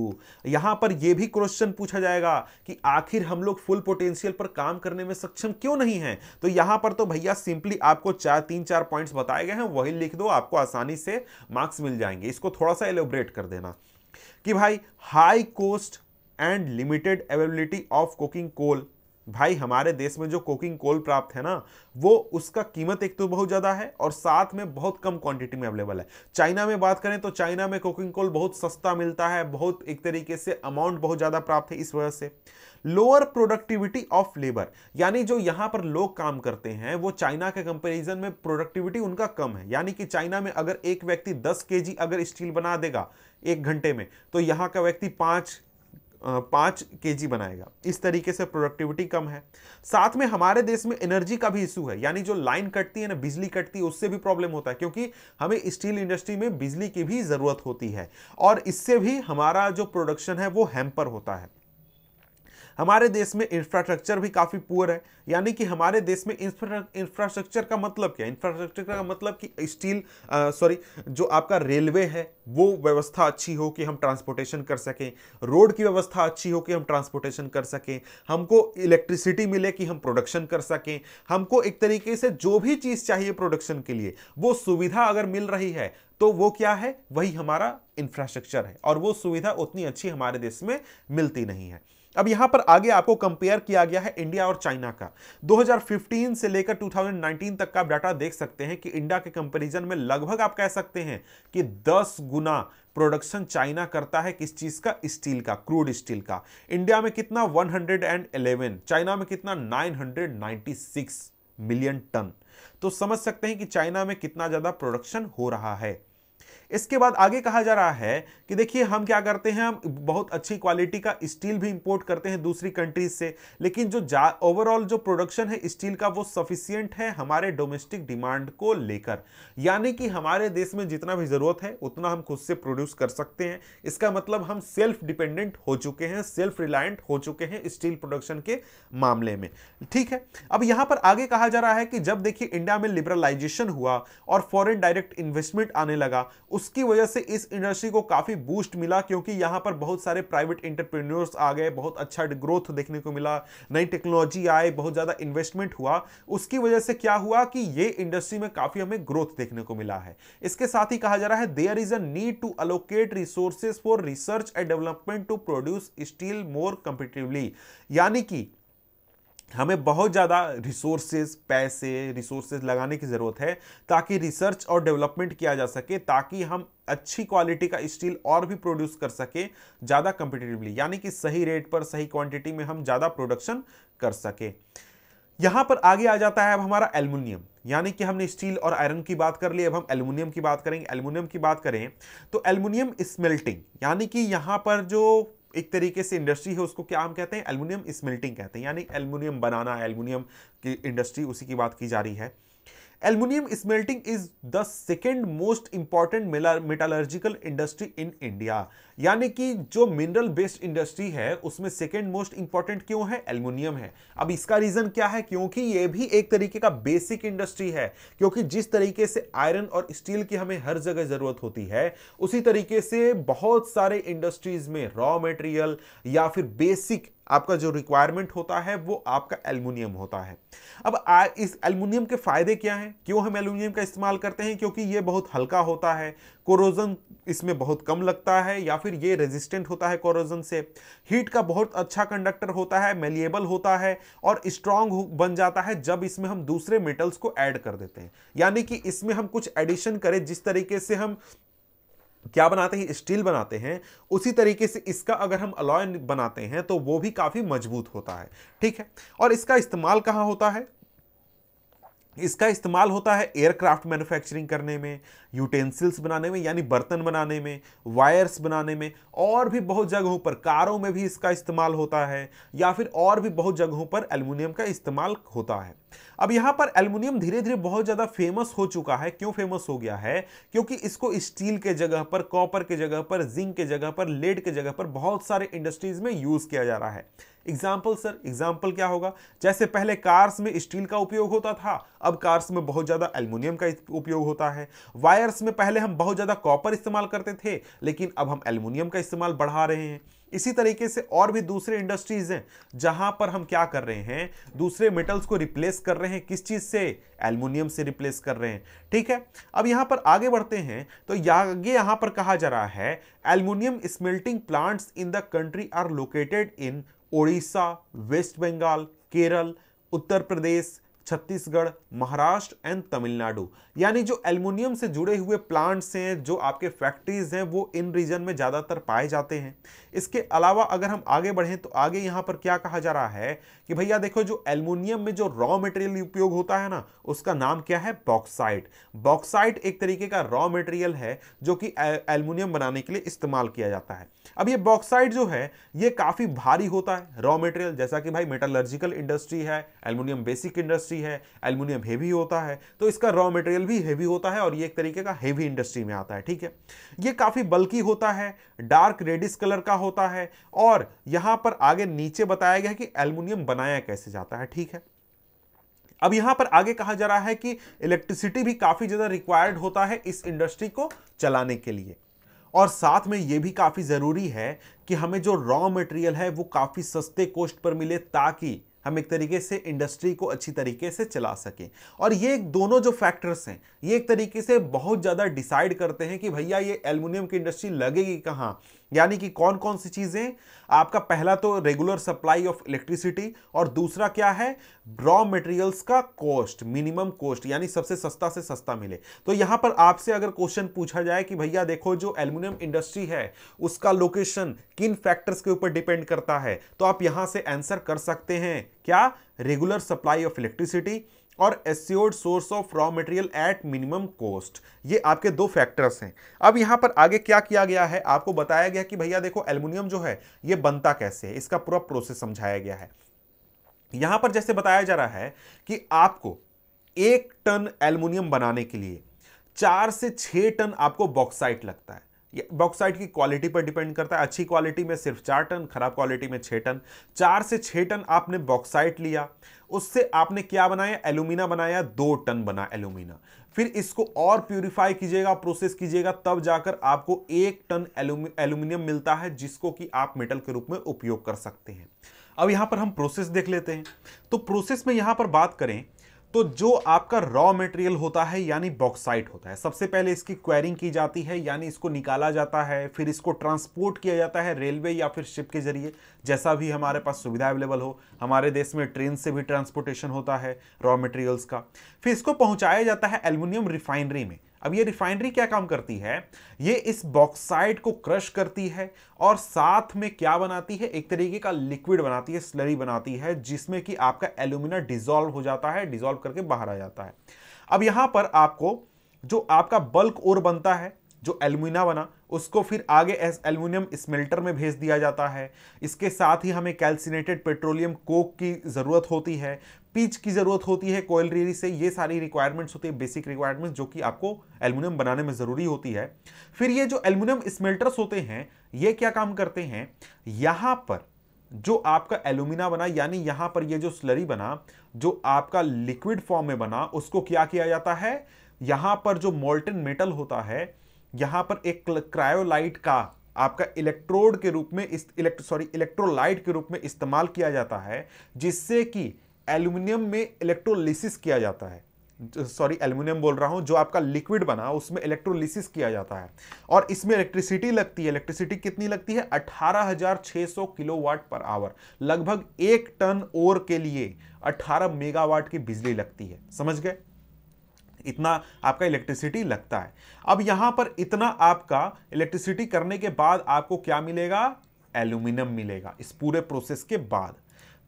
यहां पर यह भी क्वेश्चन पूछा जाएगा कि आखिर हम लोग फुल पोटेंशियल पर काम करने में सक्षम क्यों नहीं है तो यहां पर तो भैया सिंपली आपको चार तीन चार पॉइंट्स बताए गए हैं वही लिख दो आपको आसानी से मार्क्स मिल जाएंगे इसको थोड़ा सा एलोब्रेट कर देना कि भाई high cost and limited availability of coking coal भाई हमारे देश में जो कोकिंग कोल प्राप्त है ना वो उसका कीमत एक तो बहुत ज़्यादा है और साथ में बहुत कम क्वांटिटी में अवेलेबल है चाइना में बात करें तो चाइना में कोकिंग कोल बहुत सस्ता मिलता है बहुत एक तरीके से अमाउंट बहुत ज़्यादा प्राप्त है इस वजह से लोअर प्रोडक्टिविटी ऑफ लेबर यानी जो यहाँ पर लोग काम करते हैं वो चाइना के कंपेरिजन में प्रोडक्टिविटी उनका कम है यानी कि चाइना में अगर एक व्यक्ति दस के अगर स्टील बना देगा एक घंटे में तो यहाँ का व्यक्ति पाँच पाँच के जी बनाएगा इस तरीके से प्रोडक्टिविटी कम है साथ में हमारे देश में एनर्जी का भी इशू है यानी जो लाइन कटती है ना बिजली कटती है उससे भी प्रॉब्लम होता है क्योंकि हमें स्टील इंडस्ट्री में बिजली की भी ज़रूरत होती है और इससे भी हमारा जो प्रोडक्शन है वो हैम्पर होता है हमारे देश में इंफ्रास्ट्रक्चर भी काफ़ी पुअर है यानी कि हमारे देश में इंफ्रास्ट्रक्चर का मतलब क्या इंफ्रास्ट्रक्चर का मतलब कि स्टील सॉरी जो आपका रेलवे है वो व्यवस्था अच्छी हो कि हम ट्रांसपोर्टेशन कर सकें रोड की व्यवस्था अच्छी हो कि हम ट्रांसपोर्टेशन कर सकें हमको इलेक्ट्रिसिटी मिले कि हम प्रोडक्शन कर सकें हमको एक तरीके से जो भी चीज़ चाहिए प्रोडक्शन के लिए वो सुविधा अगर मिल रही है तो वो क्या है वही हमारा इंफ्रास्ट्रक्चर है और वो सुविधा उतनी अच्छी हमारे देश में मिलती नहीं है अब यहां पर आगे आपको कंपेयर किया गया है इंडिया और चाइना का 2015 से लेकर 2019 तक का आप डाटा देख सकते हैं कि इंडिया के कंपैरिजन में लगभग आप कह सकते हैं कि 10 गुना प्रोडक्शन चाइना करता है किस चीज का स्टील का क्रूड स्टील का इंडिया में कितना 111 चाइना में कितना 996 मिलियन टन तो समझ सकते हैं कि चाइना में कितना ज्यादा प्रोडक्शन हो रहा है इसके बाद आगे कहा जा रहा है कि देखिए हम क्या करते हैं हम बहुत अच्छी क्वालिटी का स्टील भी इंपोर्ट करते हैं दूसरी कंट्रीज से लेकिन जो ओवरऑल जो प्रोडक्शन है स्टील का वो सफिशियंट है हमारे डोमेस्टिक डिमांड को लेकर यानी कि हमारे देश में जितना भी ज़रूरत है उतना हम खुद से प्रोड्यूस कर सकते हैं इसका मतलब हम सेल्फ डिपेंडेंट हो चुके हैं सेल्फ रिलायंट हो चुके हैं स्टील प्रोडक्शन के मामले में ठीक है अब यहां पर आगे कहा जा रहा है कि जब देखिए इंडिया में लिबरलाइजेशन हुआ और फॉरन डायरेक्ट इन्वेस्टमेंट आने लगा उसकी वजह से इस इंडस्ट्री को काफ़ी बूस्ट मिला क्योंकि यहां पर बहुत सारे प्राइवेट इंटरप्रेन्योर्स आ गए बहुत अच्छा ग्रोथ देखने को मिला नई टेक्नोलॉजी आए बहुत ज़्यादा इन्वेस्टमेंट हुआ उसकी वजह से क्या हुआ कि ये इंडस्ट्री में काफ़ी हमें ग्रोथ देखने को मिला है इसके साथ ही कहा जा रहा है there is a need to allocate resources for research and development to produce steel more competitively यानी कि हमें बहुत ज़्यादा रिसोर्सेज पैसे रिसोर्सेज लगाने की ज़रूरत है ताकि रिसर्च और डेवलपमेंट किया जा सके ताकि हम अच्छी क्वालिटी का स्टील और भी प्रोड्यूस कर सके ज़्यादा कंपिटेटिवली यानी कि सही रेट पर सही क्वांटिटी में हम ज़्यादा प्रोडक्शन कर सके यहाँ पर आगे आ जाता है अब हमारा एल्यूमिनियम यानी कि हमने स्टील और आयरन की बात कर ली अब हम एल्यूमिनियम की बात करेंगे एल्यूमिनियम की बात करें तो एल्यूमिनियम स्मेल्टिंग यानी कि यहाँ पर जो एक तरीके से इंडस्ट्री है उसको क्या हम कहते हैं एलमुनियम स्मेल्टिंग कहते हैं यानी एल्यूमिनियम बनाना एल्यूमिनियम की इंडस्ट्री उसी की बात की जा रही है aluminium smelting is the second most important metallurgical industry in India यानी कि जो मिनरल बेस्ड इंडस्ट्री है उसमें सेकेंड मोस्ट इंपॉर्टेंट क्यों है एल्यूमिनियम है अब इसका रीजन क्या है क्योंकि ये भी एक तरीके का बेसिक इंडस्ट्री है क्योंकि जिस तरीके से आयरन और स्टील की हमें हर जगह जरूरत होती है उसी तरीके से बहुत सारे इंडस्ट्रीज में रॉ मटेरियल या फिर बेसिक आपका जो रिक्वायरमेंट होता है वो आपका एल्युमिनियम होता है अब आ, इस एल्युमिनियम के फायदे क्या हैं क्यों हम एल्युमिनियम का इस्तेमाल करते हैं क्योंकि ये बहुत हल्का होता है कोरोजन इसमें बहुत कम लगता है या फिर ये रेजिस्टेंट होता है कोरोजन से हीट का बहुत अच्छा कंडक्टर होता है मेलिएबल होता है और स्ट्रांग बन जाता है जब इसमें हम दूसरे मेटल्स को ऐड कर देते हैं यानी कि इसमें हम कुछ एडिशन करें जिस तरीके से हम क्या बनाते हैं स्टील बनाते हैं उसी तरीके से इसका अगर हम अलॉय बनाते हैं तो वो भी काफ़ी मजबूत होता है ठीक है और इसका इस्तेमाल कहाँ होता है इसका इस्तेमाल होता है एयरक्राफ्ट मैन्युफैक्चरिंग करने में यूटेंसिल्स बनाने में यानी बर्तन बनाने में वायर्स बनाने में और भी बहुत जगहों पर कारों में भी इसका इस्तेमाल होता है या फिर और भी बहुत जगहों पर एल्युमिनियम का इस्तेमाल होता है अब यहाँ पर एल्युमिनियम धीरे धीरे बहुत ज़्यादा फेमस हो चुका है क्यों फेमस हो गया है क्योंकि इसको स्टील के जगह पर कॉपर के जगह पर जिंक के जगह पर लेड के जगह पर बहुत सारे इंडस्ट्रीज में यूज़ किया जा रहा है एग्जाम्पल सर एग्जाम्पल क्या होगा जैसे पहले कार्स में स्टील का उपयोग होता था अब कार्स में बहुत ज़्यादा एल्युमिनियम का उपयोग होता है वायर वायर्स में पहले हम बहुत ज़्यादा कॉपर इस्तेमाल करते थे लेकिन अब हम एल्यूमिनियम का इस्तेमाल बढ़ा रहे हैं इसी तरीके से और भी दूसरे इंडस्ट्रीज हैं जहां पर हम क्या कर रहे हैं दूसरे मेटल्स को रिप्लेस कर रहे हैं किस चीज़ से एल्यूमिनियम से रिप्लेस कर रहे हैं ठीक है अब यहां पर आगे बढ़ते हैं तो आगे यहां पर कहा जा रहा है aluminium smelting plants in the country are located in Odisha West Bengal Kerala Uttar Pradesh Chhattisgarh Maharashtra and Tamil Nadu यानी जो एल्युमिनियम से जुड़े हुए प्लांट्स हैं जो आपके फैक्ट्रीज हैं वो इन रीजन में ज़्यादातर पाए जाते हैं इसके अलावा अगर हम आगे बढ़ें तो आगे यहां पर क्या कहा जा रहा है कि भैया देखो जो एल्यूमिनियम में जो रॉ मटेरियल उपयोग होता है ना उसका नाम क्या है बॉक्साइट बॉक्साइट एक तरीके का रॉ मटेरियल है जो कि एल्यूमिनियम बनाने के लिए इस्तेमाल किया जाता है अब ये बॉक्साइट जो है ये काफ़ी भारी होता है रॉ मटेरियल जैसा कि भाई मेटालर्जिकल इंडस्ट्री है एल्यूमिनियम बेसिक इंडस्ट्री है एल्यूमिनियम हेवी होता है तो इसका रॉ मटेरियल भी हेवी होता है और ये एक तरीके का हेवी इंडस्ट्री में आता है ठीक है ये काफ़ी बल्कि होता है डार्क रेडिस कलर का होता है और यहां पर आगे नीचे बताया गया है कि एल्यूमिनियम बनाया कैसे जाता है ठीक है अब यहां पर आगे कहा जा रहा है कि इलेक्ट्रिसिटी भी काफी ज्यादा रिक्वायर्ड होता है इस इंडस्ट्री को चलाने के लिए और साथ में यह भी काफ़ी ज़रूरी है कि हमें जो रॉ मटेरियल है वो काफ़ी सस्ते कोस्ट पर मिले ताकि हम एक तरीके से इंडस्ट्री को अच्छी तरीके से चला सकें और ये दोनों जो फैक्टर्स हैं ये एक तरीके से बहुत ज़्यादा डिसाइड करते हैं कि भैया ये एल्युमिनियम की इंडस्ट्री लगेगी कहाँ यानी कि कौन कौन सी चीज़ें आपका पहला तो रेगुलर सप्लाई ऑफ इलेक्ट्रिसिटी और दूसरा क्या है रॉ मटेरियल्स का कॉस्ट मिनिमम कॉस्ट यानी सबसे सस्ता से सस्ता मिले तो यहां पर आपसे अगर क्वेश्चन पूछा जाए कि भैया देखो जो एल्यूमिनियम इंडस्ट्री है उसका लोकेशन किन फैक्टर्स के ऊपर डिपेंड करता है तो आप यहां से आंसर कर सकते हैं क्या रेगुलर सप्लाई ऑफ इलेक्ट्रिसिटी और assured source of raw material at minimum cost ये आपके दो फैक्टर्स हैं अब यहाँ पर आगे क्या किया गया है आपको बताया गया कि भैया देखो एल्यूमिनियम जो है ये बनता कैसे है इसका पूरा प्रोसेस समझाया गया है यहाँ पर जैसे बताया जा रहा है कि आपको एक टन एल्यूमिनियम बनाने के लिए चार से छः टन आपको बॉक्साइट लगता है बॉक्साइट की क्वालिटी पर डिपेंड करता है अच्छी क्वालिटी में सिर्फ चार टन खराब क्वालिटी में छः टन चार से छः टन आपने बॉक्साइट लिया उससे आपने क्या बनाया एलुमिना बनाया दो टन बना एलुमिना फिर इसको और प्यूरिफाई कीजिएगा प्रोसेस कीजिएगा तब जाकर आपको एक टन एलुमिनियम मिलता है जिसको कि आप मेटल के रूप में उपयोग कर सकते हैं अब यहाँ पर हम प्रोसेस देख लेते हैं तो प्रोसेस में यहाँ पर बात करें तो जो आपका रॉ मटेरियल होता है यानी बॉक्साइट होता है सबसे पहले इसकी क्वेरिंग की जाती है यानी इसको निकाला जाता है फिर इसको ट्रांसपोर्ट किया जाता है रेलवे या फिर शिप के जरिए जैसा भी हमारे पास सुविधा अवेलेबल हो हमारे देश में ट्रेन से भी ट्रांसपोर्टेशन होता है रॉ मटेरियल्स का फिर इसको पहुंचाया जाता है एल्यूमिनियम रिफाइनरी में अब ये रिफाइनरी क्या काम करती है ये इस बॉक्साइड को क्रश करती है और साथ में क्या बनाती है एक तरीके का लिक्विड बनाती है स्लरी बनाती है जिसमें कि आपका एल्यूमिना डिजोल्व हो जाता है डिजोल्व करके बाहर आ जाता है अब यहां पर आपको जो आपका बल्क और बनता है जो एल्यूमिना बना उसको फिर आगे एस एल्यूमिनियम स्मेल्टर में भेज दिया जाता है इसके साथ ही हमें कैल्सिनेटेड पेट्रोलियम कोक की ज़रूरत होती है पीच की ज़रूरत होती है कोयल रेरी से ये सारी रिक्वायरमेंट्स होती है बेसिक रिक्वायरमेंट्स जो कि आपको एल्युमिनियम बनाने में ज़रूरी होती है फिर ये जो एल्युमिनियम स्मेल्टर्स होते हैं ये क्या काम करते हैं यहाँ पर जो आपका एल्यूमिना बना यानी यहाँ पर ये जो स्लरी बना जो आपका लिक्विड फॉर्म में बना उसको क्या किया जाता है यहाँ पर जो मोल्टन मेटल होता है यहाँ पर एक क्रायोलाइट का आपका इलेक्ट्रोड के रूप में इस इलेक्ट्रो सॉरी इलेक्ट्रोलाइट के रूप में इस्तेमाल किया जाता है जिससे कि एल्यूमिनियम में इलेक्ट्रोलिसिस किया जाता है सॉरी एल्यूमिनियम बोल रहा हूँ जो आपका लिक्विड बना उसमें इलेक्ट्रोलिसिस किया जाता है और इसमें इलेक्ट्रिसिटी लगती है इलेक्ट्रिसिटी कितनी लगती है 18,600 किलोवाट पर आवर लगभग एक टन ओर के लिए 18 मेगावाट की बिजली लगती है समझ गए इतना आपका इलेक्ट्रिसिटी लगता है अब यहां पर इतना आपका इलेक्ट्रिसिटी करने के बाद आपको क्या मिलेगा एल्यूमिनियम मिलेगा इस पूरे प्रोसेस के बाद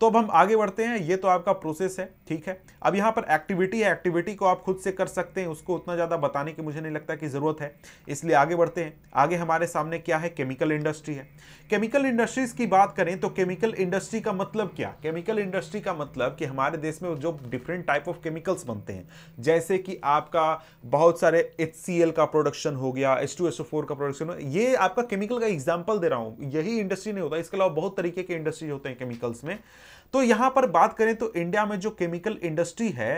तो अब हम आगे बढ़ते हैं ये तो आपका प्रोसेस है ठीक है अब यहाँ पर एक्टिविटी है एक्टिविटी को आप खुद से कर सकते हैं उसको उतना ज़्यादा बताने की मुझे नहीं लगता कि ज़रूरत है इसलिए आगे बढ़ते हैं आगे हमारे सामने क्या है केमिकल इंडस्ट्री है केमिकल इंडस्ट्रीज़ की बात करें तो केमिकल इंडस्ट्री का मतलब क्या केमिकल इंडस्ट्री का मतलब कि हमारे देश में जो डिफरेंट टाइप ऑफ केमिकल्स बनते हैं जैसे कि आपका बहुत सारे एच का प्रोडक्शन हो गया एस का प्रोडक्शन हो ये आपका केमिकल का एग्जाम्पल दे रहा हूँ यही इंडस्ट्री नहीं होता इसके अलावा बहुत तरीके के इंडस्ट्री होते हैं केमिकल्स में तो यहां पर बात करें तो इंडिया में जो केमिकल इंडस्ट्री है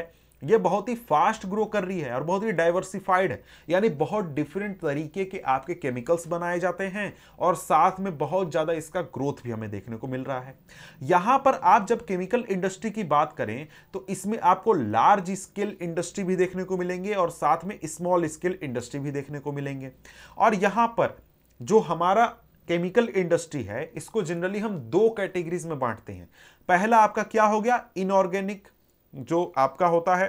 ये बहुत ही फास्ट ग्रो कर रही है और बहुत ही डाइवर्सिफाइड है यानी बहुत डिफरेंट तरीके के आपके केमिकल्स बनाए जाते हैं और साथ में बहुत ज़्यादा इसका ग्रोथ भी हमें देखने को मिल रहा है यहाँ पर आप जब केमिकल इंडस्ट्री की बात करें तो इसमें आपको लार्ज स्केल इंडस्ट्री भी देखने को मिलेंगे और साथ में स्मॉल स्केल इंडस्ट्री भी देखने को मिलेंगे और यहाँ पर जो हमारा केमिकल इंडस्ट्री है इसको जनरली हम दो कैटेगरीज में बांटते हैं पहला आपका क्या हो गया इनऑर्गेनिक जो आपका होता है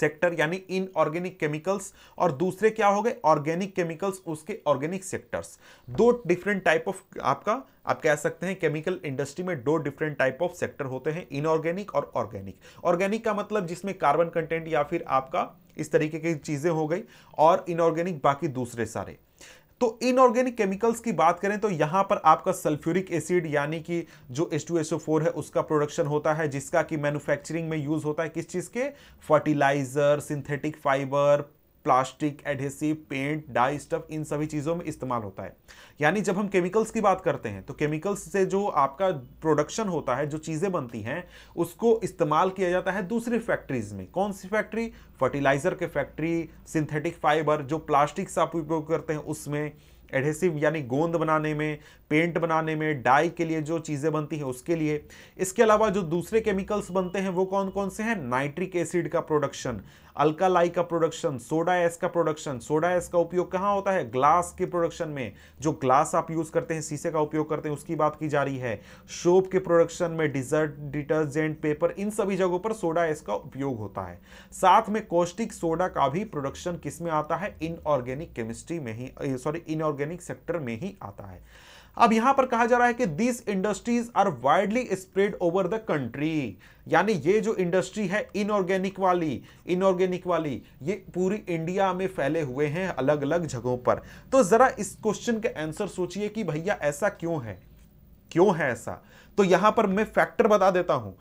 सेक्टर यानी इनऑर्गेनिक केमिकल्स और दूसरे क्या हो गए ऑर्गेनिक केमिकल्स उसके ऑर्गेनिक सेक्टर्स दो डिफरेंट टाइप ऑफ आपका आप कह सकते हैं केमिकल इंडस्ट्री में दो डिफरेंट टाइप ऑफ सेक्टर होते हैं इनऑर्गेनिक और ऑर्गेनिक ऑर्गेनिक का मतलब जिसमें कार्बन कंटेंट या फिर आपका इस तरीके की चीज़ें हो गई और इनऑर्गेनिक बाकी दूसरे सारे तो इनऑर्गेनिक केमिकल्स की बात करें तो यहां पर आपका सल्फ्यूरिक एसिड यानी कि जो H2SO4 है उसका प्रोडक्शन होता है जिसका कि मैन्युफैक्चरिंग में यूज होता है किस चीज के fertiliser synthetic fibre plastic adhesive paint dyestuff इन सभी चीज़ों में इस्तेमाल होता है यानी जब हम केमिकल्स की बात करते हैं तो केमिकल्स से जो आपका प्रोडक्शन होता है जो चीज़ें बनती हैं उसको इस्तेमाल किया जाता है दूसरी फैक्ट्रीज में कौन सी फैक्ट्री फर्टिलाइज़र के फैक्ट्री सिंथेटिक फाइबर जो प्लास्टिक आप उपयोग करते हैं उसमें एडहेसिव यानी गोंद बनाने में पेंट बनाने में डाई के लिए जो चीज़ें बनती हैं उसके लिए इसके अलावा जो दूसरे केमिकल्स बनते हैं वो कौन कौन से हैं नाइट्रिक एसिड का प्रोडक्शन अल्कालाई का प्रोडक्शन सोडा एस का प्रोडक्शन सोडा एस का उपयोग कहाँ होता है ग्लास के प्रोडक्शन में जो ग्लास आप यूज करते हैं शीशे का उपयोग करते हैं उसकी बात की जा रही है शोप के प्रोडक्शन में डिजर्ट डिटर्जेंट पेपर इन सभी जगहों पर सोडा एस का उपयोग होता है साथ में कौष्टिक सोडा का भी प्रोडक्शन किस में आता है इनऑर्गेनिक केमिस्ट्री में ही सॉरी इनऑर्गेनिक सेक्टर में ही आता है अब यहां पर कहा जा रहा है कि these industries are widely spread over the country यानी ये जो इंडस्ट्री है इनऑर्गेनिक वाली इनऑर्गेनिक वाली ये पूरी इंडिया में फैले हुए हैं अलग अलग जगहों पर तो जरा इस क्वेश्चन के आंसर सोचिए कि भैया ऐसा क्यों है क्यों है ऐसा तो यहां पर मैं फैक्टर बता देता हूं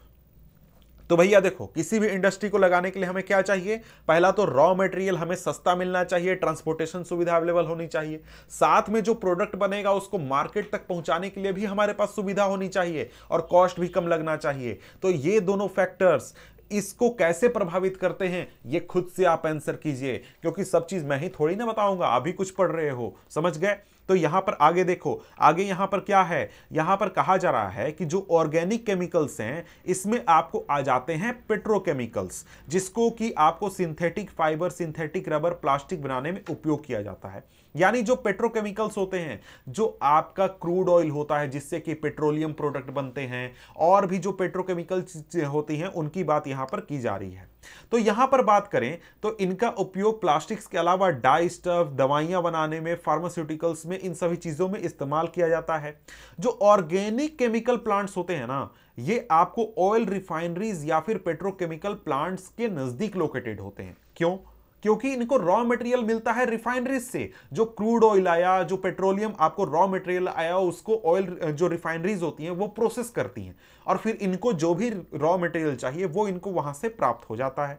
तो भैया देखो किसी भी इंडस्ट्री को लगाने के लिए हमें क्या चाहिए पहला तो रॉ मटेरियल हमें सस्ता मिलना चाहिए ट्रांसपोर्टेशन सुविधा अवेलेबल होनी चाहिए साथ में जो प्रोडक्ट बनेगा उसको मार्केट तक पहुंचाने के लिए भी हमारे पास सुविधा होनी चाहिए और कॉस्ट भी कम लगना चाहिए तो ये दोनों फैक्टर्स इसको कैसे प्रभावित करते हैं ये खुद से आप आंसर कीजिए क्योंकि सब चीज मैं ही थोड़ी ना बताऊंगा अभी कुछ पढ़ रहे हो समझ गए तो यहां पर आगे देखो आगे यहां पर क्या है यहां पर कहा जा रहा है कि जो ऑर्गेनिक केमिकल्स हैं इसमें आपको आ जाते हैं पेट्रोकेमिकल्स जिसको कि आपको synthetic fibre synthetic rubber plastic बनाने में उपयोग किया जाता है यानी जो पेट्रोकेमिकल्स होते हैं जो आपका क्रूड ऑयल होता है जिससे कि पेट्रोलियम प्रोडक्ट बनते हैं और भी जो पेट्रोकेमिकल होती हैं उनकी बात यहां पर की जा रही है तो यहां पर बात करें तो इनका उपयोग प्लास्टिक्स के अलावा डाई स्टफ दवाइयां बनाने में फार्मास्यूटिकल्स में इन सभी चीजों में इस्तेमाल किया जाता है जो ऑर्गेनिक केमिकल प्लांट्स होते हैं ना ये आपको ऑयल रिफाइनरीज या फिर पेट्रोकेमिकल प्लांट्स के नजदीक लोकेटेड होते हैं क्यों क्योंकि इनको रॉ मटेरियल मिलता है रिफाइनरीज से जो क्रूड ऑयल आया जो पेट्रोलियम आपको रॉ मटेरियल आया उसको ऑयल जो रिफाइनरीज होती हैं वो प्रोसेस करती हैं और फिर इनको जो भी रॉ मटेरियल चाहिए वो इनको वहां से प्राप्त हो जाता है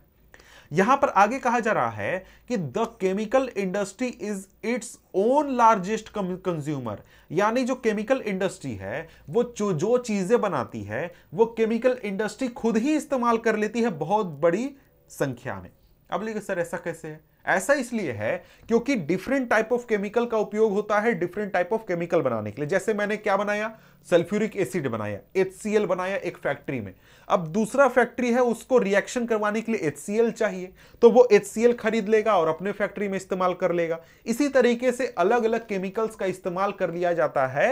यहां पर आगे कहा जा रहा है कि the chemical industry is its own largest consumer यानी जो केमिकल इंडस्ट्री है वो जो जो चीजें बनाती है वो केमिकल इंडस्ट्री खुद ही इस्तेमाल कर लेती है बहुत बड़ी संख्या में अब लिखे सर ऐसा कैसे है ऐसा इसलिए है क्योंकि डिफरेंट टाइप ऑफ केमिकल का उपयोग होता है डिफरेंट टाइप ऑफ केमिकल बनाने के लिए जैसे मैंने क्या बनाया सल्फ्यूरिक एसिड बनाया एच बनाया एक फैक्ट्री में अब दूसरा फैक्ट्री है उसको रिएक्शन करवाने के लिए एच चाहिए तो वो एच खरीद लेगा और अपने फैक्ट्री में इस्तेमाल कर लेगा इसी तरीके से अलग अलग केमिकल्स का इस्तेमाल कर लिया जाता है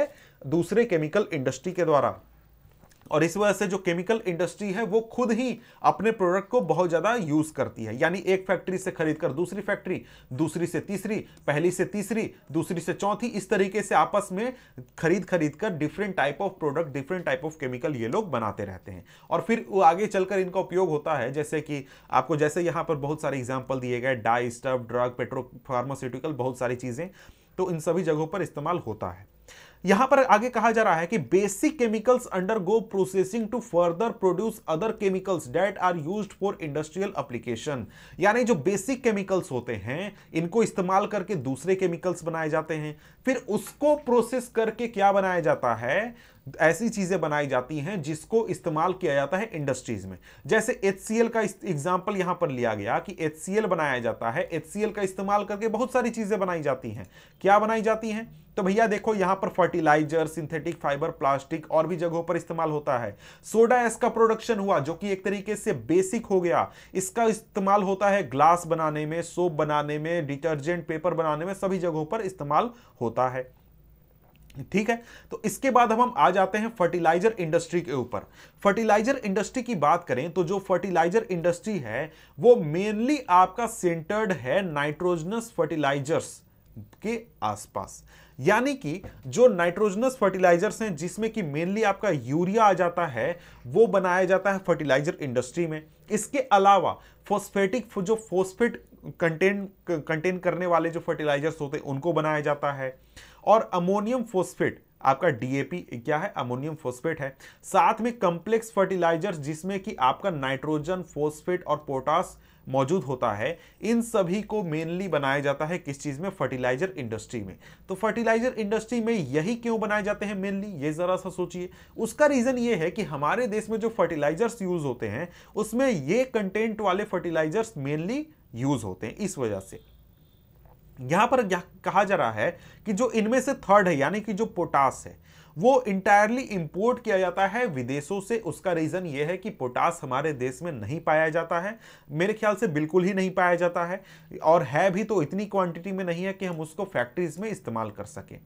दूसरे केमिकल इंडस्ट्री के द्वारा और इस वजह से जो केमिकल इंडस्ट्री है वो खुद ही अपने प्रोडक्ट को बहुत ज़्यादा यूज़ करती है यानी एक फैक्ट्री से खरीद कर दूसरी फैक्ट्री दूसरी से तीसरी पहली से तीसरी दूसरी से चौथी इस तरीके से आपस में खरीद खरीद कर different type of product different type of chemical ये लोग बनाते रहते हैं और फिर वो आगे चलकर इनका उपयोग होता है जैसे कि आपको जैसे यहाँ पर बहुत सारे एग्जाम्पल दिए गए dyestuff drug petro pharmaceutical बहुत सारी चीज़ें तो इन सभी जगहों पर इस्तेमाल होता है यहां पर आगे कहा जा रहा है कि basic chemicals undergo processing to further produce other chemicals that are use for industrial application यानी जो बेसिक केमिकल्स होते हैं इनको इस्तेमाल करके दूसरे केमिकल्स बनाए जाते हैं फिर उसको प्रोसेस करके क्या बनाया जाता है ऐसी चीज़ें बनाई जाती हैं जिसको इस्तेमाल किया जाता है इंडस्ट्रीज़ में जैसे एच का एग्जाम्पल यहां पर लिया गया कि एच बनाया जाता है एच का इस्तेमाल करके बहुत सारी चीज़ें बनाई जाती हैं क्या बनाई जाती हैं तो भैया देखो यहां पर फर्टिलाइजर सिंथेटिक फाइबर प्लास्टिक और भी जगहों पर इस्तेमाल होता है सोडा एस का प्रोडक्शन हुआ जो कि एक तरीके से बेसिक हो गया इसका इस्तेमाल होता है ग्लास बनाने में सोप बनाने में डिटर्जेंट पेपर बनाने में सभी जगहों पर इस्तेमाल होता है ठीक है तो इसके बाद हम आ जाते हैं फर्टिलाइजर इंडस्ट्री के ऊपर फर्टिलाइजर इंडस्ट्री की बात करें तो जो फर्टिलाइजर इंडस्ट्री है वो मेनली आपका सेंटर्ड है नाइट्रोजनस फर्टिलाइजर्स के आसपास यानी कि जो नाइट्रोजनस फर्टिलाइजर्स हैं जिसमें कि मेनली आपका यूरिया आ जाता है वो बनाया जाता है फर्टिलाइजर इंडस्ट्री में इसके अलावा फोस्फेटिक जो फोस्फेट कंटेन कंटेन करने वाले जो फर्टिलाइजर्स होते हैं उनको बनाया जाता है और अमोनियम फोस्फेट आपका डीएपी क्या है अमोनियम फोस्फेट है साथ में कंप्लेक्स फर्टिलाइजर्स जिसमें कि आपका नाइट्रोजन फोस्फेट और पोटास मौजूद होता है इन सभी को मेनली बनाया जाता है किस चीज़ में फर्टिलाइजर इंडस्ट्री में तो फर्टिलाइजर इंडस्ट्री में यही क्यों बनाए जाते हैं मेनली ये ज़रा सा सोचिए उसका रीज़न ये है कि हमारे देश में जो फर्टिलाइजर्स यूज़ होते हैं उसमें ये कंटेंट वाले फर्टिलाइजर्स मेनली यूज़ होते हैं इस वजह से यहां पर कहा जा रहा है कि जो इनमें से थर्ड है यानी कि जो पोटास है वो इंटायरली इंपोर्ट किया जाता है विदेशों से उसका रीज़न ये है कि पोटास हमारे देश में नहीं पाया जाता है मेरे ख्याल से बिल्कुल ही नहीं पाया जाता है और है भी तो इतनी क्वांटिटी में नहीं है कि हम उसको फैक्ट्रीज में इस्तेमाल कर सकें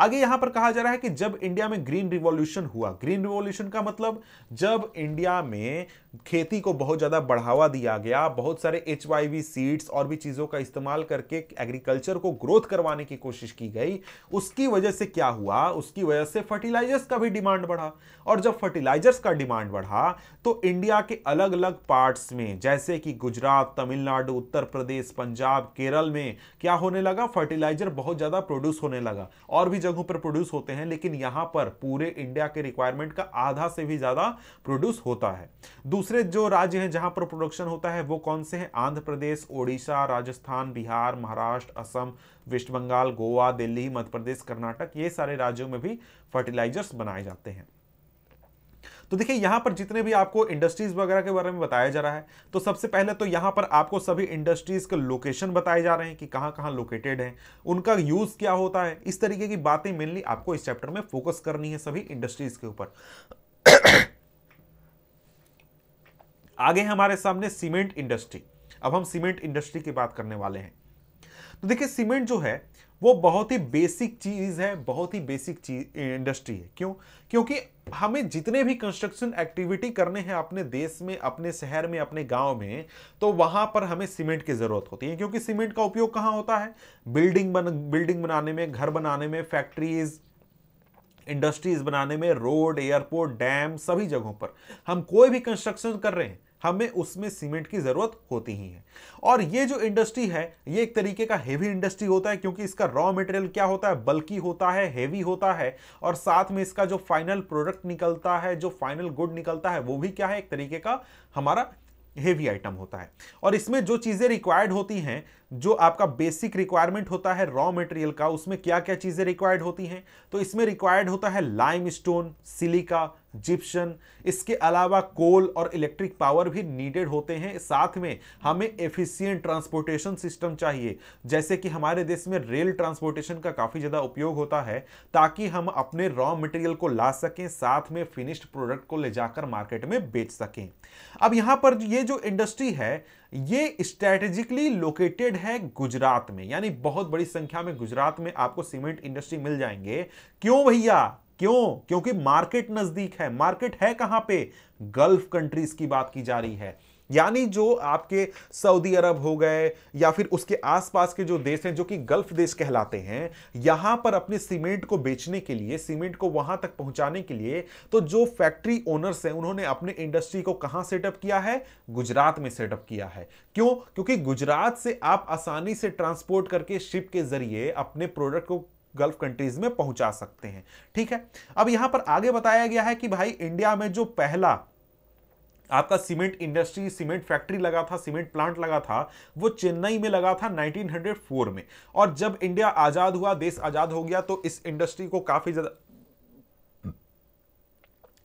आगे यहां पर कहा जा रहा है कि जब इंडिया में ग्रीन रिवॉल्यूशन हुआ ग्रीन रिवॉल्यूशन का मतलब जब इंडिया में खेती को बहुत ज्यादा बढ़ावा दिया गया बहुत सारे एच सीड्स और भी चीजों का इस्तेमाल करके एग्रीकल्चर को ग्रोथ करवाने की कोशिश की गई उसकी वजह से क्या हुआ उसकी वजह से फर्टिलाइजर्स का भी डिमांड बढ़ा और जब फर्टिलाइजर्स का डिमांड बढ़ा तो इंडिया के अलग अलग पार्ट्स में जैसे कि गुजरात तमिलनाडु उत्तर प्रदेश पंजाब केरल में क्या होने लगा फर्टिलाइजर बहुत ज्यादा प्रोड्यूस होने लगा और भी जगहों पर प्रोड्यूस होते हैं लेकिन यहां पर पूरे इंडिया के रिक्वायरमेंट का आधा से भी ज्यादा प्रोड्यूस होता है दूसरे जो राज्य हैं जहां पर प्रोडक्शन होता है वो कौन से हैं आंध्र प्रदेश ओडिशा राजस्थान बिहार महाराष्ट्र असम वेस्ट बंगाल गोवा दिल्ली मध्य प्रदेश कर्नाटक ये सारे राज्यों में भी फर्टिलाइजर्स बनाए जाते हैं तो देखिए यहां पर जितने भी आपको इंडस्ट्रीज वगैरह के बारे में बताया जा रहा है तो सबसे पहले तो यहां पर आपको सभी इंडस्ट्रीज के लोकेशन बताए जा रहे हैं कि कहां कहां लोकेटेड हैं उनका यूज़ क्या होता है इस तरीके की बातें मेनली आपको इस चैप्टर में फोकस करनी है सभी इंडस्ट्रीज के ऊपर आगे हमारे सामने सीमेंट इंडस्ट्री अब हम सीमेंट इंडस्ट्री की बात करने वाले हैं तो देखिए सीमेंट जो है वो बहुत ही बेसिक चीज़ है बहुत ही बेसिक चीज इंडस्ट्री है क्यों क्योंकि हमें जितने भी कंस्ट्रक्शन एक्टिविटी करने हैं अपने देश में अपने शहर में अपने गांव में तो वहां पर हमें सीमेंट की ज़रूरत होती है क्योंकि सीमेंट का उपयोग कहाँ होता है बिल्डिंग बन बिल्डिंग बनाने में घर बनाने में फैक्ट्रीज़ इंडस्ट्रीज़ बनाने में रोड एयरपोर्ट डैम सभी जगहों पर हम कोई भी कंस्ट्रक्शन कर रहे हैं हमें उसमें सीमेंट की ज़रूरत होती ही है और ये जो इंडस्ट्री है ये एक तरीके का हेवी इंडस्ट्री होता है क्योंकि इसका रॉ मटेरियल क्या होता है बल्कि होता है हेवी होता है और साथ में इसका जो फाइनल प्रोडक्ट निकलता है जो फाइनल गुड निकलता है वो भी क्या है एक तरीके का हमारा हेवी आइटम होता है और इसमें जो चीज़ें रिक्वायर्ड होती हैं जो आपका बेसिक रिक्वायरमेंट होता है रॉ मटेरियल का उसमें क्या क्या चीज़ें रिक्वायर्ड होती हैं तो इसमें रिक्वायर्ड होता है लाइम स्टोन सिलिका जिप्शन इसके अलावा कोल और इलेक्ट्रिक पावर भी नीडेड होते हैं साथ में हमें एफिशिएंट ट्रांसपोर्टेशन सिस्टम चाहिए जैसे कि हमारे देश में रेल ट्रांसपोर्टेशन का काफ़ी ज़्यादा उपयोग होता है ताकि हम अपने रॉ मटेरियल को ला सकें साथ में फिनिश्ड प्रोडक्ट को ले जाकर मार्केट में बेच सकें अब यहाँ पर ये जो इंडस्ट्री है ये स्ट्रैटेजिकली लोकेटेड है गुजरात में यानी बहुत बड़ी संख्या में गुजरात में आपको सीमेंट इंडस्ट्री मिल जाएंगे क्यों भैया क्यों क्योंकि मार्केट नजदीक है मार्केट है कहां पे गल्फ कंट्रीज की बात की जा रही है यानी जो आपके सऊदी अरब हो गए या फिर उसके आसपास के जो देश हैं जो कि गल्फ देश कहलाते हैं यहां पर अपने सीमेंट को बेचने के लिए सीमेंट को वहां तक पहुंचाने के लिए तो जो फैक्ट्री ओनर्स हैं उन्होंने अपने इंडस्ट्री को कहां सेटअप किया है गुजरात में सेटअप किया है क्यों क्योंकि गुजरात से आप आसानी से ट्रांसपोर्ट करके शिप के जरिए अपने प्रोडक्ट को गल्फ कंट्रीज में पहुंचा सकते हैं ठीक है अब यहां पर आगे बताया गया है कि भाई इंडिया में जो पहला आपका सीमेंट इंडस्ट्री सीमेंट फैक्ट्री लगा था सीमेंट प्लांट लगा था वो चेन्नई में लगा था 1904 में और जब इंडिया आज़ाद हुआ देश आज़ाद हो गया तो इस इंडस्ट्री को काफ़ी ज़्यादा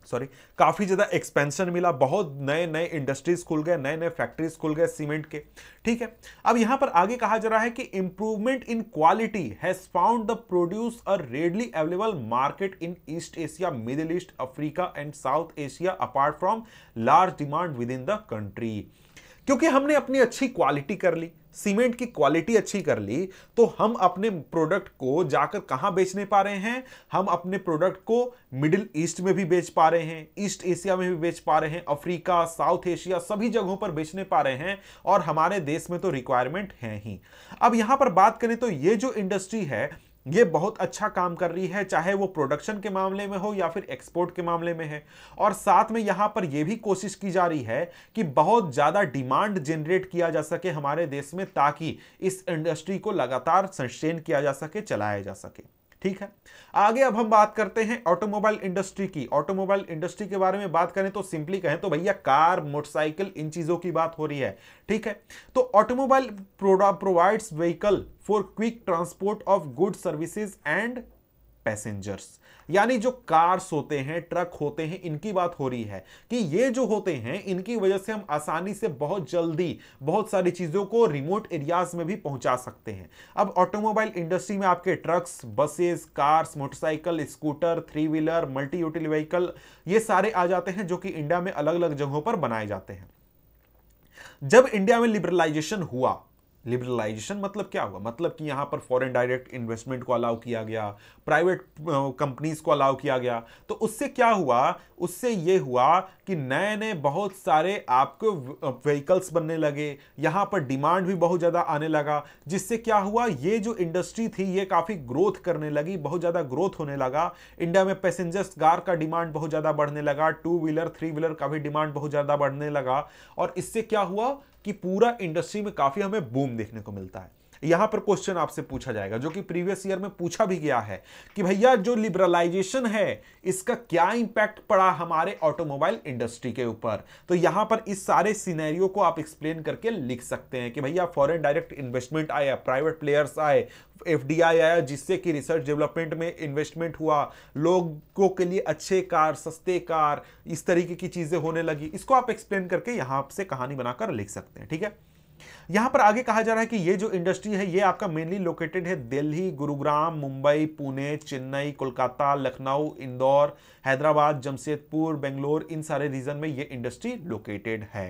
सॉरी काफ़ी ज़्यादा एक्सपेंशन मिला बहुत नए नए इंडस्ट्रीज खुल गए नए नए फैक्ट्रीज खुल गए सीमेंट के ठीक है अब यहां पर आगे कहा जा रहा है कि improvement in quality has found the produce a readily available market in East Asia Middle East Africa and South Asia apart from large demand within the country क्योंकि हमने अपनी अच्छी क्वालिटी कर ली सीमेंट की क्वालिटी अच्छी कर ली तो हम अपने प्रोडक्ट को जाकर कहां बेचने पा रहे हैं हम अपने प्रोडक्ट को मिडिल ईस्ट में भी बेच पा रहे हैं ईस्ट एशिया में भी बेच पा रहे हैं अफ्रीका साउथ एशिया सभी जगहों पर बेचने पा रहे हैं और हमारे देश में तो रिक्वायरमेंट है ही अब यहां पर बात करें तो ये जो इंडस्ट्री है ये बहुत अच्छा काम कर रही है चाहे वो प्रोडक्शन के मामले में हो या फिर एक्सपोर्ट के मामले में है और साथ में यहाँ पर यह भी कोशिश की जा रही है कि बहुत ज़्यादा डिमांड जनरेट किया जा सके हमारे देश में ताकि इस इंडस्ट्री को लगातार सस्टेन किया जा सके चलाया जा सके ठीक है आगे अब हम बात करते हैं ऑटोमोबाइल इंडस्ट्री की ऑटोमोबाइल इंडस्ट्री के बारे में बात करें तो सिंपली कहें तो भैया कार मोटरसाइकिल इन चीजों की बात हो रही है ठीक है तो automobile provides vehicle for quick transport of good services and passengers यानी जो कार्स होते हैं ट्रक होते हैं इनकी बात हो रही है कि ये जो होते हैं इनकी वजह से हम आसानी से बहुत जल्दी बहुत सारी चीज़ों को रिमोट एरियाज में भी पहुंचा सकते हैं अब ऑटोमोबाइल इंडस्ट्री में आपके trucks buses cars motorcycle scooter three wheeler multi util vehicle ये सारे आ जाते हैं जो कि इंडिया में अलग अलग जगहों पर बनाए जाते हैं जब इंडिया में लिबरलाइजेशन हुआ लिबरलाइजेशन मतलब क्या हुआ मतलब कि यहाँ पर फॉरेन डायरेक्ट इन्वेस्टमेंट को अलाउ किया गया प्राइवेट कंपनीज uh, को अलाउ किया गया तो उससे क्या हुआ उससे ये हुआ कि नए नए बहुत सारे आपको व्हीकल्स uh, बनने लगे यहाँ पर डिमांड भी बहुत ज़्यादा आने लगा जिससे क्या हुआ ये जो इंडस्ट्री थी ये काफ़ी ग्रोथ करने लगी बहुत ज़्यादा ग्रोथ होने लगा इंडिया में पैसेंजर्स कार का डिमांड बहुत ज़्यादा बढ़ने लगा टू व्हीलर थ्री व्हीलर का भी डिमांड बहुत ज़्यादा बढ़ने लगा और इससे क्या हुआ कि पूरा इंडस्ट्री में काफ़ी हमें बूम देखने को मिलता है यहां पर क्वेश्चन आपसे पूछा जाएगा जो कि प्रीवियस ईयर में पूछा भी गया है कि भैया जो लिबरलाइजेशन है इसका क्या इंपैक्ट पड़ा हमारे ऑटोमोबाइल इंडस्ट्री के ऊपर तो यहां पर इस सारे सीनेरियो को आप एक्सप्लेन करके लिख सकते हैं कि भैया फॉरेन डायरेक्ट इन्वेस्टमेंट आया प्राइवेट प्लेयर्स आए एफ आया जिससे कि रिसर्च डेवलपमेंट में इन्वेस्टमेंट हुआ लोगों के लिए अच्छे कार सस्ते कार इस तरीके की चीजें होने लगी इसको आप एक्सप्लेन करके यहां से कहानी बनाकर लिख सकते हैं ठीक है यहां पर आगे कहा जा रहा है कि ये जो इंडस्ट्री है ये आपका मेनली लोकेटेड है दिल्ली गुरुग्राम मुंबई पुणे चेन्नई कोलकाता लखनऊ इंदौर हैदराबाद जमशेदपुर बेंगलोर इन सारे रीजन में ये इंडस्ट्री लोकेटेड है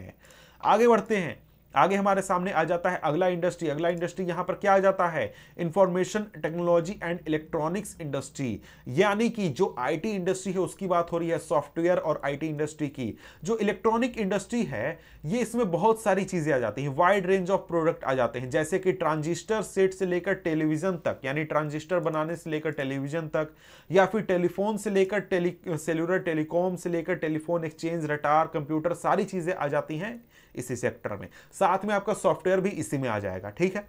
आगे बढ़ते हैं आगे हमारे सामने आ जाता है अगला इंडस्ट्री अगला इंडस्ट्री यहां पर क्या आ जाता है information technology and electronics industry यानी कि जो आईटी इंडस्ट्री है उसकी बात हो रही है सॉफ्टवेयर और आईटी इंडस्ट्री की जो इलेक्ट्रॉनिक इंडस्ट्री है ये इसमें बहुत सारी चीजें आ जाती हैं वाइड रेंज ऑफ प्रोडक्ट आ जाते हैं जैसे कि ट्रांजिस्टर सेट से लेकर टेलीविजन तक यानी ट्रांजिस्टर बनाने से लेकर टेलीविजन तक या फिर टेलीफोन से लेकर टेली सेलुलर टेलीकॉम से लेकर टेलीफोन एक्सचेंज रटार कंप्यूटर सारी चीजें आ जाती हैं इसी सेक्टर में साथ में आपका सॉफ्टवेयर भी इसी में आ जाएगा ठीक है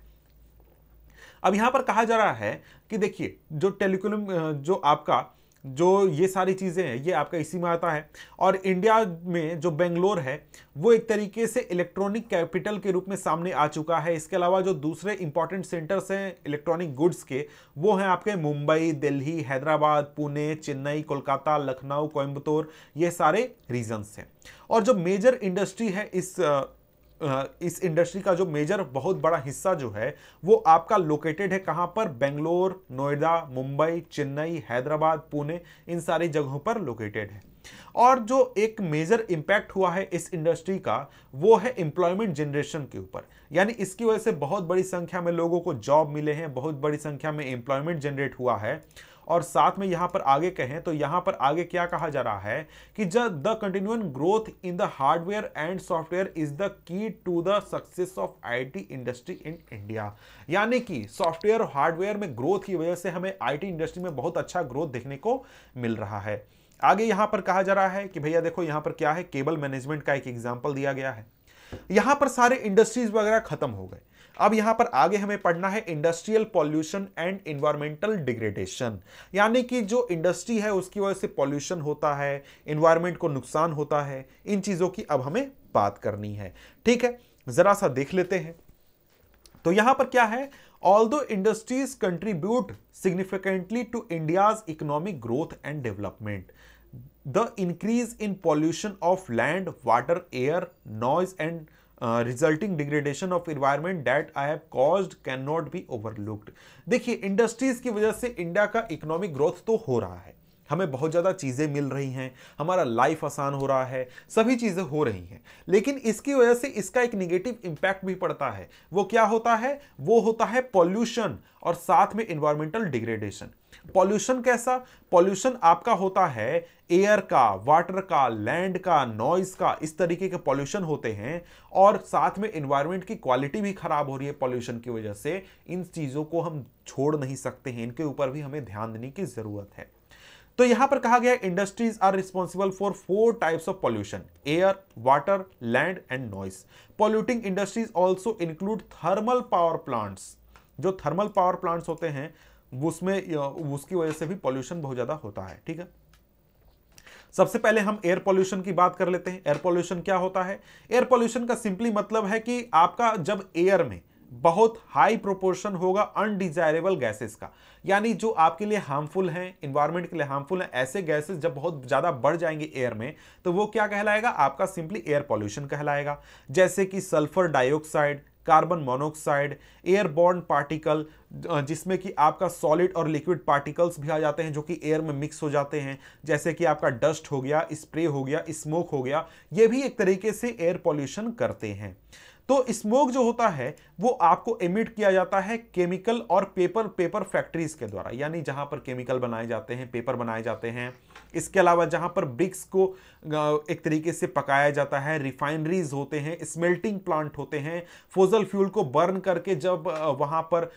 अब यहां पर कहा जा रहा है कि देखिए जो टेलीकोलम जो आपका जो ये सारी चीज़ें हैं ये आपका इसी में आता है और इंडिया में जो बेंगलोर है वो एक तरीके से इलेक्ट्रॉनिक कैपिटल के रूप में सामने आ चुका है इसके अलावा जो दूसरे इंपॉर्टेंट सेंटर्स हैं इलेक्ट्रॉनिक गुड्स के वो हैं आपके मुंबई दिल्ली हैदराबाद पुणे चेन्नई कोलकाता लखनऊ कोयम्बतौर ये सारे रीजन्स हैं और जो मेजर इंडस्ट्री है इस इस इंडस्ट्री का जो मेजर बहुत बड़ा हिस्सा जो है वो आपका लोकेटेड है कहाँ पर बेंगलोर नोएडा मुंबई चेन्नई हैदराबाद पुणे इन सारी जगहों पर लोकेटेड है और जो एक मेजर इंपैक्ट हुआ है इस इंडस्ट्री का वो है एम्प्लॉयमेंट जनरेशन के ऊपर यानी इसकी वजह से बहुत बड़ी संख्या में लोगों को जॉब मिले हैं बहुत बड़ी संख्या में एम्प्लॉयमेंट जनरेट हुआ है और साथ में यहां पर आगे कहें तो यहां पर आगे क्या कहा जा रहा है कि जब the continued growth in the hardware and software is the key to the success of IT industry in India यानी कि सॉफ्टवेयर और हार्डवेयर में ग्रोथ की वजह से हमें आईटी इंडस्ट्री में बहुत अच्छा ग्रोथ देखने को मिल रहा है आगे यहां पर कहा जा रहा है कि भैया देखो यहां पर क्या है केबल मैनेजमेंट का एक एग्जाम्पल दिया गया है यहां पर सारे इंडस्ट्रीज वगैरह खत्म हो गए अब यहां पर आगे हमें पढ़ना है industrial pollution and environmental degradation यानी कि जो इंडस्ट्री है उसकी वजह से पॉल्यूशन होता है इन्वायरमेंट को नुकसान होता है इन चीज़ों की अब हमें बात करनी है ठीक है ज़रा सा देख लेते हैं तो यहां पर क्या है although industries contribute significantly to India's economic growth and development the increase in pollution of land water air noise and resulting degradation of environment that I have caused cannot be overlooked देखिए industries की वजह से India का economic growth तो हो रहा है हमें बहुत ज़्यादा चीज़ें मिल रही हैं हमारा लाइफ आसान हो रहा है सभी चीज़ें हो रही हैं लेकिन इसकी वजह से इसका एक निगेटिव इम्पैक्ट भी पड़ता है वो क्या होता है वो होता है पॉल्यूशन और साथ में इन्वायरमेंटल डिग्रेडेशन पॉल्यूशन कैसा पॉल्यूशन आपका होता है एयर का वाटर का लैंड का नॉइज का इस तरीके के पॉल्यूशन होते हैं और साथ में इन्वायरमेंट की क्वालिटी भी खराब हो रही है पॉल्यूशन की वजह से इन चीज़ों को हम छोड़ नहीं सकते हैं इनके ऊपर भी हमें ध्यान देने की ज़रूरत है तो यहां पर कहा गया industries are responsible for four types of pollution air water land and noise polluting industries also include thermal power plants जो थर्मल पावर प्लांट्स होते हैं उसमें उसकी वजह से भी पॉल्यूशन बहुत ज़्यादा होता है ठीक है सबसे पहले हम एयर पॉल्यूशन की बात कर लेते हैं एयर पॉल्यूशन क्या होता है एयर पॉल्यूशन का सिंपली मतलब है कि आपका जब एयर में बहुत हाई प्रोपोर्शन होगा अनडिजायरेबल गैसेस का यानी जो आपके लिए हार्मफुल हैं इन्वायरमेंट के लिए हार्मफुल हैं ऐसे गैसेस जब बहुत ज़्यादा बढ़ जाएंगे एयर में तो वो क्या कहलाएगा आपका सिंपली एयर पॉल्यूशन कहलाएगा जैसे कि sulphur dioxide carbon monoxide airborne particle जिसमें कि आपका सॉलिड और लिक्विड पार्टिकल्स भी आ जाते हैं जो कि एयर में मिक्स हो जाते हैं जैसे कि आपका डस्ट हो गया स्प्रे हो गया स्मोक हो गया ये भी एक तरीके से एयर पॉल्यूशन करते हैं तो स्मोक जो होता है वो आपको एमिट किया जाता है केमिकल और पेपर पेपर फैक्ट्रीज के द्वारा यानी जहां पर केमिकल बनाए जाते हैं पेपर बनाए जाते हैं इसके अलावा जहां पर ब्रिक्स को एक तरीके से पकाया जाता है रिफाइनरीज होते हैं स्मेल्टिंग प्लांट होते हैं फोजल फ्यूल को बर्न करके जब वहां पर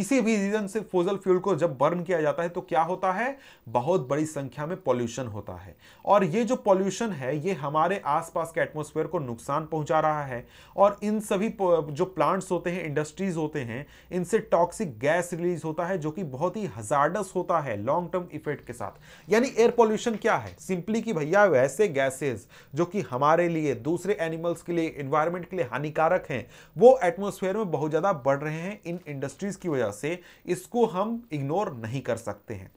किसी भी रीजन से फोजल फ्यूल को जब बर्न किया जाता है तो क्या होता है बहुत बड़ी संख्या में पॉल्यूशन होता है और ये जो पॉल्यूशन है ये हमारे आसपास के एटमोसफेयर को नुकसान पहुंचा रहा है और इन सभी जो प्लांट्स होते हैं इंडस्ट्रीज होते हैं इनसे टॉक्सिक गैस रिलीज होता है जो कि बहुत ही हजार्डस होता है लॉन्ग टर्म इफेक्ट के साथ यानी एयर पॉल्यूशन क्या है सिंपली कि भैया वैसे गैसेज जो कि हमारे लिए दूसरे एनिमल्स के लिए इन्वायरमेंट के लिए हानिकारक हैं वो एटमोसफेयर में बहुत ज़्यादा बढ़ रहे हैं इन इंडस्ट्रीज की वजह वजह से इसको हम इग्नोर नहीं कर सकते हैं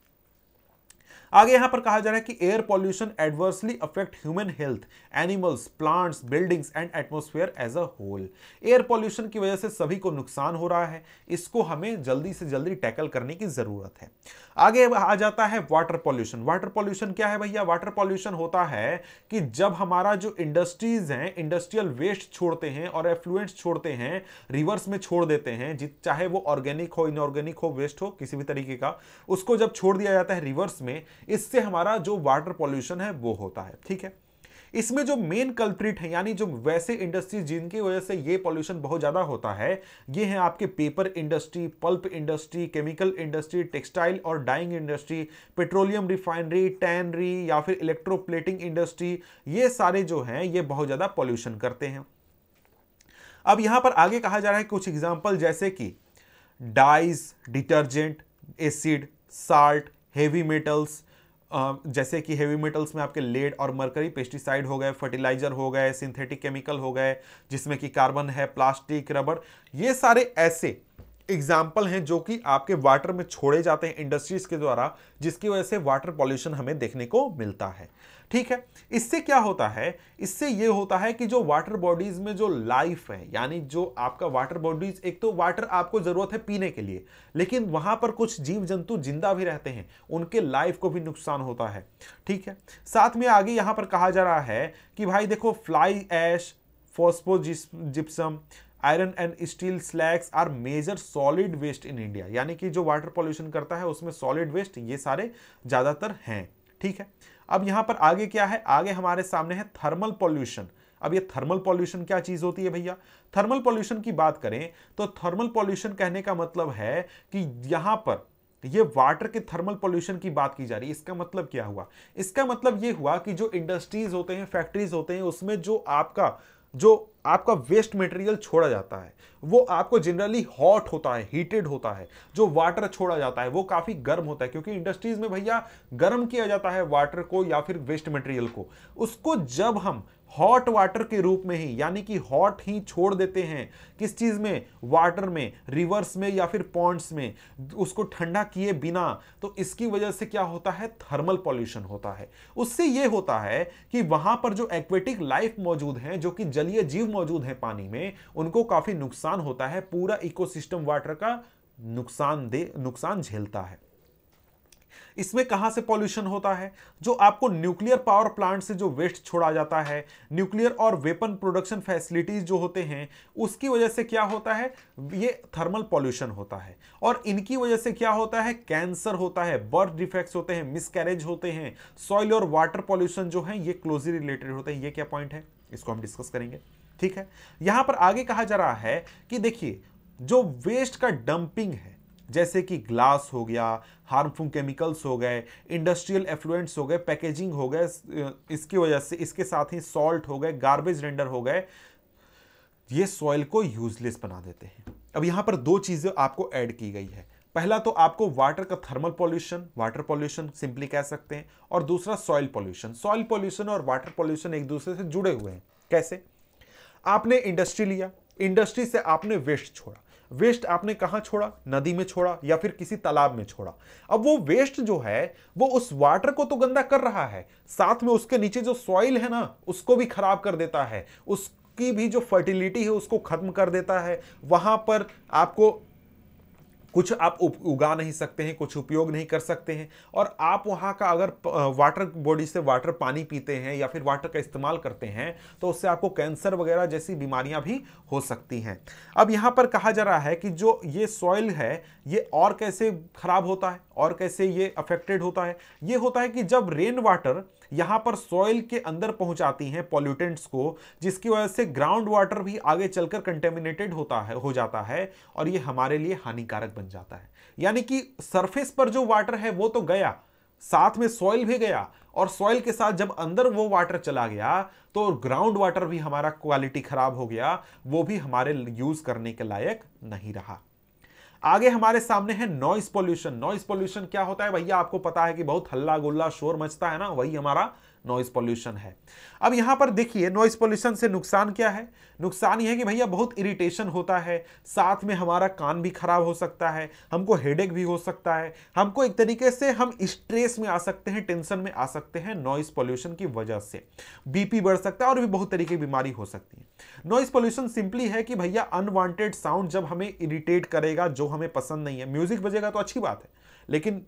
आगे यहां पर कहा जा रहा है कि air pollution adversely affect human health animals plants buildings and atmosphere as a whole air pollution की वजह से सभी को नुकसान हो रहा है इसको हमें जल्दी से जल्दी टैकल करने की जरूरत है आगे आ जाता है वाटर पॉल्यूशन वाटर पॉल्यूशन क्या है भैया वाटर पॉल्यूशन होता है कि जब हमारा जो इंडस्ट्रीज हैं इंडस्ट्रियल वेस्ट छोड़ते हैं और एफ्लुएंट्स छोड़ते हैं रिवर्स में छोड़ देते हैं चाहे वो ऑर्गेनिक हो इनऑर्गेनिक हो वेस्ट हो किसी भी तरीके का उसको जब छोड़ दिया जाता है रिवर्स में इससे हमारा जो वाटर पॉल्यूशन है वो होता है ठीक है इसमें जो मेन कल्प्रिट है यानी जो वैसे इंडस्ट्रीज जिनकी वजह से ये पॉल्यूशन बहुत ज़्यादा होता है ये हैं आपके paper industry pulp industry chemical industry textile और dyeing industry petroleum refinery tannery या फिर इलेक्ट्रोप्लेटिंग इंडस्ट्री ये सारे जो हैं ये बहुत ज़्यादा पॉल्यूशन करते हैं अब यहां पर आगे कहा जा रहा है कुछ एग्जाम्पल जैसे कि dyes detergent acid salt heavy metals जैसे कि हेवी मेटल्स में आपके लेड और मरकरी पेस्टिसाइड हो गए फर्टिलाइजर हो गए सिंथेटिक केमिकल हो गए जिसमें कि कार्बन है प्लास्टिक रबर ये सारे ऐसे एग्जाम्पल हैं जो कि आपके वाटर में छोड़े जाते हैं इंडस्ट्रीज के द्वारा जिसकी वजह से वाटर पॉल्यूशन हमें देखने को मिलता है ठीक है इससे क्या होता है इससे ये होता है कि जो वाटर बॉडीज में जो लाइफ है यानी जो आपका वाटर बॉडीज एक तो वाटर आपको जरूरत है पीने के लिए लेकिन वहां पर कुछ जीव जंतु जिंदा भी रहते हैं उनके लाइफ को भी नुकसान होता है ठीक है साथ में आगे यहां पर कहा जा रहा है कि भाई देखो fly ash gypsum iron and steel slags are major solid waste in India यानी कि जो वाटर पॉल्यूशन करता है उसमें सॉलिड वेस्ट ये सारे ज़्यादातर हैं ठीक है अब यहां पर आगे क्या है आगे हमारे सामने है थर्मल पॉल्यूशन अब ये थर्मल पॉल्यूशन क्या चीज़ होती है भैया थर्मल पॉल्यूशन की बात करें तो थर्मल पॉल्यूशन कहने का मतलब है कि यहां पर ये वाटर के थर्मल पोल्यूशन की बात की जा रही है इसका मतलब क्या हुआ इसका मतलब ये हुआ कि जो इंडस्ट्रीज होते हैं फैक्ट्रीज होते हैं उसमें जो आपका जो आपका वेस्ट मटेरियल छोड़ा जाता है वो आपको जनरली हॉट होता है हीटेड होता है जो वाटर छोड़ा जाता है वो काफ़ी गर्म होता है क्योंकि इंडस्ट्रीज में भैया गर्म किया जाता है वाटर को या फिर वेस्ट मटेरियल को उसको जब हम हॉट वाटर के रूप में ही यानी कि हॉट ही छोड़ देते हैं किस चीज़ में वाटर में रिवर्स में या फिर पॉन्ड्स में उसको ठंडा किए बिना तो इसकी वजह से क्या होता है थर्मल पॉल्यूशन होता है उससे ये होता है कि वहां पर जो एक्वेटिक लाइफ मौजूद हैं जो कि जलीय जीव मौजूद हैं पानी में उनको काफ़ी नुकसान होता है पूरा इकोसिस्टम वाटर का नुकसान दे नुकसान झेलता है इसमें कहां से पॉल्यूशन होता है जो आपको न्यूक्लियर पावर प्लांट से जो वेस्ट छोड़ा जाता है न्यूक्लियर और वेपन प्रोडक्शन फैसिलिटीज जो होते हैं उसकी वजह से क्या होता है ये थर्मल पॉल्यूशन होता है और इनकी वजह से क्या होता है कैंसर होता है बर्थ डिफेक्ट्स होते हैं मिसकैरेज होते हैं सॉइल और वाटर पॉल्यूशन जो है ये क्लोजली रिलेटेड होते हैं ये क्या पॉइंट है इसको हम डिस्कस करेंगे ठीक है यहां पर आगे कहा जा रहा है कि देखिए जो वेस्ट का डंपिंग है जैसे कि ग्लास हो गया हार्मफुल केमिकल्स हो गए इंडस्ट्रियल एफ्लुएंट्स हो गए पैकेजिंग हो गए इसकी वजह से इसके साथ ही सॉल्ट हो गए गार्बेज रेंडर हो गए ये सॉइल को यूजलेस बना देते हैं अब यहाँ पर दो चीज़ें आपको ऐड की गई है पहला तो आपको वाटर का thermal pollution water pollution simply कह सकते हैं और दूसरा सॉइल पॉल्यूशन सॉइल पॉल्यूशन और वाटर पॉल्यूशन एक दूसरे से जुड़े हुए हैं कैसे आपने इंडस्ट्री लिया इंडस्ट्री से आपने वेस्ट छोड़ा वेस्ट आपने कहाँ छोड़ा नदी में छोड़ा या फिर किसी तालाब में छोड़ा अब वो वेस्ट जो है वो उस वाटर को तो गंदा कर रहा है साथ में उसके नीचे जो सॉइल है ना उसको भी खराब कर देता है उसकी भी जो फर्टिलिटी है उसको खत्म कर देता है वहां पर आपको कुछ आप उगा नहीं सकते हैं कुछ उपयोग नहीं कर सकते हैं और आप वहाँ का अगर वाटर बॉडी से वाटर पानी पीते हैं या फिर वाटर का इस्तेमाल करते हैं तो उससे आपको कैंसर वगैरह जैसी बीमारियाँ भी हो सकती हैं अब यहाँ पर कहा जा रहा है कि जो ये सॉइल है ये और कैसे ख़राब होता है और कैसे ये अफेक्टेड होता है ये होता है कि जब रेन वाटर यहाँ पर सॉइल के अंदर पहुँचाती हैं पॉल्यूटेंट्स को जिसकी वजह से ग्राउंड वाटर भी आगे चलकर कंटेमिनेटेड होता है हो जाता है और ये हमारे लिए हानिकारक बन बन जाता है यानी कि सरफेस पर जो वाटर है वो तो गया साथ में सॉइल भी गया और सॉइल के साथ जब अंदर वो वाटर चला गया तो ग्राउंड वाटर भी हमारा क्वालिटी खराब हो गया वो भी हमारे यूज करने के लायक नहीं रहा आगे हमारे सामने है नॉइस पोल्यूशन नॉइस पोल्यूशन क्या होता है भैया आपको पता है कि बहुत हल्ला गुल्ला शोर मचता है ना वही हमारा नॉइस पॉल्यूशन है अब यहां पर देखिए नॉइस पॉल्यूशन से नुकसान क्या है नुकसान यह है कि भैया बहुत इरिटेशन होता है साथ में हमारा कान भी खराब हो सकता है हमको हेडेक भी हो सकता है हमको एक तरीके से हम स्ट्रेस में आ सकते हैं टेंशन में आ सकते हैं नॉइस पॉल्यूशन की वजह से बीपी बढ़ सकता है और भी बहुत तरीके की बीमारी हो सकती है नॉइज पॉल्यूशन सिंपली है कि भैया अनवांटेड साउंड जब हमें इरिटेट करेगा जो हमें पसंद नहीं है म्यूजिक बजेगा तो अच्छी बात है लेकिन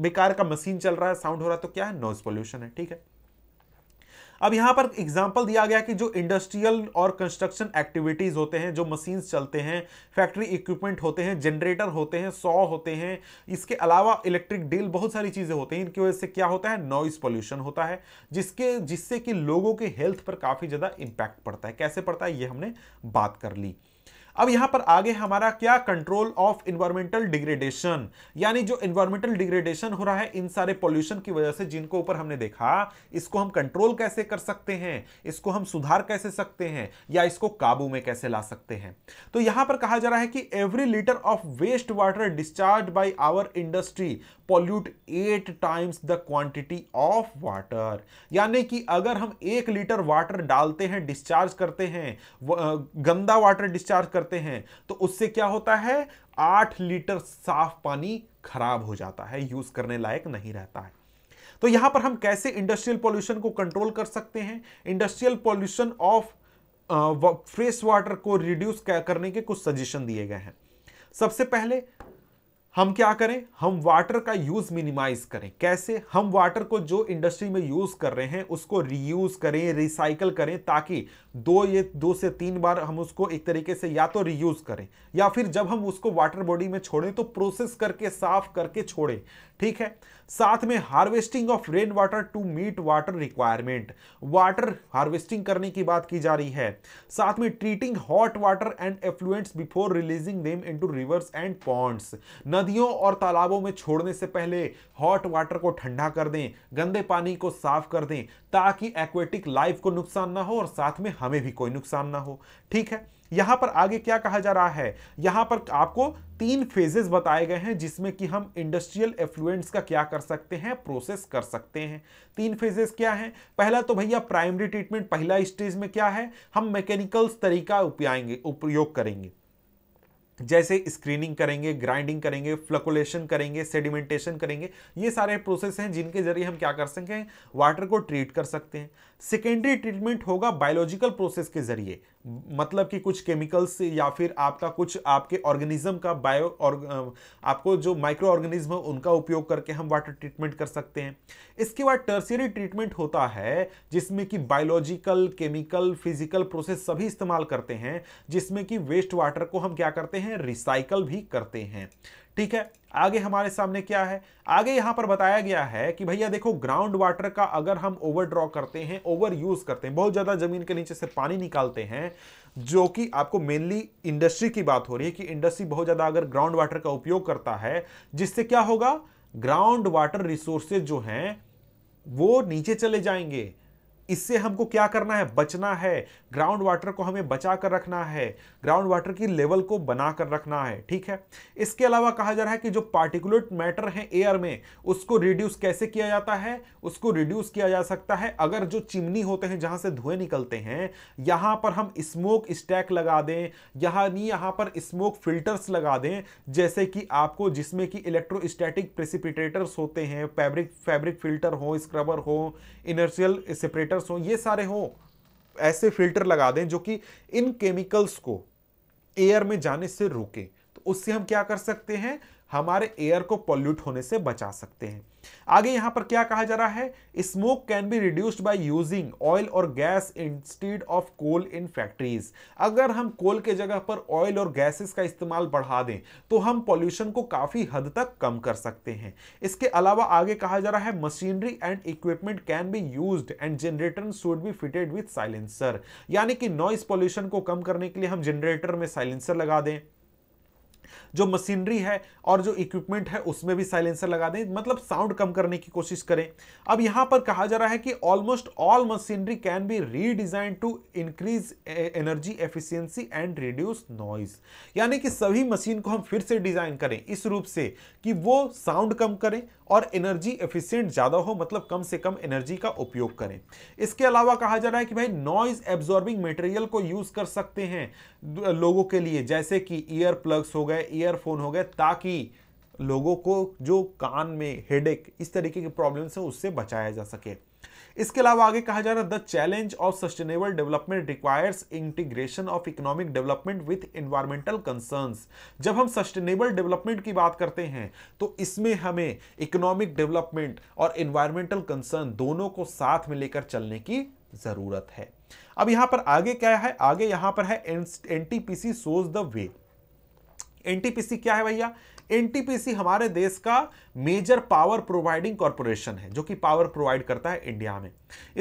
बेकार का मशीन चल रहा है साउंड हो रहा है तो क्या है नॉइज पॉल्यूशन है ठीक है अब यहाँ पर एग्जाम्पल दिया गया कि जो इंडस्ट्रियल और कंस्ट्रक्शन एक्टिविटीज़ होते हैं जो मशीन्स चलते हैं फैक्ट्री इक्विपमेंट होते हैं जनरेटर होते हैं सौ होते हैं इसके अलावा इलेक्ट्रिक डील बहुत सारी चीज़ें होती हैं इनकी वजह से क्या होता है नॉइस पॉल्यूशन होता है जिसके जिससे कि लोगों के हेल्थ पर काफ़ी ज़्यादा इम्पैक्ट पड़ता है कैसे पड़ता है ये हमने बात कर ली अब यहां पर आगे हमारा क्या कंट्रोल ऑफ इन्वायरमेंटल डिग्रेडेशन यानी जो इन्वायरमेंटल डिग्रेडेशन हो रहा है इन सारे पॉल्यूशन की वजह से जिनको ऊपर हमने देखा इसको हम कंट्रोल कैसे कर सकते हैं इसको हम सुधार कैसे सकते हैं या इसको काबू में कैसे ला सकते हैं तो यहां पर कहा जा रहा है कि every litre of waste water discharge by our industry pollute eight times the quantity of water यानी कि अगर हम एक लीटर वाटर डालते हैं डिस्चार्ज करते हैं गंदा वाटर डिस्चार्ज करते हैं तो उससे क्या होता है आठ लीटर साफ पानी खराब हो जाता है यूज करने लायक नहीं रहता है तो यहां पर हम कैसे इंडस्ट्रियल पॉल्यूशन को कंट्रोल कर सकते हैं industrial pollution of fresh water को रिड्यूस करने के कुछ सजेशन दिए गए हैं सबसे पहले हम क्या करें हम वाटर का यूज मिनिमाइज करें कैसे हम वाटर को जो इंडस्ट्री में यूज कर रहे हैं उसको रीयूज करें रिसाइकल करें ताकि दो ये दो से तीन बार हम उसको एक तरीके से या तो रीयूज करें या फिर जब हम उसको वाटर बॉडी में छोड़ें तो प्रोसेस करके साफ करके छोड़ें ठीक है साथ में harvesting of rain water to meet water requirement water harvesting करने की बात की जा रही है साथ में treating hot water and effluents before releasing them into rivers and ponds नदियों और तालाबों में छोड़ने से पहले हॉट वाटर को ठंडा कर दें गंदे पानी को साफ कर दें ताकि एक्वेटिक लाइफ को नुकसान ना हो और साथ में हमें भी कोई नुकसान ना हो ठीक है यहां पर आगे क्या कहा जा रहा है यहां पर आपको तीन फेजेस बताए गए हैं जिसमें कि हम इंडस्ट्रियल एफ्लुएंस का क्या कर सकते हैं प्रोसेस कर सकते हैं तीन फेजेस क्या हैं पहला तो भैया प्राइमरी ट्रीटमेंट पहला स्टेज में क्या है हम मैकेनिकल्स तरीका उपयाएंगे उपयोग करेंगे जैसे स्क्रीनिंग करेंगे ग्राइंडिंग करेंगे फ्लकुलेशन करेंगे सेडिमेंटेशन करेंगे ये सारे प्रोसेस हैं जिनके जरिए हम क्या कर सकते हैं वाटर को ट्रीट कर सकते हैं सेकेंडरी ट्रीटमेंट होगा बायोलॉजिकल प्रोसेस के जरिए मतलब कि कुछ केमिकल्स या फिर आपका कुछ आपके ऑर्गेनिज्म का बायो और आपको जो माइक्रो ऑर्गेनिज्म है उनका उपयोग करके हम वाटर ट्रीटमेंट कर सकते हैं इसके बाद टर्सियरी ट्रीटमेंट होता है जिसमें कि बायोलॉजिकल केमिकल फिजिकल प्रोसेस सभी इस्तेमाल करते हैं जिसमें कि वेस्ट वाटर को हम क्या करते हैं रिसाइकल भी करते हैं ठीक है आगे हमारे सामने क्या है आगे यहां पर बताया गया है कि भैया देखो ग्राउंड वाटर का अगर हम ओवर ड्रॉ करते हैं ओवर यूज करते हैं बहुत ज्यादा जमीन के नीचे से पानी निकालते हैं जो कि आपको मेनली इंडस्ट्री की बात हो रही है कि इंडस्ट्री बहुत ज्यादा अगर ग्राउंड वाटर का उपयोग करता है जिससे क्या होगा ग्राउंड वाटर रिसोर्सेज जो हैं वो नीचे चले जाएंगे इससे हमको क्या करना है बचना है ग्राउंड वाटर को हमें बचा कर रखना है ग्राउंड वाटर की लेवल को बना कर रखना है ठीक है इसके अलावा कहा जा रहा है कि जो पार्टिकुलेट मैटर है एयर में उसको रिड्यूस कैसे किया जाता है उसको रिड्यूस किया जा सकता है अगर जो चिमनी होते हैं जहां से धुएं निकलते हैं यहां पर हम स्मोक स्टैक लगा दें यहां यहां पर स्मोक फिल्टर्स लगा दें जैसे कि आपको जिसमें कि इलेक्ट्रोस्टैटिक प्रेसिपिटेटर्स होते हैं फैब्रिक फैब्रिक फिल्टर हो स्क्रबर हो इनर्शियल सेपरेटर फिल्टर्स हों ये सारे हों ऐसे फिल्टर लगा दें जो कि इन केमिकल्स को एयर में जाने से रोकें तो उससे हम क्या कर सकते हैं हमारे एयर को पॉल्यूट होने से बचा सकते हैं आगे यहां पर क्या कहा जा रहा है smoke can be reduced by using oil और gas instead of coal in factories अगर हम कोल के जगह पर ऑयल और गैसेस का इस्तेमाल बढ़ा दें तो हम पॉल्यूशन को काफ़ी हद तक कम कर सकते हैं इसके अलावा आगे कहा जा रहा है machinery and equipment can be use and generator should be fitted with silencer यानी कि नॉइस पॉल्यूशन को कम करने के लिए हम जनरेटर में साइलेंसर लगा दें जो मशीनरी है और जो इक्विपमेंट है उसमें भी साइलेंसर लगा दें मतलब साउंड कम करने की कोशिश करें अब यहाँ पर कहा जा रहा है कि almost all machinery can be redesign to increase energy efficiency and reduce noise यानी कि सभी मशीन को हम फिर से डिजाइन करें इस रूप से कि वो साउंड कम करें और एनर्जी एफिशिएंट ज़्यादा हो मतलब कम से कम एनर्जी का उपयोग करें इसके अलावा कहा जा रहा है कि भाई नॉइज एब्जॉर्बिंग मटेरियल को यूज़ कर सकते हैं लोगों के लिए जैसे कि ईयर प्लग्स हो गए ईयरफोन हो गए ताकि लोगों को जो कान में हेडेक इस तरीके की प्रॉब्लम्स है उससे बचाया जा सके इसके अलावा आगे कहा जा रहा है the challenge of sustainable development requires integration of economic development with environmental concerns जब हम सस्टेनेबल डेवलपमेंट की बात करते हैं तो इसमें हमें इकोनॉमिक डेवलपमेंट और इन्वायरमेंटल कंसर्न दोनों को साथ में लेकर चलने की ज़रूरत है अब यहां पर आगे क्या है आगे यहां पर है NTPC shows the way NTPC क्या है भैया एनटीपीसी हमारे देश का मेजर पावर प्रोवाइडिंग कॉरपोरेशन है जो कि पावर प्रोवाइड करता है इंडिया में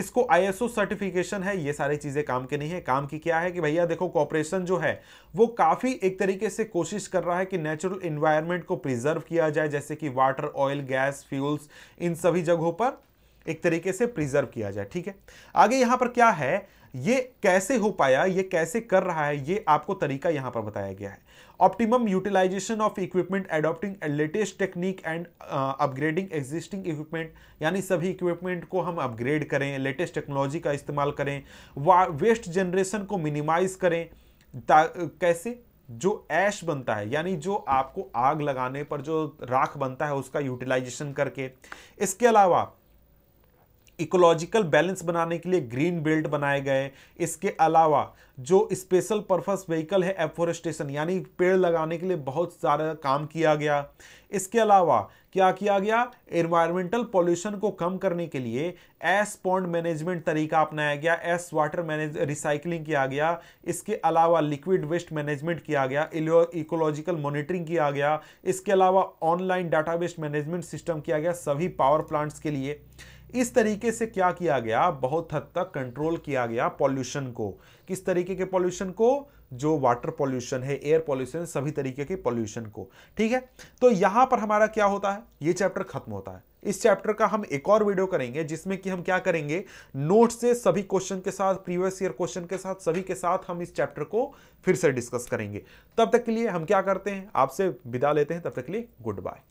इसको आईएसओ सर्टिफिकेशन है ये सारी चीजें काम के नहीं है काम की क्या है कि भैया देखो कॉरपोरेशन जो है वो काफी एक तरीके से कोशिश कर रहा है कि नेचुरल इन्वायरमेंट को प्रिजर्व किया जाए जैसे कि वाटर ऑयल गैस फ्यूल्स इन सभी जगहों पर एक तरीके से प्रिजर्व किया जाए ठीक है आगे यहां पर क्या है ये कैसे हो पाया ये कैसे कर रहा है ये आपको तरीका यहाँ पर बताया गया है optimum utilisation of equipment adopting latest technique and upgrading existing equipment यानी सभी इक्विपमेंट को हम अपग्रेड करें लेटेस्ट टेक्नोलॉजी का इस्तेमाल करें वेस्ट जनरेशन को मिनिमाइज करें कैसे जो ऐश बनता है यानी जो आपको आग लगाने पर जो राख बनता है उसका यूटिलाइजेशन करके इसके अलावा इकोलॉजिकल बैलेंस बनाने के लिए ग्रीन बेल्ट बनाए गए इसके अलावा जो स्पेशल पर्पस व्हीकल है एफोरेस्टेशन यानी पेड़ लगाने के लिए बहुत सारा काम किया गया इसके अलावा क्या किया गया एनवायरमेंटल पॉल्यूशन को कम करने के लिए एस पॉन्ड मैनेजमेंट तरीका अपनाया गया एस वाटर मैनेज रिसाइकलिंग किया गया इसके अलावा लिक्विड वेस्ट मैनेजमेंट किया गया इकोलॉजिकल मॉनिटरिंग किया गया इसके अलावा online data waste management system किया गया सभी पावर प्लांट्स के लिए इस तरीके से क्या किया गया बहुत हद तक कंट्रोल किया गया पॉल्यूशन को किस तरीके के पॉल्यूशन को जो वाटर पॉल्यूशन है एयर पॉल्यूशन सभी तरीके के पॉल्यूशन को ठीक है तो यहां पर हमारा क्या होता है ये चैप्टर खत्म होता है इस चैप्टर का हम एक और वीडियो करेंगे जिसमें कि हम क्या करेंगे नोट से सभी क्वेश्चन के साथ प्रीवियस ईयर क्वेश्चन के साथ सभी के साथ हम इस चैप्टर को फिर से डिस्कस करेंगे तब तक के लिए हम क्या करते हैं आपसे विदा लेते हैं तब तक के लिए गुड बाय